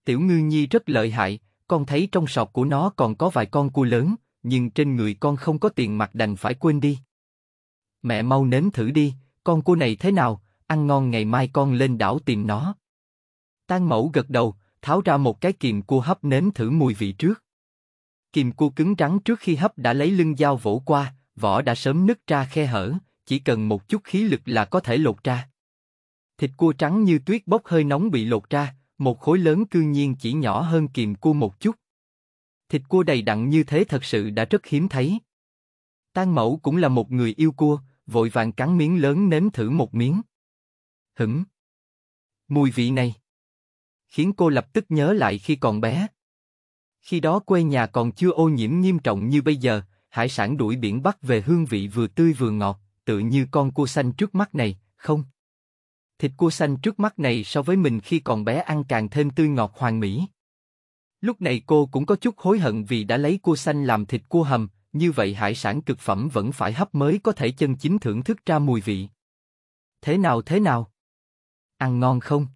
Tiểu ngư nhi rất lợi hại, con thấy trong sọt của nó còn có vài con cua lớn, nhưng trên người con không có tiền mặt đành phải quên đi. Mẹ mau nếm thử đi, con cua này thế nào, ăn ngon ngày mai con lên đảo tìm nó. Tan mẫu gật đầu, tháo ra một cái kìm cua hấp nếm thử mùi vị trước. Kìm cua cứng rắn trước khi hấp đã lấy lưng dao vỗ qua, vỏ đã sớm nứt ra khe hở, chỉ cần một chút khí lực là có thể lột ra. Thịt cua trắng như tuyết bốc hơi nóng bị lột ra, một khối lớn cư nhiên chỉ nhỏ hơn kiềm cua một chút. Thịt cua đầy đặn như thế thật sự đã rất hiếm thấy. Tan mẫu cũng là một người yêu cua, vội vàng cắn miếng lớn nếm thử một miếng. hửm Mùi vị này. Khiến cô lập tức nhớ lại khi còn bé. Khi đó quê nhà còn chưa ô nhiễm nghiêm trọng như bây giờ, hải sản đuổi biển Bắc về hương vị vừa tươi vừa ngọt, tự như con cua xanh trước mắt này, không? thịt cua xanh trước mắt này so với mình khi còn bé ăn càng thêm tươi ngọt hoàn mỹ. Lúc này cô cũng có chút hối hận vì đã lấy cua xanh làm thịt cua hầm, như vậy hải sản cực phẩm vẫn phải hấp mới có thể chân chính thưởng thức ra mùi vị. Thế nào thế nào? Ăn ngon không?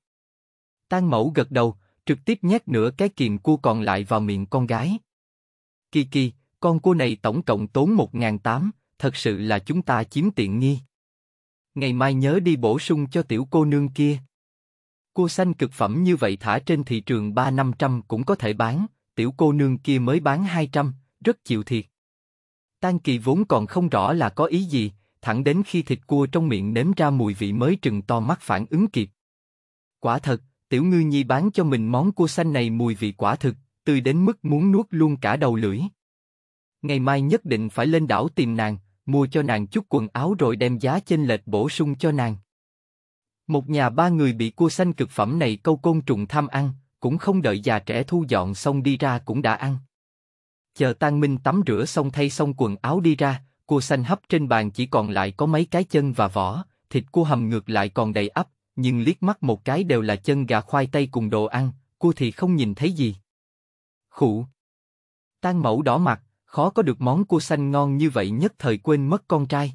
Tan mẫu gật đầu, trực tiếp nhét nửa cái kiềm cua còn lại vào miệng con gái. Kỳ kỳ, con cua này tổng cộng tốn 1.800, thật sự là chúng ta chiếm tiện nghi ngày mai nhớ đi bổ sung cho tiểu cô nương kia. Cua xanh cực phẩm như vậy thả trên thị trường 3-500 cũng có thể bán, tiểu cô nương kia mới bán 200, rất chịu thiệt. Tan kỳ vốn còn không rõ là có ý gì, thẳng đến khi thịt cua trong miệng nếm ra mùi vị mới trừng to mắt phản ứng kịp. Quả thật, tiểu ngư nhi bán cho mình món cua xanh này mùi vị quả thực, tươi đến mức muốn nuốt luôn cả đầu lưỡi. Ngày mai nhất định phải lên đảo tìm nàng, mua cho nàng chút quần áo rồi đem giá chênh lệch bổ sung cho nàng. Một nhà ba người bị cua xanh cực phẩm này câu côn trùng tham ăn, cũng không đợi già trẻ thu dọn xong đi ra cũng đã ăn. Chờ Tan Minh tắm rửa xong thay xong quần áo đi ra, cua xanh hấp trên bàn chỉ còn lại có mấy cái chân và vỏ, thịt cua hầm ngược lại còn đầy ắp, nhưng liếc mắt một cái đều là chân gà khoai tây cùng đồ ăn, cua thì không nhìn thấy gì. Khụ. Tan mẫu đỏ mặt, khó có được món cua xanh ngon như vậy nhất thời quên mất con trai.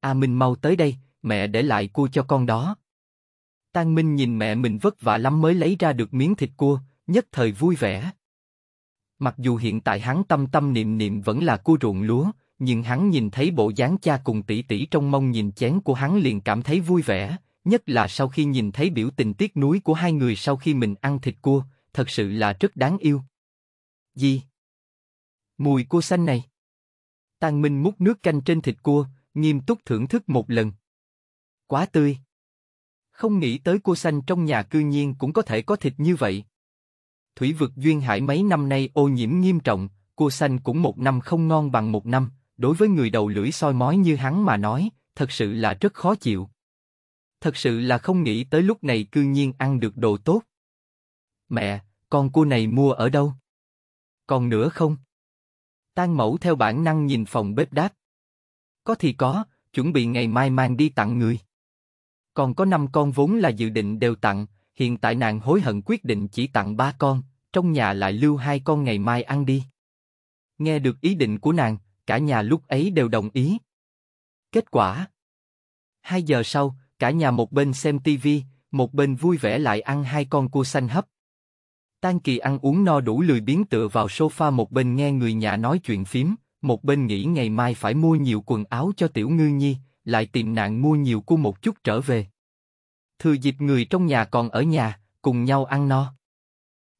A à Minh mau tới đây, mẹ để lại cua cho con đó. Tang Minh nhìn mẹ mình vất vả lắm mới lấy ra được miếng thịt cua, nhất thời vui vẻ. Mặc dù hiện tại hắn tâm tâm niệm niệm vẫn là cua ruộng lúa, nhưng hắn nhìn thấy bộ dáng cha cùng tỷ tỷ trong mông nhìn chén của hắn liền cảm thấy vui vẻ, nhất là sau khi nhìn thấy biểu tình tiếc nuối của hai người sau khi mình ăn thịt cua, thật sự là rất đáng yêu. Gì? Mùi cua xanh này. Tang Minh múc nước canh trên thịt cua, nghiêm túc thưởng thức một lần. Quá tươi. Không nghĩ tới cua xanh trong nhà cư nhiên cũng có thể có thịt như vậy. Thủy vực duyên hải mấy năm nay ô nhiễm nghiêm trọng, cua xanh cũng một năm không ngon bằng một năm, đối với người đầu lưỡi soi mói như hắn mà nói, thật sự là rất khó chịu. Thật sự là không nghĩ tới lúc này cư nhiên ăn được đồ tốt. Mẹ, con cua này mua ở đâu? Còn nữa không? tan mẫu theo bản năng nhìn phòng bếp đáp. Có thì có, chuẩn bị ngày mai mang đi tặng người. Còn có năm con vốn là dự định đều tặng, hiện tại nàng hối hận quyết định chỉ tặng ba con, trong nhà lại lưu hai con ngày mai ăn đi. Nghe được ý định của nàng, cả nhà lúc ấy đều đồng ý. Kết quả Hai giờ sau, cả nhà một bên xem tivi, một bên vui vẻ lại ăn hai con cua xanh hấp. Tan kỳ ăn uống no đủ lười biến tựa vào sofa một bên nghe người nhà nói chuyện phím, một bên nghĩ ngày mai phải mua nhiều quần áo cho tiểu ngư nhi, lại tìm nạn mua nhiều cua một chút trở về. Thừa dịp người trong nhà còn ở nhà, cùng nhau ăn no.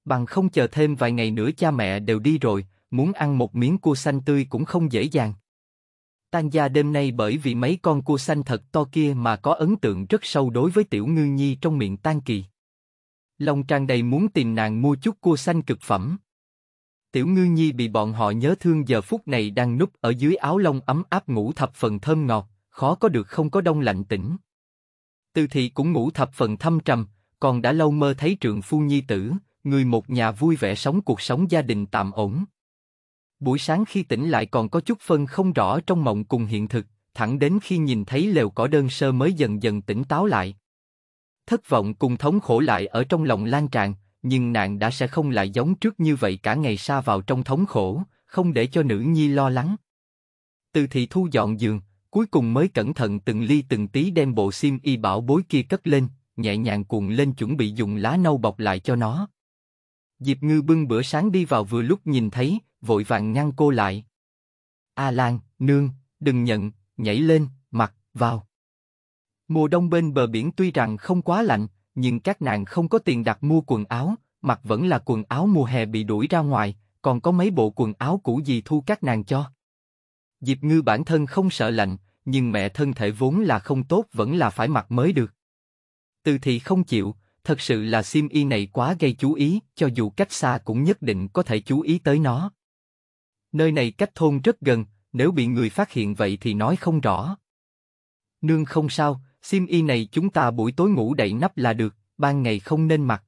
Bằng không chờ thêm vài ngày nữa cha mẹ đều đi rồi, muốn ăn một miếng cua xanh tươi cũng không dễ dàng. Tan gia đêm nay bởi vì mấy con cua xanh thật to kia mà có ấn tượng rất sâu đối với tiểu ngư nhi trong miệng tan kỳ. Lòng tràn đầy muốn tìm nàng mua chút cua xanh cực phẩm. Tiểu ngư nhi bị bọn họ nhớ thương giờ phút này đang núp ở dưới áo lông ấm áp ngủ thập phần thơm ngọt, khó có được không có đông lạnh tỉnh. Tư thị cũng ngủ thập phần thâm trầm, còn đã lâu mơ thấy trượng phu nhi tử, người một nhà vui vẻ sống cuộc sống gia đình tạm ổn. Buổi sáng khi tỉnh lại còn có chút phân không rõ trong mộng cùng hiện thực, thẳng đến khi nhìn thấy lều cỏ đơn sơ mới dần dần tỉnh táo lại. Thất vọng cùng thống khổ lại ở trong lòng lan tràn, nhưng nàng đã sẽ không lại giống trước như vậy cả ngày xa vào trong thống khổ, không để cho nữ nhi lo lắng. Từ thị thu dọn giường, cuối cùng mới cẩn thận từng ly từng tí đem bộ sim y bảo bối kia cất lên, nhẹ nhàng cuộn lên chuẩn bị dùng lá nâu bọc lại cho nó. Diệp Ngư bưng bữa sáng đi vào vừa lúc nhìn thấy, vội vàng ngăn cô lại. A Lan, nương, đừng nhận, nhảy lên, mặc, vào. Mùa đông bên bờ biển tuy rằng không quá lạnh, nhưng các nàng không có tiền đặt mua quần áo, mặc vẫn là quần áo mùa hè bị đuổi ra ngoài, còn có mấy bộ quần áo cũ gì thu các nàng cho. Diệp Ngư bản thân không sợ lạnh, nhưng mẹ thân thể vốn là không tốt vẫn là phải mặc mới được. Từ thì không chịu, thật sự là sim y này quá gây chú ý, cho dù cách xa cũng nhất định có thể chú ý tới nó. Nơi này cách thôn rất gần, nếu bị người phát hiện vậy thì nói không rõ. Nương không sao, Sim y này chúng ta buổi tối ngủ đậy nắp là được, ban ngày không nên mặc.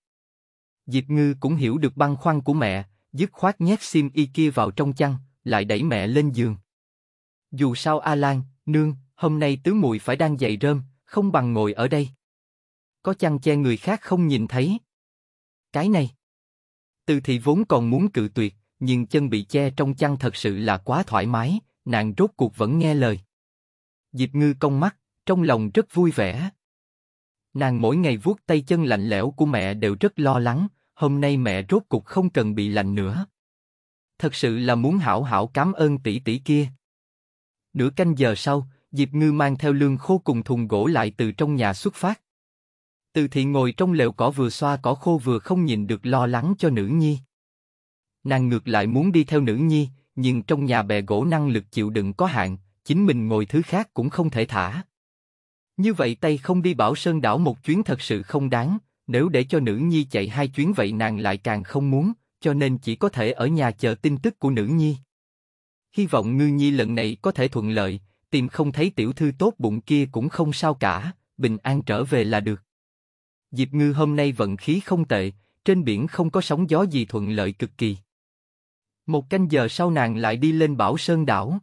Diệp Ngư cũng hiểu được băn khoăn của mẹ, dứt khoát nhét sim y kia vào trong chăn, lại đẩy mẹ lên giường. Dù sao A Lan, nương, hôm nay tứ muội phải đang dậy rơm, không bằng ngồi ở đây. Có chăn che người khác không nhìn thấy. Cái này. Từ thị vốn còn muốn cự tuyệt, nhưng chân bị che trong chăn thật sự là quá thoải mái, nàng rốt cuộc vẫn nghe lời. Diệp Ngư cong mắt, trong lòng rất vui vẻ. Nàng mỗi ngày vuốt tay chân lạnh lẽo của mẹ đều rất lo lắng, hôm nay mẹ rốt cục không cần bị lạnh nữa. Thật sự là muốn hảo hảo cảm ơn tỷ tỷ kia. Nửa canh giờ sau, Diệp Ngư mang theo lương khô cùng thùng gỗ lại từ trong nhà xuất phát. Từ thị ngồi trong lều cỏ vừa xoa cỏ khô vừa không nhìn được lo lắng cho nữ nhi. Nàng ngược lại muốn đi theo nữ nhi, nhưng trong nhà bè gỗ năng lực chịu đựng có hạn, chính mình ngồi thứ khác cũng không thể thả. Như vậy tay không đi bảo sơn đảo một chuyến thật sự không đáng, nếu để cho nữ nhi chạy hai chuyến vậy nàng lại càng không muốn, cho nên chỉ có thể ở nhà chờ tin tức của nữ nhi. Hy vọng ngư nhi lần này có thể thuận lợi, tìm không thấy tiểu thư tốt bụng kia cũng không sao cả, bình an trở về là được. Diệp ngư hôm nay vận khí không tệ, trên biển không có sóng gió gì thuận lợi cực kỳ. Một canh giờ sau nàng lại đi lên bảo sơn đảo.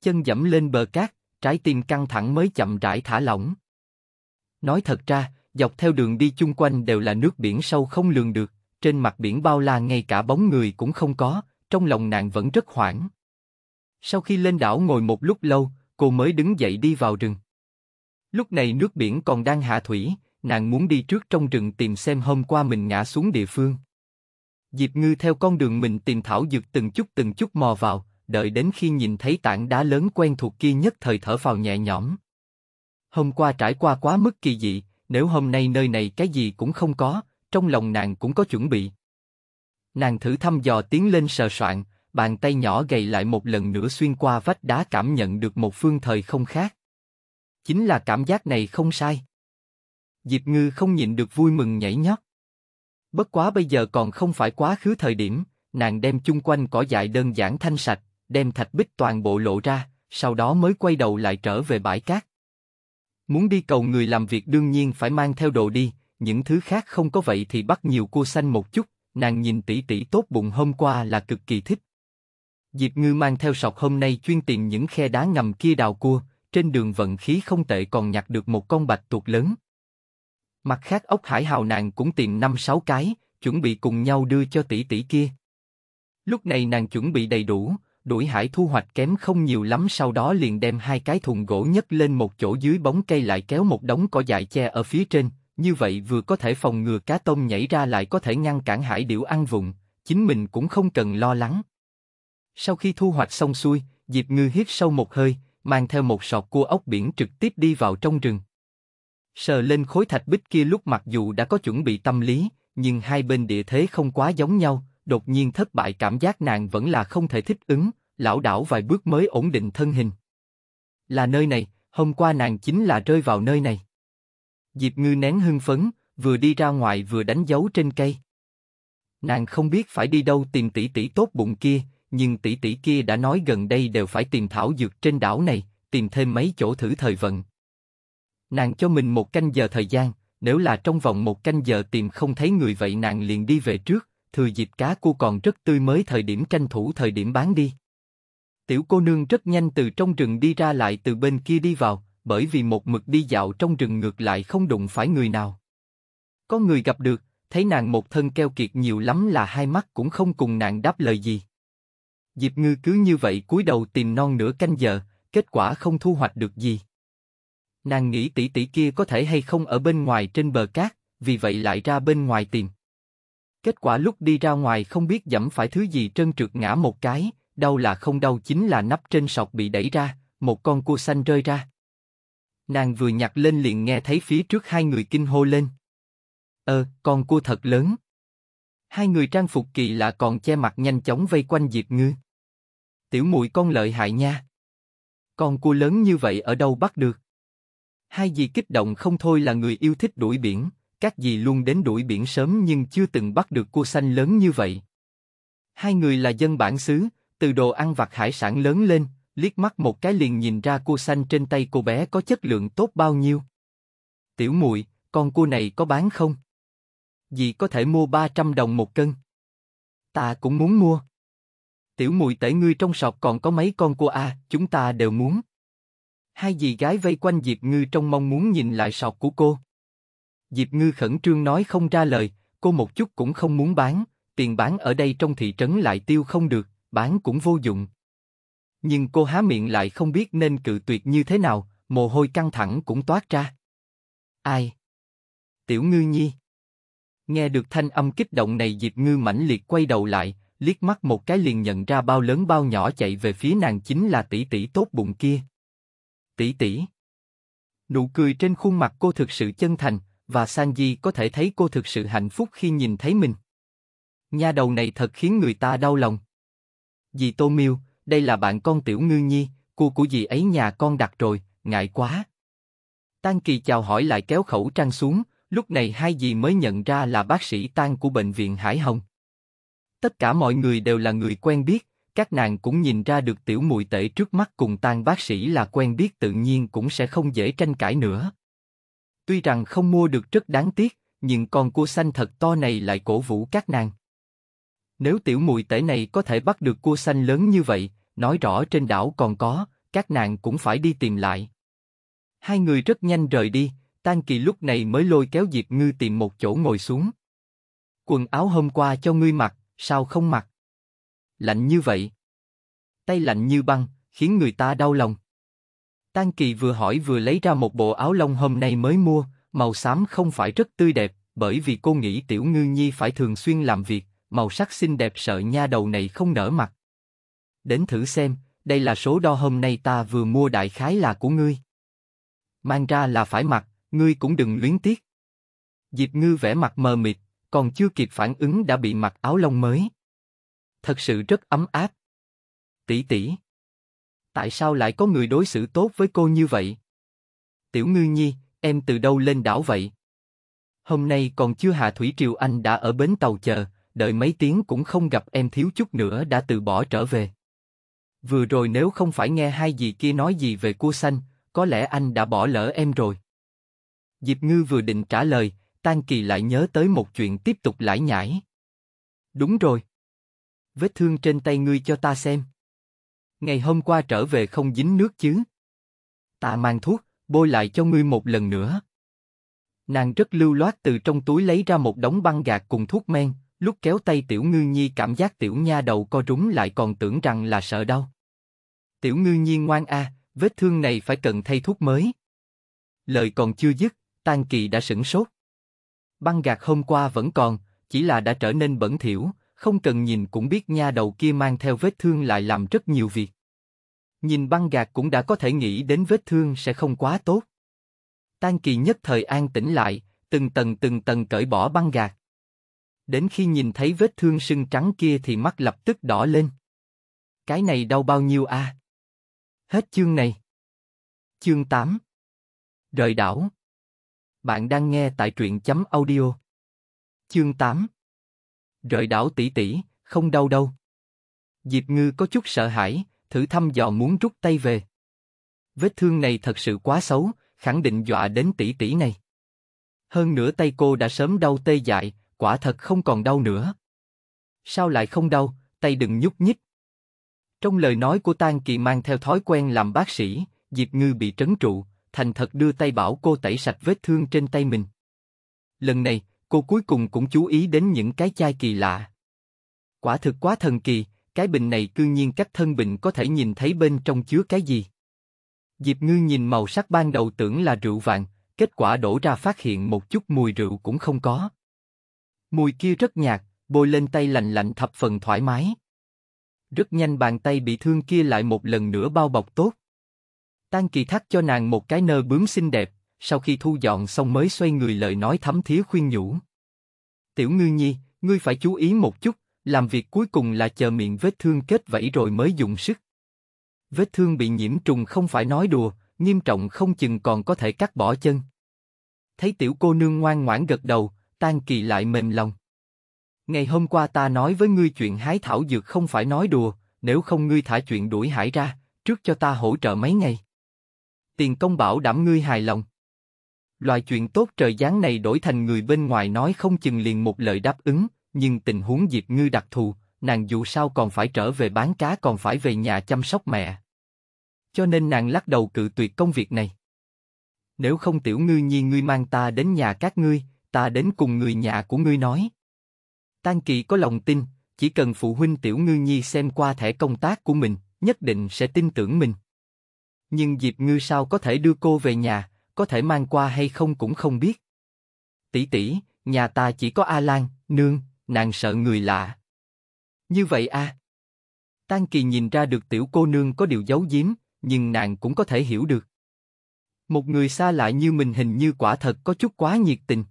Chân dẫm lên bờ cát, trái tim căng thẳng mới chậm rãi thả lỏng. Nói thật ra, dọc theo đường đi chung quanh đều là nước biển sâu không lường được, trên mặt biển bao la ngay cả bóng người cũng không có, trong lòng nàng vẫn rất hoảng. Sau khi lên đảo ngồi một lúc lâu, cô mới đứng dậy đi vào rừng. Lúc này nước biển còn đang hạ thủy, nàng muốn đi trước trong rừng tìm xem hôm qua mình ngã xuống địa phương. Diệp Ngư theo con đường mình tìm thảo dược từng chút từng chút mò vào, đợi đến khi nhìn thấy tảng đá lớn quen thuộc kia nhất thời thở phào nhẹ nhõm. Hôm qua trải qua quá mức kỳ dị, nếu hôm nay nơi này cái gì cũng không có, trong lòng nàng cũng có chuẩn bị. Nàng thử thăm dò tiến lên sờ soạn, bàn tay nhỏ gầy lại một lần nữa xuyên qua vách đá cảm nhận được một phương thời không khác. Chính là cảm giác này không sai. Diệp Ngư không nhịn được vui mừng nhảy nhót. Bất quá bây giờ còn không phải quá khứ thời điểm, nàng đem chung quanh cỏ dại đơn giản thanh sạch, đem thạch bích toàn bộ lộ ra, sau đó mới quay đầu lại trở về bãi cát. Muốn đi cầu người làm việc đương nhiên phải mang theo đồ đi, những thứ khác không có vậy thì bắt nhiều cua xanh một chút, nàng nhìn tỷ tỷ tốt bụng hôm qua là cực kỳ thích. Diệp Ngư mang theo sọc hôm nay chuyên tìm những khe đá ngầm kia đào cua, trên đường vận khí không tệ còn nhặt được một con bạch tuộc lớn. Mặt khác ốc hải hào nàng cũng tìm năm sáu cái, chuẩn bị cùng nhau đưa cho tỷ tỷ kia. Lúc này nàng chuẩn bị đầy đủ, đuổi hải thu hoạch kém không nhiều lắm sau đó liền đem hai cái thùng gỗ nhấc lên một chỗ dưới bóng cây lại kéo một đống cỏ dại che ở phía trên, như vậy vừa có thể phòng ngừa cá tôm nhảy ra lại có thể ngăn cản hải điểu ăn vụng, chính mình cũng không cần lo lắng. Sau khi thu hoạch xong xuôi, Diệp Ngư hít sâu một hơi, mang theo một sọt cua ốc biển trực tiếp đi vào trong rừng. Sờ lên khối thạch bích kia lúc mặc dù đã có chuẩn bị tâm lý, nhưng hai bên địa thế không quá giống nhau, đột nhiên thất bại cảm giác nàng vẫn là không thể thích ứng, lão đảo vài bước mới ổn định thân hình. Là nơi này, hôm qua nàng chính là rơi vào nơi này. Diệp Ngư nén hưng phấn, vừa đi ra ngoài vừa đánh dấu trên cây. Nàng không biết phải đi đâu tìm tỷ tỷ tốt bụng kia, nhưng tỷ tỷ kia đã nói gần đây đều phải tìm thảo dược trên đảo này, tìm thêm mấy chỗ thử thời vận. Nàng cho mình một canh giờ thời gian, nếu là trong vòng một canh giờ tìm không thấy người vậy nàng liền đi về trước, thừa dịp cá cua còn rất tươi mới thời điểm tranh thủ thời điểm bán đi. Tiểu cô nương rất nhanh từ trong rừng đi ra lại từ bên kia đi vào, bởi vì một mực đi dạo trong rừng ngược lại không đụng phải người nào. Có người gặp được, thấy nàng một thân keo kiệt nhiều lắm là hai mắt cũng không cùng nàng đáp lời gì. dịp Ngư cứ như vậy cúi đầu tìm non nửa canh giờ, kết quả không thu hoạch được gì. Nàng nghĩ tỷ tỷ kia có thể hay không ở bên ngoài trên bờ cát, vì vậy lại ra bên ngoài tìm. Kết quả lúc đi ra ngoài không biết dẫm phải thứ gì trơn trượt ngã một cái, đau là không đau chính là nắp trên sọc bị đẩy ra, một con cua xanh rơi ra. Nàng vừa nhặt lên liền nghe thấy phía trước hai người kinh hô lên. ơ, ờ, con cua thật lớn. Hai người trang phục kỳ lạ còn che mặt nhanh chóng vây quanh Diệp Ngư. Tiểu muội con lợi hại nha. Con cua lớn như vậy ở đâu bắt được? Hai gì kích động không thôi là người yêu thích đuổi biển, các dì luôn đến đuổi biển sớm nhưng chưa từng bắt được cua xanh lớn như vậy. Hai người là dân bản xứ, từ đồ ăn vặt hải sản lớn lên, liếc mắt một cái liền nhìn ra cua xanh trên tay cô bé có chất lượng tốt bao nhiêu. Tiểu muội, con cua này có bán không? Dì có thể mua 300 đồng một cân. Ta cũng muốn mua. Tiểu muội tể ngươi trong sọt còn có mấy con cua a, à, chúng ta đều muốn. Hai dì gái vây quanh Diệp Ngư trong mong muốn nhìn lại sọt của cô. Diệp Ngư khẩn trương nói không ra lời, cô một chút cũng không muốn bán, tiền bán ở đây trong thị trấn lại tiêu không được, bán cũng vô dụng. Nhưng cô há miệng lại không biết nên cự tuyệt như thế nào, mồ hôi căng thẳng cũng toát ra. Ai? Tiểu Ngư Nhi. Nghe được thanh âm kích động này Diệp Ngư mãnh liệt quay đầu lại, liếc mắt một cái liền nhận ra bao lớn bao nhỏ chạy về phía nàng chính là tỷ tỷ tốt bụng kia. Tỷ tỷ. Nụ cười trên khuôn mặt cô thực sự chân thành, và Sanji có thể thấy cô thực sự hạnh phúc khi nhìn thấy mình. Nha đầu này thật khiến người ta đau lòng. Dì Tô Miêu, đây là bạn con Tiểu Ngư Nhi, cu của dì ấy nhà con đặt rồi, ngại quá. Tan Kỳ chào hỏi lại kéo khẩu trang xuống, lúc này hai dì mới nhận ra là bác sĩ Tan của bệnh viện Hải Hồng. Tất cả mọi người đều là người quen biết, các nàng cũng nhìn ra được tiểu mùi tệ trước mắt cùng tan bác sĩ là quen biết tự nhiên cũng sẽ không dễ tranh cãi nữa. Tuy rằng không mua được rất đáng tiếc, nhưng con cua xanh thật to này lại cổ vũ các nàng. Nếu tiểu mùi tể này có thể bắt được cua xanh lớn như vậy, nói rõ trên đảo còn có, các nàng cũng phải đi tìm lại. Hai người rất nhanh rời đi, Tan Kỳ lúc này mới lôi kéo Diệp Ngư tìm một chỗ ngồi xuống. Quần áo hôm qua cho ngươi mặc, sao không mặc? Lạnh như vậy. Tay lạnh như băng, khiến người ta đau lòng. Tan Kỳ vừa hỏi vừa lấy ra một bộ áo lông hôm nay mới mua, màu xám không phải rất tươi đẹp, bởi vì cô nghĩ Tiểu Ngư Nhi phải thường xuyên làm việc, màu sắc xinh đẹp sợ nha đầu này không nở mặt. Đến thử xem, đây là số đo hôm nay ta vừa mua đại khái là của ngươi. Mang ra là phải mặc, ngươi cũng đừng luyến tiếc. Diệp Ngư vẽ mặt mờ mịt, còn chưa kịp phản ứng đã bị mặc áo lông mới. Thật sự rất ấm áp. Tỷ tỷ, Tại sao lại có người đối xử tốt với cô như vậy? Tiểu Ngư Nhi, em từ đâu lên đảo vậy? Hôm nay còn chưa hạ thủy triều anh đã ở bến tàu chờ, đợi mấy tiếng cũng không gặp em thiếu chút nữa đã từ bỏ trở về. Vừa rồi nếu không phải nghe hai dì kia nói gì về cua xanh, có lẽ anh đã bỏ lỡ em rồi. Diệp Ngư vừa định trả lời, Tan Kỳ lại nhớ tới một chuyện tiếp tục lải nhải. Đúng rồi. Vết thương trên tay ngươi cho ta xem ngày hôm qua trở về không dính nước chứ? Ta mang thuốc, bôi lại cho ngươi một lần nữa. Nàng rất lưu loát từ trong túi lấy ra một đống băng gạc cùng thuốc men, lúc kéo tay Tiểu Ngư Nhi cảm giác Tiểu Nha đầu co rúm lại còn tưởng rằng là sợ đau. Tiểu Ngư Nhi ngoan a, vết thương này phải cần thay thuốc mới. Lời còn chưa dứt, tang Kỳ đã sững sốt. Băng gạc hôm qua vẫn còn, chỉ là đã trở nên bẩn thỉu, không cần nhìn cũng biết nha đầu kia mang theo vết thương lại làm rất nhiều việc. Nhìn băng gạc cũng đã có thể nghĩ đến vết thương sẽ không quá tốt. Tan kỳ nhất thời an tĩnh lại, từng tầng từng tầng cởi bỏ băng gạc Đến khi nhìn thấy vết thương sưng trắng kia thì mắt lập tức đỏ lên. Cái này đau bao nhiêu a? À? Hết chương này. Chương 8 Rời đảo Bạn đang nghe tại truyện chấm audio. Chương 8 rời đảo tỷ tỷ, không đau đâu. Diệp Ngư có chút sợ hãi, thử thăm dò muốn rút tay về. Vết thương này thật sự quá xấu, khẳng định dọa đến tỷ tỷ này. Hơn nữa tay cô đã sớm đau tê dại, quả thật không còn đau nữa. Sao lại không đau, tay đừng nhúc nhích. Trong lời nói của Tang Kỳ mang theo thói quen làm bác sĩ, Diệp Ngư bị trấn trụ, thành thật đưa tay bảo cô tẩy sạch vết thương trên tay mình. Lần này, Cô cuối cùng cũng chú ý đến những cái chai kỳ lạ. Quả thực quá thần kỳ, cái bình này cư nhiên cách thân bình có thể nhìn thấy bên trong chứa cái gì. Diệp Ngư nhìn màu sắc ban đầu tưởng là rượu vàng, kết quả đổ ra phát hiện một chút mùi rượu cũng không có. Mùi kia rất nhạt, bôi lên tay lạnh lạnh thập phần thoải mái. Rất nhanh bàn tay bị thương kia lại một lần nữa bao bọc tốt. Tan kỳ thắt cho nàng một cái nơ bướm xinh đẹp, sau khi thu dọn xong mới xoay người lời nói thấm thía khuyên nhủ. Tiểu ngư nhi, ngươi phải chú ý một chút, làm việc cuối cùng là chờ miệng vết thương kết vẫy rồi mới dùng sức. Vết thương bị nhiễm trùng không phải nói đùa, nghiêm trọng không chừng còn có thể cắt bỏ chân. Thấy tiểu cô nương ngoan ngoãn gật đầu, tan kỳ lại mềm lòng. Ngày hôm qua ta nói với ngươi chuyện hái thảo dược không phải nói đùa, nếu không ngươi thả chuyện đuổi hải ra, trước cho ta hỗ trợ mấy ngày. Tiền công bảo đảm ngươi hài lòng. Loại chuyện tốt trời giáng này đổi thành người bên ngoài nói không chừng liền một lời đáp ứng, nhưng tình huống Diệp Ngư đặc thù, nàng dù sao còn phải trở về bán cá còn phải về nhà chăm sóc mẹ. Cho nên nàng lắc đầu cự tuyệt công việc này. Nếu không tiểu ngư nhi ngươi mang ta đến nhà các ngươi, ta đến cùng người nhà của ngươi nói. Tan kỳ có lòng tin, chỉ cần phụ huynh tiểu ngư nhi xem qua thẻ công tác của mình, nhất định sẽ tin tưởng mình. Nhưng Diệp Ngư sao có thể đưa cô về nhà, có thể mang qua hay không cũng không biết. Tỷ tỷ, nhà ta chỉ có A Lan, nương, nàng sợ người lạ. Như vậy a? À? Tan Kỳ nhìn ra được tiểu cô nương có điều giấu giếm, nhưng nàng cũng có thể hiểu được. Một người xa lạ như mình hình như quả thật có chút quá nhiệt tình.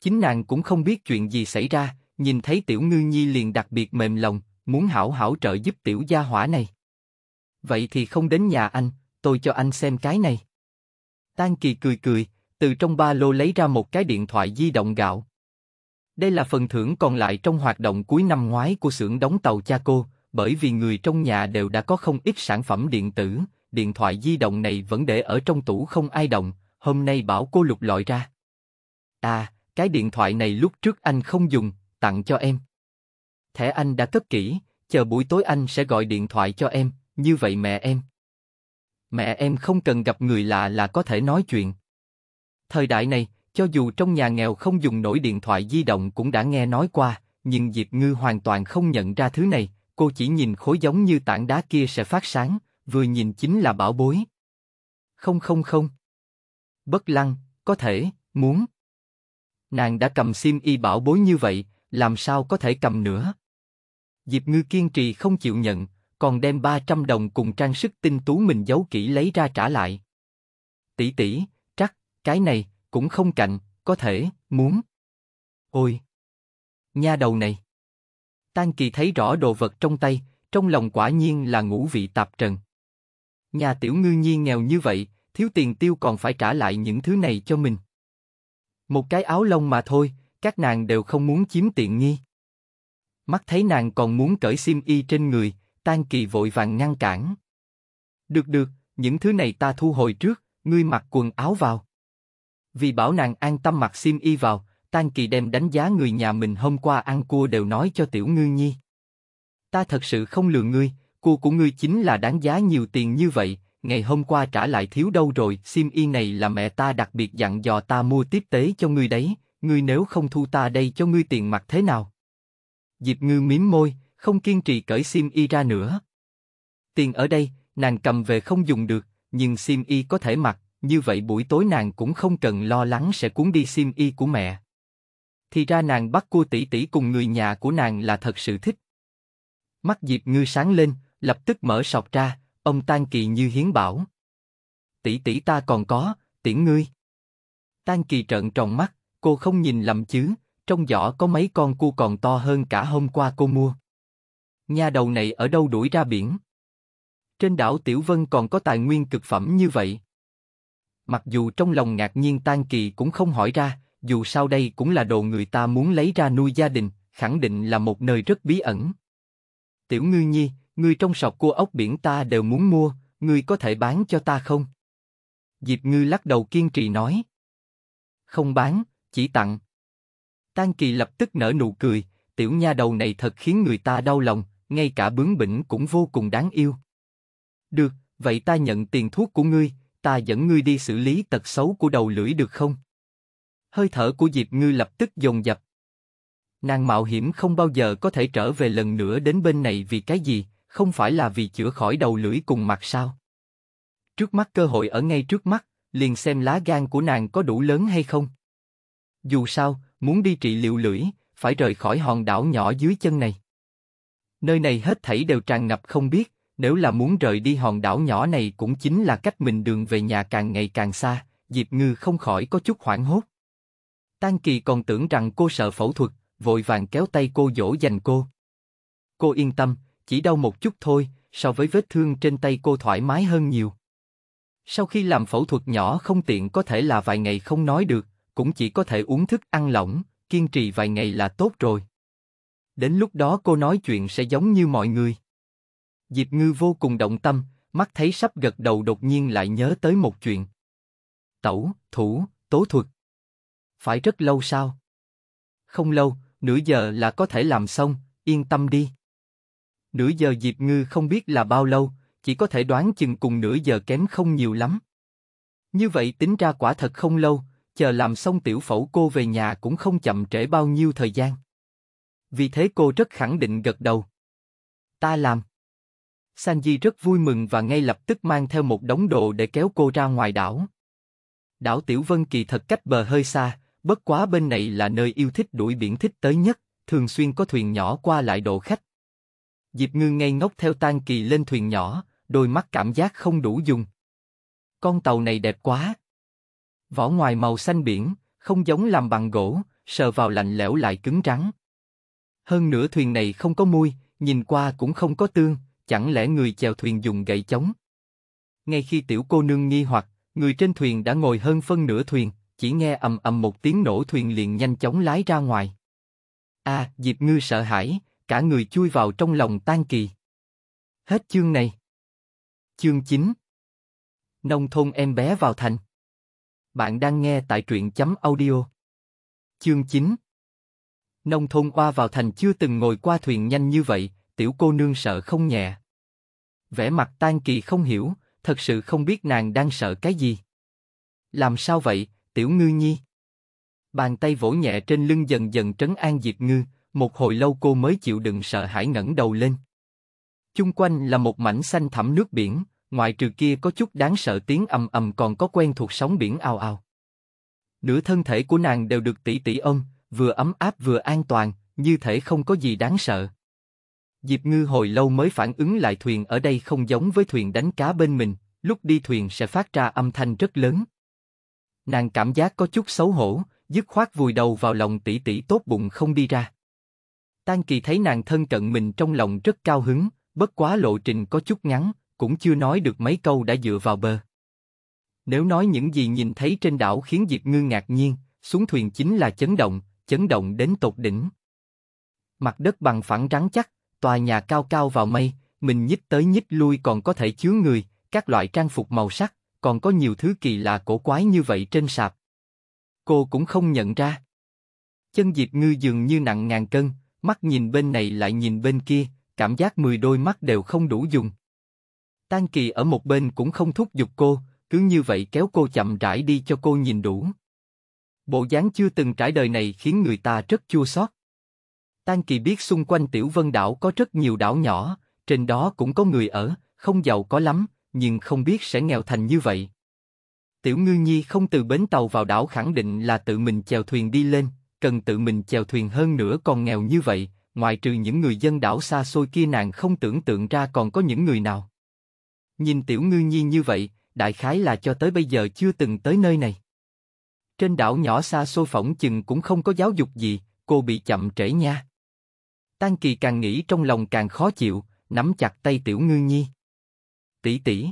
Chính nàng cũng không biết chuyện gì xảy ra, nhìn thấy tiểu ngư nhi liền đặc biệt mềm lòng, muốn hảo hảo trợ giúp tiểu gia hỏa này. Vậy thì không đến nhà anh, tôi cho anh xem cái này. Tan Kỳ cười cười, từ trong ba lô lấy ra một cái điện thoại di động gạo. Đây là phần thưởng còn lại trong hoạt động cuối năm ngoái của xưởng đóng tàu cha cô. bởi vì người trong nhà đều đã có không ít sản phẩm điện tử, điện thoại di động này vẫn để ở trong tủ không ai động, hôm nay bảo cô lục lọi ra. À, cái điện thoại này lúc trước anh không dùng, tặng cho em. Thẻ anh đã cất kỹ, chờ buổi tối anh sẽ gọi điện thoại cho em, như vậy mẹ em mẹ em không cần gặp người lạ là có thể nói chuyện. Thời đại này, cho dù trong nhà nghèo không dùng nổi điện thoại di động cũng đã nghe nói qua, nhưng Diệp Ngư hoàn toàn không nhận ra thứ này, cô chỉ nhìn khối giống như tảng đá kia sẽ phát sáng, vừa nhìn chính là bảo bối. Không không không. Bất lăng, có thể, muốn. Nàng đã cầm sim y bảo bối như vậy, làm sao có thể cầm nữa? Diệp Ngư kiên trì không chịu nhận, còn đem 300 đồng cùng trang sức tinh tú mình giấu kỹ lấy ra trả lại. Tỷ tỷ, trắc, cái này, cũng không cạnh, có thể, muốn. Ôi! Nha đầu này! Tan kỳ thấy rõ đồ vật trong tay, trong lòng quả nhiên là ngũ vị tạp trần. Nhà tiểu ngư nhiên nghèo như vậy, thiếu tiền tiêu còn phải trả lại những thứ này cho mình. Một cái áo lông mà thôi, các nàng đều không muốn chiếm tiện nghi. Mắt thấy nàng còn muốn cởi sim y trên người, Tan kỳ vội vàng ngăn cản. Được được, những thứ này ta thu hồi trước, ngươi mặc quần áo vào. Vì bảo nàng an tâm mặc sim y vào, Tan kỳ đem đánh giá người nhà mình hôm qua ăn cua đều nói cho tiểu ngư nhi. Ta thật sự không lừa ngươi, cua của ngươi chính là đáng giá nhiều tiền như vậy, ngày hôm qua trả lại thiếu đâu rồi, sim y này là mẹ ta đặc biệt dặn dò ta mua tiếp tế cho ngươi đấy, ngươi nếu không thu ta đây cho ngươi tiền mặc thế nào? Diệp ngư miếm môi, không kiên trì cởi sim y ra nữa. Tiền ở đây, nàng cầm về không dùng được, nhưng sim y có thể mặc, như vậy buổi tối nàng cũng không cần lo lắng sẽ cuốn đi sim y của mẹ. Thì ra nàng bắt cua tỷ tỷ cùng người nhà của nàng là thật sự thích. Mắt Diệp Ngư sáng lên, lập tức mở sọc ra, ông Tan Kỳ như hiến bảo. Tỷ tỷ ta còn có, tiễn ngươi. Tan Kỳ trợn tròn mắt, cô không nhìn lầm chứ, trong giỏ có mấy con cua còn to hơn cả hôm qua cô mua. Nhà đầu này ở đâu đuổi ra biển? Trên đảo Tiểu Vân còn có tài nguyên cực phẩm như vậy. Mặc dù trong lòng ngạc nhiên tan kỳ cũng không hỏi ra, dù sao đây cũng là đồ người ta muốn lấy ra nuôi gia đình, khẳng định là một nơi rất bí ẩn. Tiểu ngư nhi, ngươi trong sọt cua ốc biển ta đều muốn mua, ngươi có thể bán cho ta không? Diệp ngư lắc đầu kiên trì nói. Không bán, chỉ tặng. Tan kỳ lập tức nở nụ cười, tiểu nha đầu này thật khiến người ta đau lòng, ngay cả bướng bỉnh cũng vô cùng đáng yêu. Được, vậy ta nhận tiền thuốc của ngươi, ta dẫn ngươi đi xử lý tật xấu của đầu lưỡi được không? Hơi thở của Diệp Ngư lập tức dồn dập. Nàng mạo hiểm không bao giờ có thể trở về lần nữa đến bên này vì cái gì, không phải là vì chữa khỏi đầu lưỡi cùng mặt sao? Trước mắt cơ hội ở ngay trước mắt, liền xem lá gan của nàng có đủ lớn hay không. Dù sao, muốn đi trị liệu lưỡi, phải rời khỏi hòn đảo nhỏ dưới chân này. Nơi này hết thảy đều tràn ngập không biết, nếu là muốn rời đi hòn đảo nhỏ này cũng chính là cách mình đường về nhà càng ngày càng xa, Diệp Ngư không khỏi có chút hoảng hốt. tang Kỳ còn tưởng rằng cô sợ phẫu thuật, vội vàng kéo tay cô dỗ dành cô. Cô yên tâm, chỉ đau một chút thôi, so với vết thương trên tay cô thoải mái hơn nhiều. Sau khi làm phẫu thuật nhỏ không tiện có thể là vài ngày không nói được, cũng chỉ có thể uống thức ăn lỏng, kiên trì vài ngày là tốt rồi. Đến lúc đó cô nói chuyện sẽ giống như mọi người. Diệp Ngư vô cùng động tâm, mắt thấy sắp gật đầu đột nhiên lại nhớ tới một chuyện. Tẩu, thủ, tố thuật. Phải rất lâu sao? Không lâu, nửa giờ là có thể làm xong, yên tâm đi. Nửa giờ Diệp Ngư không biết là bao lâu, chỉ có thể đoán chừng cùng nửa giờ kém không nhiều lắm. Như vậy tính ra quả thật không lâu, chờ làm xong tiểu phẫu cô về nhà cũng không chậm trễ bao nhiêu thời gian vì thế cô rất khẳng định gật đầu. Ta làm. Sanji rất vui mừng và ngay lập tức mang theo một đống đồ để kéo cô ra ngoài đảo. Đảo Tiểu Vân kỳ thật cách bờ hơi xa, bất quá bên này là nơi yêu thích đuổi biển thích tới nhất, thường xuyên có thuyền nhỏ qua lại độ khách. Diệp Ngư ngay ngốc theo Tan Kỳ lên thuyền nhỏ, đôi mắt cảm giác không đủ dùng. Con tàu này đẹp quá. Vỏ ngoài màu xanh biển, không giống làm bằng gỗ, sờ vào lạnh lẽo lại cứng trắng. Hơn nữa thuyền này không có mui, nhìn qua cũng không có tương, chẳng lẽ người chèo thuyền dùng gậy chống? Ngay khi tiểu cô nương nghi hoặc, người trên thuyền đã ngồi hơn phân nửa thuyền, chỉ nghe ầm ầm một tiếng nổ thuyền liền nhanh chóng lái ra ngoài. A, à, Diệp Ngư sợ hãi, cả người chui vào trong lòng tan kỳ. Hết chương này. Chương 9 Nông thôn em bé vào thành Bạn đang nghe tại truyện chấm audio. Chương 9 nông thôn qua vào thành chưa từng ngồi qua thuyền nhanh như vậy, tiểu cô nương sợ không nhẹ. Vẻ mặt tan kỳ không hiểu, thật sự không biết nàng đang sợ cái gì. Làm sao vậy, tiểu ngư nhi? Bàn tay vỗ nhẹ trên lưng dần dần trấn an diệt Ngư, một hồi lâu cô mới chịu đựng sợ hãi ngẩng đầu lên. Chung quanh là một mảnh xanh thẳm nước biển, ngoài trừ kia có chút đáng sợ tiếng ầm ầm còn có quen thuộc sóng biển ào ào. Nửa thân thể của nàng đều được tỷ tỷ ôm, vừa ấm áp vừa an toàn, như thể không có gì đáng sợ. Diệp Ngư hồi lâu mới phản ứng lại thuyền ở đây không giống với thuyền đánh cá bên mình, lúc đi thuyền sẽ phát ra âm thanh rất lớn. Nàng cảm giác có chút xấu hổ, dứt khoát vùi đầu vào lòng tỷ tỷ tốt bụng không đi ra. Tan kỳ thấy nàng thân cận mình trong lòng rất cao hứng, bất quá lộ trình có chút ngắn, cũng chưa nói được mấy câu đã dựa vào bờ. Nếu nói những gì nhìn thấy trên đảo khiến Diệp Ngư ngạc nhiên, xuống thuyền chính là chấn động, chấn động đến tột đỉnh. Mặt đất bằng phẳng rắn chắc, tòa nhà cao cao vào mây, mình nhích tới nhích lui còn có thể chứa người, các loại trang phục màu sắc, còn có nhiều thứ kỳ lạ cổ quái như vậy trên sạp. Cô cũng không nhận ra. Chân Diệp Ngư dường như nặng ngàn cân, mắt nhìn bên này lại nhìn bên kia, cảm giác mười đôi mắt đều không đủ dùng. Tan Kỳ ở một bên cũng không thúc giục cô, cứ như vậy kéo cô chậm rãi đi cho cô nhìn đủ. Bộ dáng chưa từng trải đời này khiến người ta rất chua xót. Tan Kỳ biết xung quanh Tiểu Vân đảo có rất nhiều đảo nhỏ, trên đó cũng có người ở, không giàu có lắm, nhưng không biết sẽ nghèo thành như vậy. Tiểu Ngư Nhi không từ bến tàu vào đảo khẳng định là tự mình chèo thuyền đi lên, cần tự mình chèo thuyền hơn nữa còn nghèo như vậy, ngoài trừ những người dân đảo xa xôi kia nàng không tưởng tượng ra còn có những người nào. Nhìn Tiểu Ngư Nhi như vậy, đại khái là cho tới bây giờ chưa từng tới nơi này. Trên đảo nhỏ xa xôi phỏng chừng cũng không có giáo dục gì, cô bị chậm trễ nha. Tan Kỳ càng nghĩ trong lòng càng khó chịu, nắm chặt tay Tiểu Ngư Nhi. Tỷ tỷ.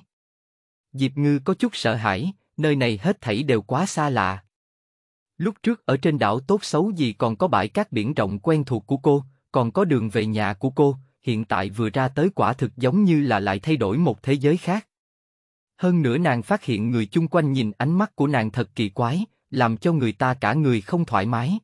Diệp Ngư có chút sợ hãi, nơi này hết thảy đều quá xa lạ. Lúc trước ở trên đảo tốt xấu gì còn có bãi cát biển rộng quen thuộc của cô, còn có đường về nhà của cô, hiện tại vừa ra tới quả thực giống như là lại thay đổi một thế giới khác. Hơn nữa nàng phát hiện người chung quanh nhìn ánh mắt của nàng thật kỳ quái, làm cho người ta cả người không thoải mái.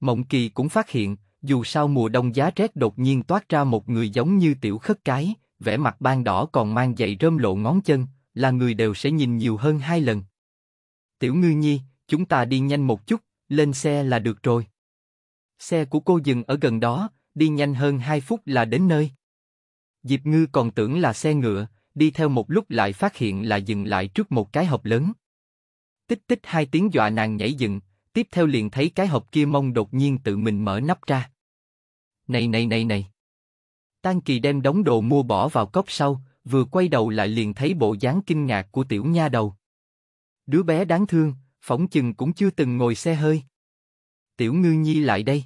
Mộng Kỳ cũng phát hiện, dù sao mùa đông giá rét đột nhiên toát ra một người giống như tiểu khất cái, vẻ mặt ban đỏ còn mang giày rơm lộ ngón chân, là người đều sẽ nhìn nhiều hơn hai lần. Tiểu ngư nhi, chúng ta đi nhanh một chút, lên xe là được rồi. Xe của cô dừng ở gần đó, đi nhanh hơn hai phút là đến nơi. Diệp ngư còn tưởng là xe ngựa, đi theo một lúc lại phát hiện là dừng lại trước một cái hộp lớn. Tích tích hai tiếng dọa nàng nhảy dựng, tiếp theo liền thấy cái hộp kia mông đột nhiên tự mình mở nắp ra. Này này này này. Tan kỳ đem đống đồ mua bỏ vào cốc sau, vừa quay đầu lại liền thấy bộ dáng kinh ngạc của tiểu nha đầu. Đứa bé đáng thương, phỏng chừng cũng chưa từng ngồi xe hơi. Tiểu ngư nhi lại đây.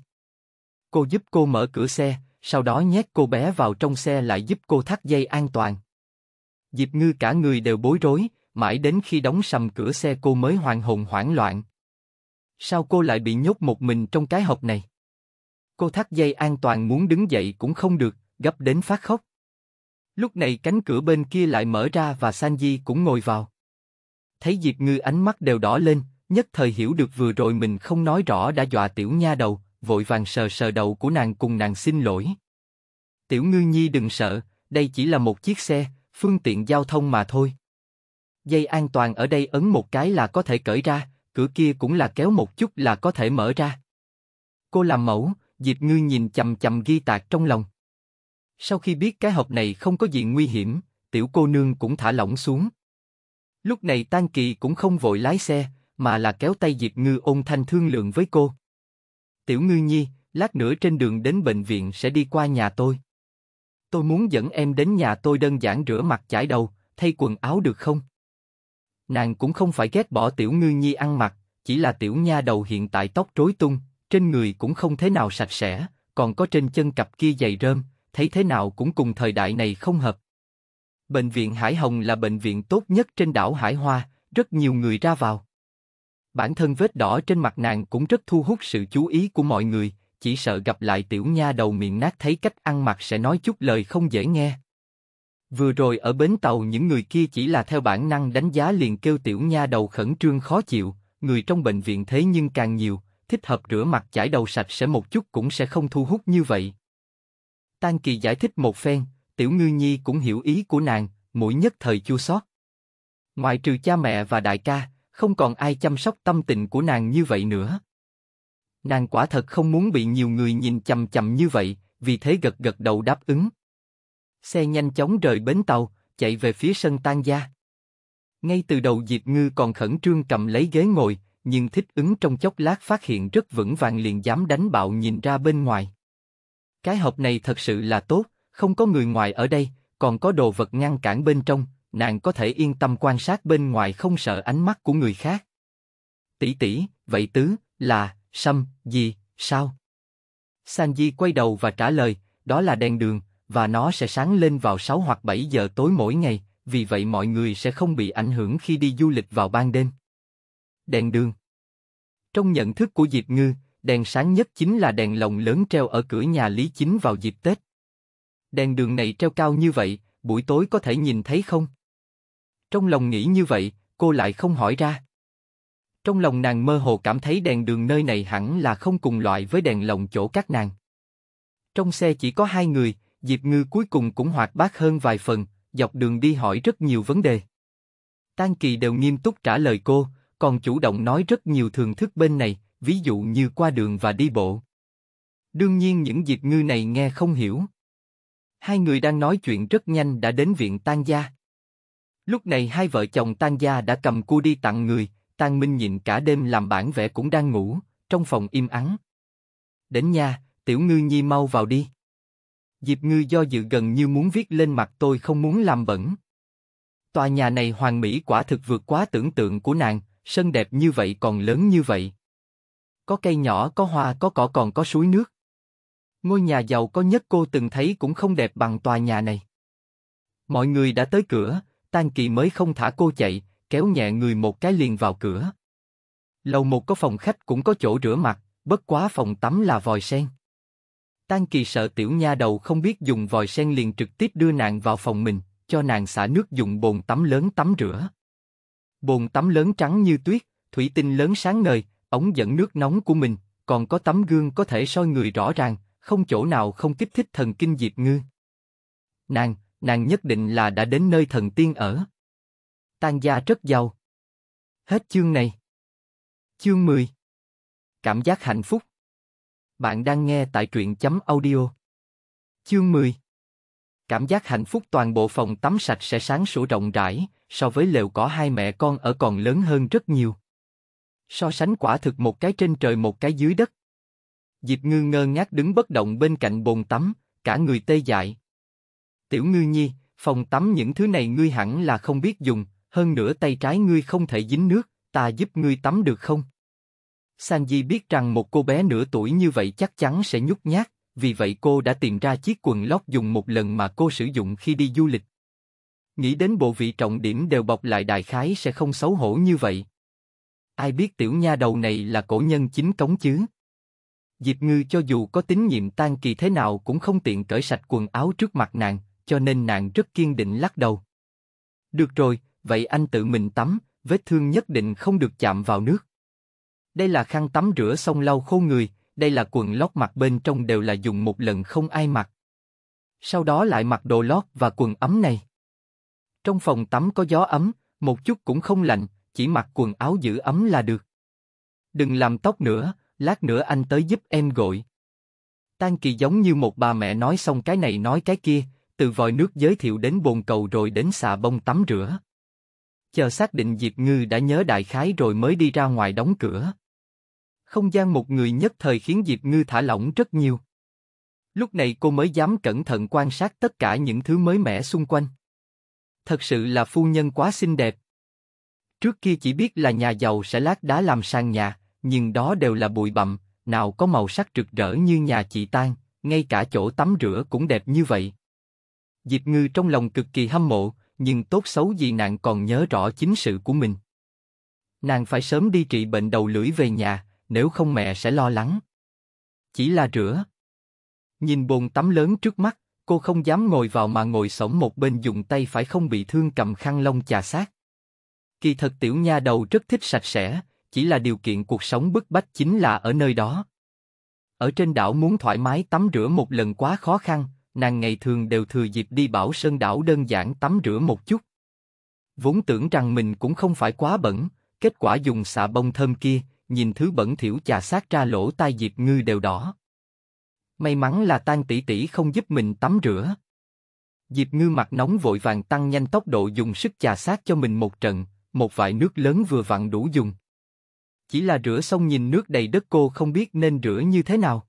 Cô giúp cô mở cửa xe, sau đó nhét cô bé vào trong xe lại giúp cô thắt dây an toàn. Diệp ngư cả người đều bối rối, mãi đến khi đóng sầm cửa xe cô mới hoàn hồn hoảng loạn. Sao cô lại bị nhốt một mình trong cái hộp này? Cô thắt dây an toàn muốn đứng dậy cũng không được, gấp đến phát khóc. Lúc này cánh cửa bên kia lại mở ra và Sanji cũng ngồi vào. Thấy Diệp Ngư ánh mắt đều đỏ lên, nhất thời hiểu được vừa rồi mình không nói rõ đã dọa tiểu nha đầu, vội vàng sờ sờ đầu của nàng cùng nàng xin lỗi. Tiểu Ngư Nhi đừng sợ, đây chỉ là một chiếc xe, phương tiện giao thông mà thôi. Dây an toàn ở đây ấn một cái là có thể cởi ra, cửa kia cũng là kéo một chút là có thể mở ra. Cô làm mẫu, Diệp Ngư nhìn chầm chầm ghi tạc trong lòng. Sau khi biết cái hộp này không có gì nguy hiểm, tiểu cô nương cũng thả lỏng xuống. Lúc này Tan Kỳ cũng không vội lái xe, mà là kéo tay Diệp Ngư ôn thanh thương lượng với cô. Tiểu Ngư Nhi, lát nữa trên đường đến bệnh viện sẽ đi qua nhà tôi. Tôi muốn dẫn em đến nhà tôi đơn giản rửa mặt chải đầu, thay quần áo được không? Nàng cũng không phải ghét bỏ tiểu ngư nhi ăn mặc, chỉ là tiểu nha đầu hiện tại tóc rối tung, trên người cũng không thế nào sạch sẽ, còn có trên chân cặp kia giày rơm, thấy thế nào cũng cùng thời đại này không hợp. Bệnh viện Hải Hồng là bệnh viện tốt nhất trên đảo Hải Hoa, rất nhiều người ra vào. Bản thân vết đỏ trên mặt nàng cũng rất thu hút sự chú ý của mọi người, chỉ sợ gặp lại tiểu nha đầu miệng nát thấy cách ăn mặc sẽ nói chút lời không dễ nghe. Vừa rồi ở bến tàu những người kia chỉ là theo bản năng đánh giá liền kêu tiểu nha đầu khẩn trương khó chịu, người trong bệnh viện thế nhưng càng nhiều, thích hợp rửa mặt chải đầu sạch sẽ một chút cũng sẽ không thu hút như vậy. Tan Kỳ giải thích một phen, Tiểu Ngư Nhi cũng hiểu ý của nàng, mũi nhất thời chua xót. Ngoại trừ cha mẹ và đại ca, không còn ai chăm sóc tâm tình của nàng như vậy nữa. Nàng quả thật không muốn bị nhiều người nhìn chằm chằm như vậy, vì thế gật gật đầu đáp ứng. Xe nhanh chóng rời bến tàu, chạy về phía sân tan gia. Ngay từ đầu Diệp Ngư còn khẩn trương cầm lấy ghế ngồi, nhưng thích ứng trong chốc lát phát hiện rất vững vàng liền dám đánh bạo nhìn ra bên ngoài. Cái hộp này thật sự là tốt, không có người ngoài ở đây, còn có đồ vật ngăn cản bên trong, nàng có thể yên tâm quan sát bên ngoài không sợ ánh mắt của người khác. Tỷ tỷ, vậy tứ, là, sâm, gì, sao? Sanji quay đầu và trả lời, đó là đèn đường, và nó sẽ sáng lên vào 6 hoặc 7 giờ tối mỗi ngày, vì vậy mọi người sẽ không bị ảnh hưởng khi đi du lịch vào ban đêm. Đèn đường Trong nhận thức của Diệp Ngư, đèn sáng nhất chính là đèn lồng lớn treo ở cửa nhà Lý Chính vào dịp Tết. Đèn đường này treo cao như vậy, buổi tối có thể nhìn thấy không? Trong lòng nghĩ như vậy, cô lại không hỏi ra. Trong lòng nàng mơ hồ cảm thấy đèn đường nơi này hẳn là không cùng loại với đèn lồng chỗ các nàng. Trong xe chỉ có hai người, Diệp Ngư cuối cùng cũng hoạt bát hơn vài phần, dọc đường đi hỏi rất nhiều vấn đề. Tang Kỳ đều nghiêm túc trả lời cô, còn chủ động nói rất nhiều thường thức bên này, ví dụ như qua đường và đi bộ. Đương nhiên những Diệp Ngư này nghe không hiểu. Hai người đang nói chuyện rất nhanh đã đến viện Tang Gia. Lúc này hai vợ chồng Tang Gia đã cầm cua đi tặng người, Tang Minh nhịn cả đêm làm bản vẽ cũng đang ngủ, trong phòng im ắng. Đến nhà, Tiểu Ngư Nhi mau vào đi. Diệp Ngư do dự gần như muốn viết lên mặt tôi không muốn làm bẩn. Tòa nhà này hoàn mỹ quả thực vượt quá tưởng tượng của nàng, sân đẹp như vậy còn lớn như vậy. Có cây nhỏ, có hoa, có cỏ còn có suối nước. Ngôi nhà giàu có nhất cô từng thấy cũng không đẹp bằng tòa nhà này. Mọi người đã tới cửa, Tan Kỳ mới không thả cô chạy, kéo nhẹ người một cái liền vào cửa. Lầu một có phòng khách cũng có chỗ rửa mặt, bất quá phòng tắm là vòi sen. Tan kỳ sợ tiểu nha đầu không biết dùng vòi sen liền trực tiếp đưa nàng vào phòng mình, cho nàng xả nước dùng bồn tắm lớn tắm rửa. Bồn tắm lớn trắng như tuyết, thủy tinh lớn sáng ngời, ống dẫn nước nóng của mình, còn có tấm gương có thể soi người rõ ràng, không chỗ nào không kích thích thần kinh Diệp Ngư. Nàng, nàng nhất định là đã đến nơi thần tiên ở. Tan gia rất giàu. Hết chương này. Chương 10 Cảm giác hạnh phúc bạn đang nghe tại truyện chấm audio. Chương 10 Cảm giác hạnh phúc toàn bộ phòng tắm sạch sẽ sáng sủa rộng rãi, so với lều cỏ hai mẹ con ở còn lớn hơn rất nhiều. So sánh quả thực một cái trên trời một cái dưới đất. Diệp ngư ngơ ngác đứng bất động bên cạnh bồn tắm, cả người tê dại. Tiểu ngư nhi, phòng tắm những thứ này ngươi hẳn là không biết dùng, hơn nữa tay trái ngươi không thể dính nước, ta giúp ngươi tắm được không? Sanji biết rằng một cô bé nửa tuổi như vậy chắc chắn sẽ nhút nhát, vì vậy cô đã tìm ra chiếc quần lót dùng một lần mà cô sử dụng khi đi du lịch. Nghĩ đến bộ vị trọng điểm đều bọc lại đại khái sẽ không xấu hổ như vậy. Ai biết tiểu nha đầu này là cổ nhân chính cống chứ? Diệp Ngư cho dù có tín nhiệm tan kỳ thế nào cũng không tiện cởi sạch quần áo trước mặt nàng, cho nên nàng rất kiên định lắc đầu. Được rồi, vậy anh tự mình tắm, vết thương nhất định không được chạm vào nước đây là khăn tắm rửa xong lau khô người, đây là quần lót mặc bên trong đều là dùng một lần không ai mặc. Sau đó lại mặc đồ lót và quần ấm này. Trong phòng tắm có gió ấm, một chút cũng không lạnh, chỉ mặc quần áo giữ ấm là được. Đừng làm tóc nữa, lát nữa anh tới giúp em gội. Tan kỳ giống như một bà mẹ nói xong cái này nói cái kia, từ vòi nước giới thiệu đến bồn cầu rồi đến xà bông tắm rửa chờ xác định Diệp Ngư đã nhớ đại khái rồi mới đi ra ngoài đóng cửa. Không gian một người nhất thời khiến Diệp Ngư thả lỏng rất nhiều. Lúc này cô mới dám cẩn thận quan sát tất cả những thứ mới mẻ xung quanh. Thật sự là phu nhân quá xinh đẹp. Trước kia chỉ biết là nhà giàu sẽ lát đá làm sang nhà, nhưng đó đều là bụi bặm, nào có màu sắc rực rỡ như nhà chị Tan, ngay cả chỗ tắm rửa cũng đẹp như vậy. Diệp Ngư trong lòng cực kỳ hâm mộ, nhưng tốt xấu gì nàng còn nhớ rõ chính sự của mình. Nàng phải sớm đi trị bệnh đầu lưỡi về nhà, nếu không mẹ sẽ lo lắng. Chỉ là rửa. Nhìn bồn tắm lớn trước mắt, cô không dám ngồi vào mà ngồi sổng một bên dùng tay phải không bị thương cầm khăn lông chà sát. Kỳ thật tiểu nha đầu rất thích sạch sẽ, chỉ là điều kiện cuộc sống bức bách chính là ở nơi đó. Ở trên đảo muốn thoải mái tắm rửa một lần quá khó khăn, nàng ngày thường đều thừa dịp đi bảo sơn đảo đơn giản tắm rửa một chút. Vốn tưởng rằng mình cũng không phải quá bẩn, kết quả dùng xà bông thơm kia, nhìn thứ bẩn thiểu chà sát ra lỗ tai Diệp Ngư đều đỏ. May mắn là tan tỷ tỷ không giúp mình tắm rửa. Diệp Ngư mặt nóng vội vàng tăng nhanh tốc độ dùng sức chà sát cho mình một trận, một vại nước lớn vừa vặn đủ dùng. Chỉ là rửa xong nhìn nước đầy đất cô không biết nên rửa như thế nào.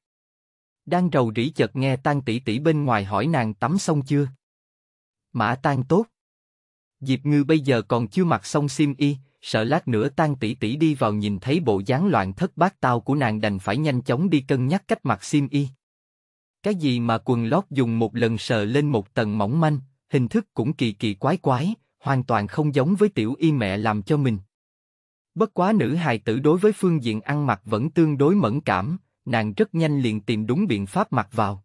Đang rầu rĩ chợt nghe tan tỷ tỷ bên ngoài hỏi nàng tắm xong chưa. Mã tan tốt. Diệp ngư bây giờ còn chưa mặc xong xiêm y, sợ lát nữa tan tỷ tỷ đi vào nhìn thấy bộ dáng loạn thất bát tao của nàng đành phải nhanh chóng đi cân nhắc cách mặc xiêm y. Cái gì mà quần lót dùng một lần sờ lên một tầng mỏng manh, hình thức cũng kỳ kỳ quái quái, hoàn toàn không giống với tiểu y mẹ làm cho mình. Bất quá nữ hài tử đối với phương diện ăn mặc vẫn tương đối mẫn cảm, nàng rất nhanh liền tìm đúng biện pháp mặc vào.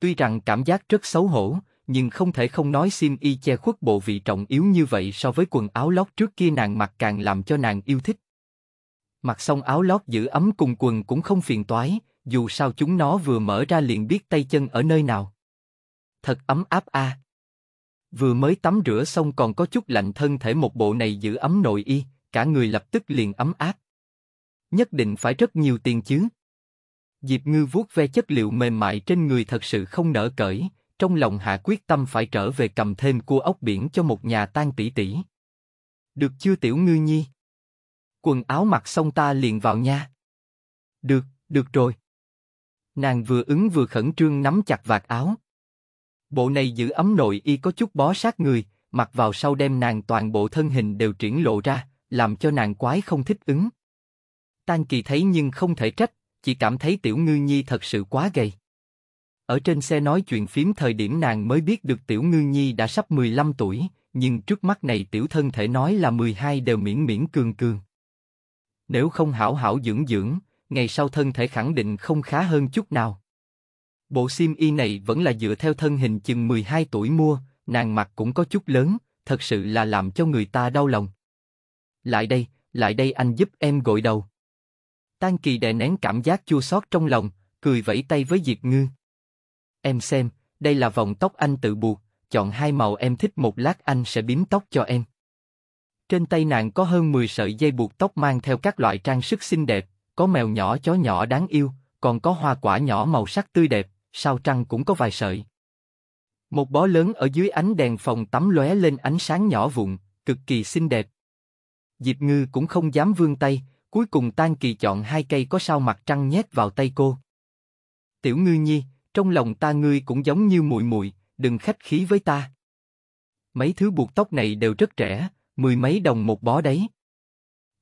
Tuy rằng cảm giác rất xấu hổ, nhưng không thể không nói sim y che khuất bộ vị trọng yếu như vậy so với quần áo lót trước kia nàng mặc càng làm cho nàng yêu thích. Mặc xong áo lót giữ ấm cùng quần cũng không phiền toái, dù sao chúng nó vừa mở ra liền biết tay chân ở nơi nào. Thật ấm áp a. À. Vừa mới tắm rửa xong còn có chút lạnh thân thể một bộ này giữ ấm nội y, cả người lập tức liền ấm áp. Nhất định phải rất nhiều tiền chứ. Diệp Ngư vuốt ve chất liệu mềm mại trên người thật sự không nỡ cởi, trong lòng hạ quyết tâm phải trở về cầm thêm cua ốc biển cho một nhà tan tỷ tỷ. Được chưa Tiểu Ngư Nhi? Quần áo mặc xong ta liền vào nha. Được, được rồi. Nàng vừa ứng vừa khẩn trương nắm chặt vạt áo. Bộ này giữ ấm nội y có chút bó sát người, mặc vào sau đem nàng toàn bộ thân hình đều triển lộ ra, làm cho nàng quái không thích ứng. Tan kỳ thấy nhưng không thể trách, chỉ cảm thấy Tiểu Ngư Nhi thật sự quá gầy. Ở trên xe nói chuyện phím thời điểm nàng mới biết được Tiểu Ngư Nhi đã sắp 15 tuổi, nhưng trước mắt này tiểu thân thể nói là 12 đều miễn miễn cường cường. Nếu không hảo hảo dưỡng dưỡng, ngày sau thân thể khẳng định không khá hơn chút nào. Bộ sim y này vẫn là dựa theo thân hình chừng 12 tuổi mua, nàng mặt cũng có chút lớn, thật sự là làm cho người ta đau lòng. Lại đây, lại đây anh giúp em gội đầu. Tan Kỳ đè nén cảm giác chua xót trong lòng, cười vẫy tay với Diệp Ngư. Em xem, đây là vòng tóc anh tự buộc, chọn hai màu em thích một lát anh sẽ biếm tóc cho em. Trên tay nàng có hơn 10 sợi dây buộc tóc mang theo các loại trang sức xinh đẹp, có mèo nhỏ chó nhỏ đáng yêu, còn có hoa quả nhỏ màu sắc tươi đẹp, sao trăng cũng có vài sợi. Một bó lớn ở dưới ánh đèn phòng tắm lóe lên ánh sáng nhỏ vụn, cực kỳ xinh đẹp. Diệp Ngư cũng không dám vươn tay, cuối cùng Tan Kỳ chọn hai cây có sao mặt trăng nhét vào tay cô. Tiểu Ngư Nhi, trong lòng ta ngươi cũng giống như muội muội, đừng khách khí với ta. Mấy thứ buộc tóc này đều rất rẻ, mười mấy đồng một bó đấy.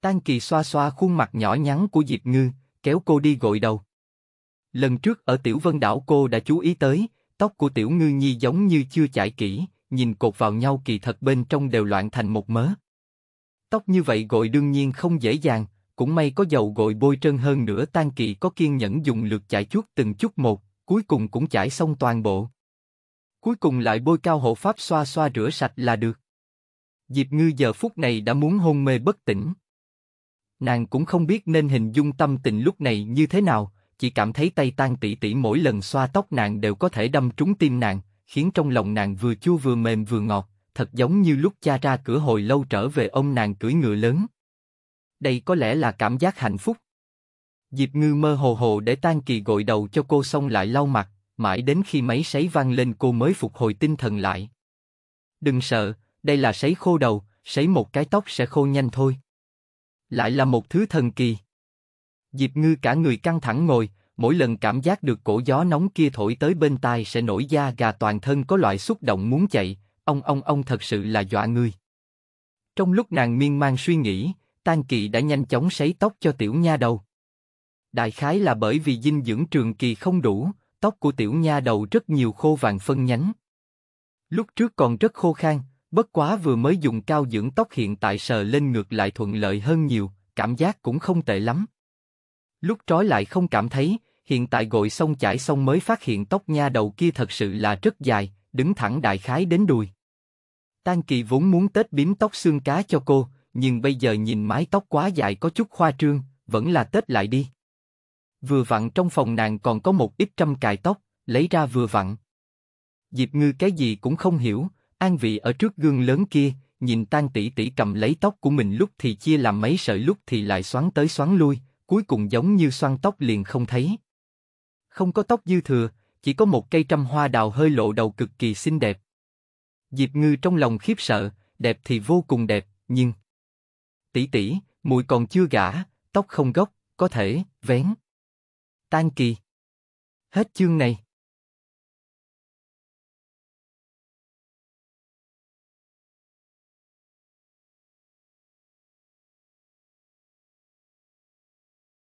Tan Kỳ xoa xoa khuôn mặt nhỏ nhắn của Diệp Ngư, kéo cô đi gội đầu. Lần trước ở Tiểu Vân Đảo cô đã chú ý tới, tóc của Tiểu Ngư Nhi giống như chưa chải kỹ, nhìn cột vào nhau kỳ thật bên trong đều loạn thành một mớ. Tóc như vậy gội đương nhiên không dễ dàng, cũng may có dầu gội bôi trơn hơn nữa tan kỳ có kiên nhẫn dùng lượt chải chuốt từng chút một, cuối cùng cũng chải xong toàn bộ. Cuối cùng lại bôi cao hộ pháp xoa xoa rửa sạch là được. Diệp ngư giờ phút này đã muốn hôn mê bất tỉnh. Nàng cũng không biết nên hình dung tâm tình lúc này như thế nào, chỉ cảm thấy tay tan tỉ tỉ mỗi lần xoa tóc nàng đều có thể đâm trúng tim nàng, khiến trong lòng nàng vừa chua vừa mềm vừa ngọt, thật giống như lúc cha ra cửa hồi lâu trở về ông nàng cưỡi ngựa lớn đây có lẽ là cảm giác hạnh phúc. Diệp Ngư mơ hồ hồ để tan kỳ gội đầu cho cô xong lại lau mặt, mãi đến khi máy sấy vang lên cô mới phục hồi tinh thần lại. Đừng sợ, đây là sấy khô đầu, sấy một cái tóc sẽ khô nhanh thôi. Lại là một thứ thần kỳ. Diệp Ngư cả người căng thẳng ngồi, mỗi lần cảm giác được cổ gió nóng kia thổi tới bên tai sẽ nổi da gà toàn thân có loại xúc động muốn chạy, ông ông ông thật sự là dọa người. Trong lúc nàng miên man suy nghĩ, Tan Kỳ đã nhanh chóng sấy tóc cho tiểu nha đầu. Đại khái là bởi vì dinh dưỡng trường kỳ không đủ, tóc của tiểu nha đầu rất nhiều khô vàng phân nhánh. Lúc trước còn rất khô khan, bất quá vừa mới dùng cao dưỡng tóc hiện tại sờ lên ngược lại thuận lợi hơn nhiều, cảm giác cũng không tệ lắm. Lúc trói lại không cảm thấy, hiện tại gội xong chải xong mới phát hiện tóc nha đầu kia thật sự là rất dài, đứng thẳng đại khái đến đùi. Tan Kỳ vốn muốn tết bím tóc xương cá cho cô, nhưng bây giờ nhìn mái tóc quá dài có chút khoa trương, vẫn là tết lại đi. Vừa vặn trong phòng nàng còn có một ít trăm cài tóc, lấy ra vừa vặn. Diệp Ngư cái gì cũng không hiểu, an vị ở trước gương lớn kia, nhìn tan tỷ tỷ cầm lấy tóc của mình lúc thì chia làm mấy sợi lúc thì lại xoắn tới xoắn lui, cuối cùng giống như xoăn tóc liền không thấy. Không có tóc dư thừa, chỉ có một cây trăm hoa đào hơi lộ đầu cực kỳ xinh đẹp. Diệp Ngư trong lòng khiếp sợ, đẹp thì vô cùng đẹp, nhưng tỷ tỷ, mùi còn chưa gả, tóc không gốc, có thể, vén. Tan kỳ. Hết chương này.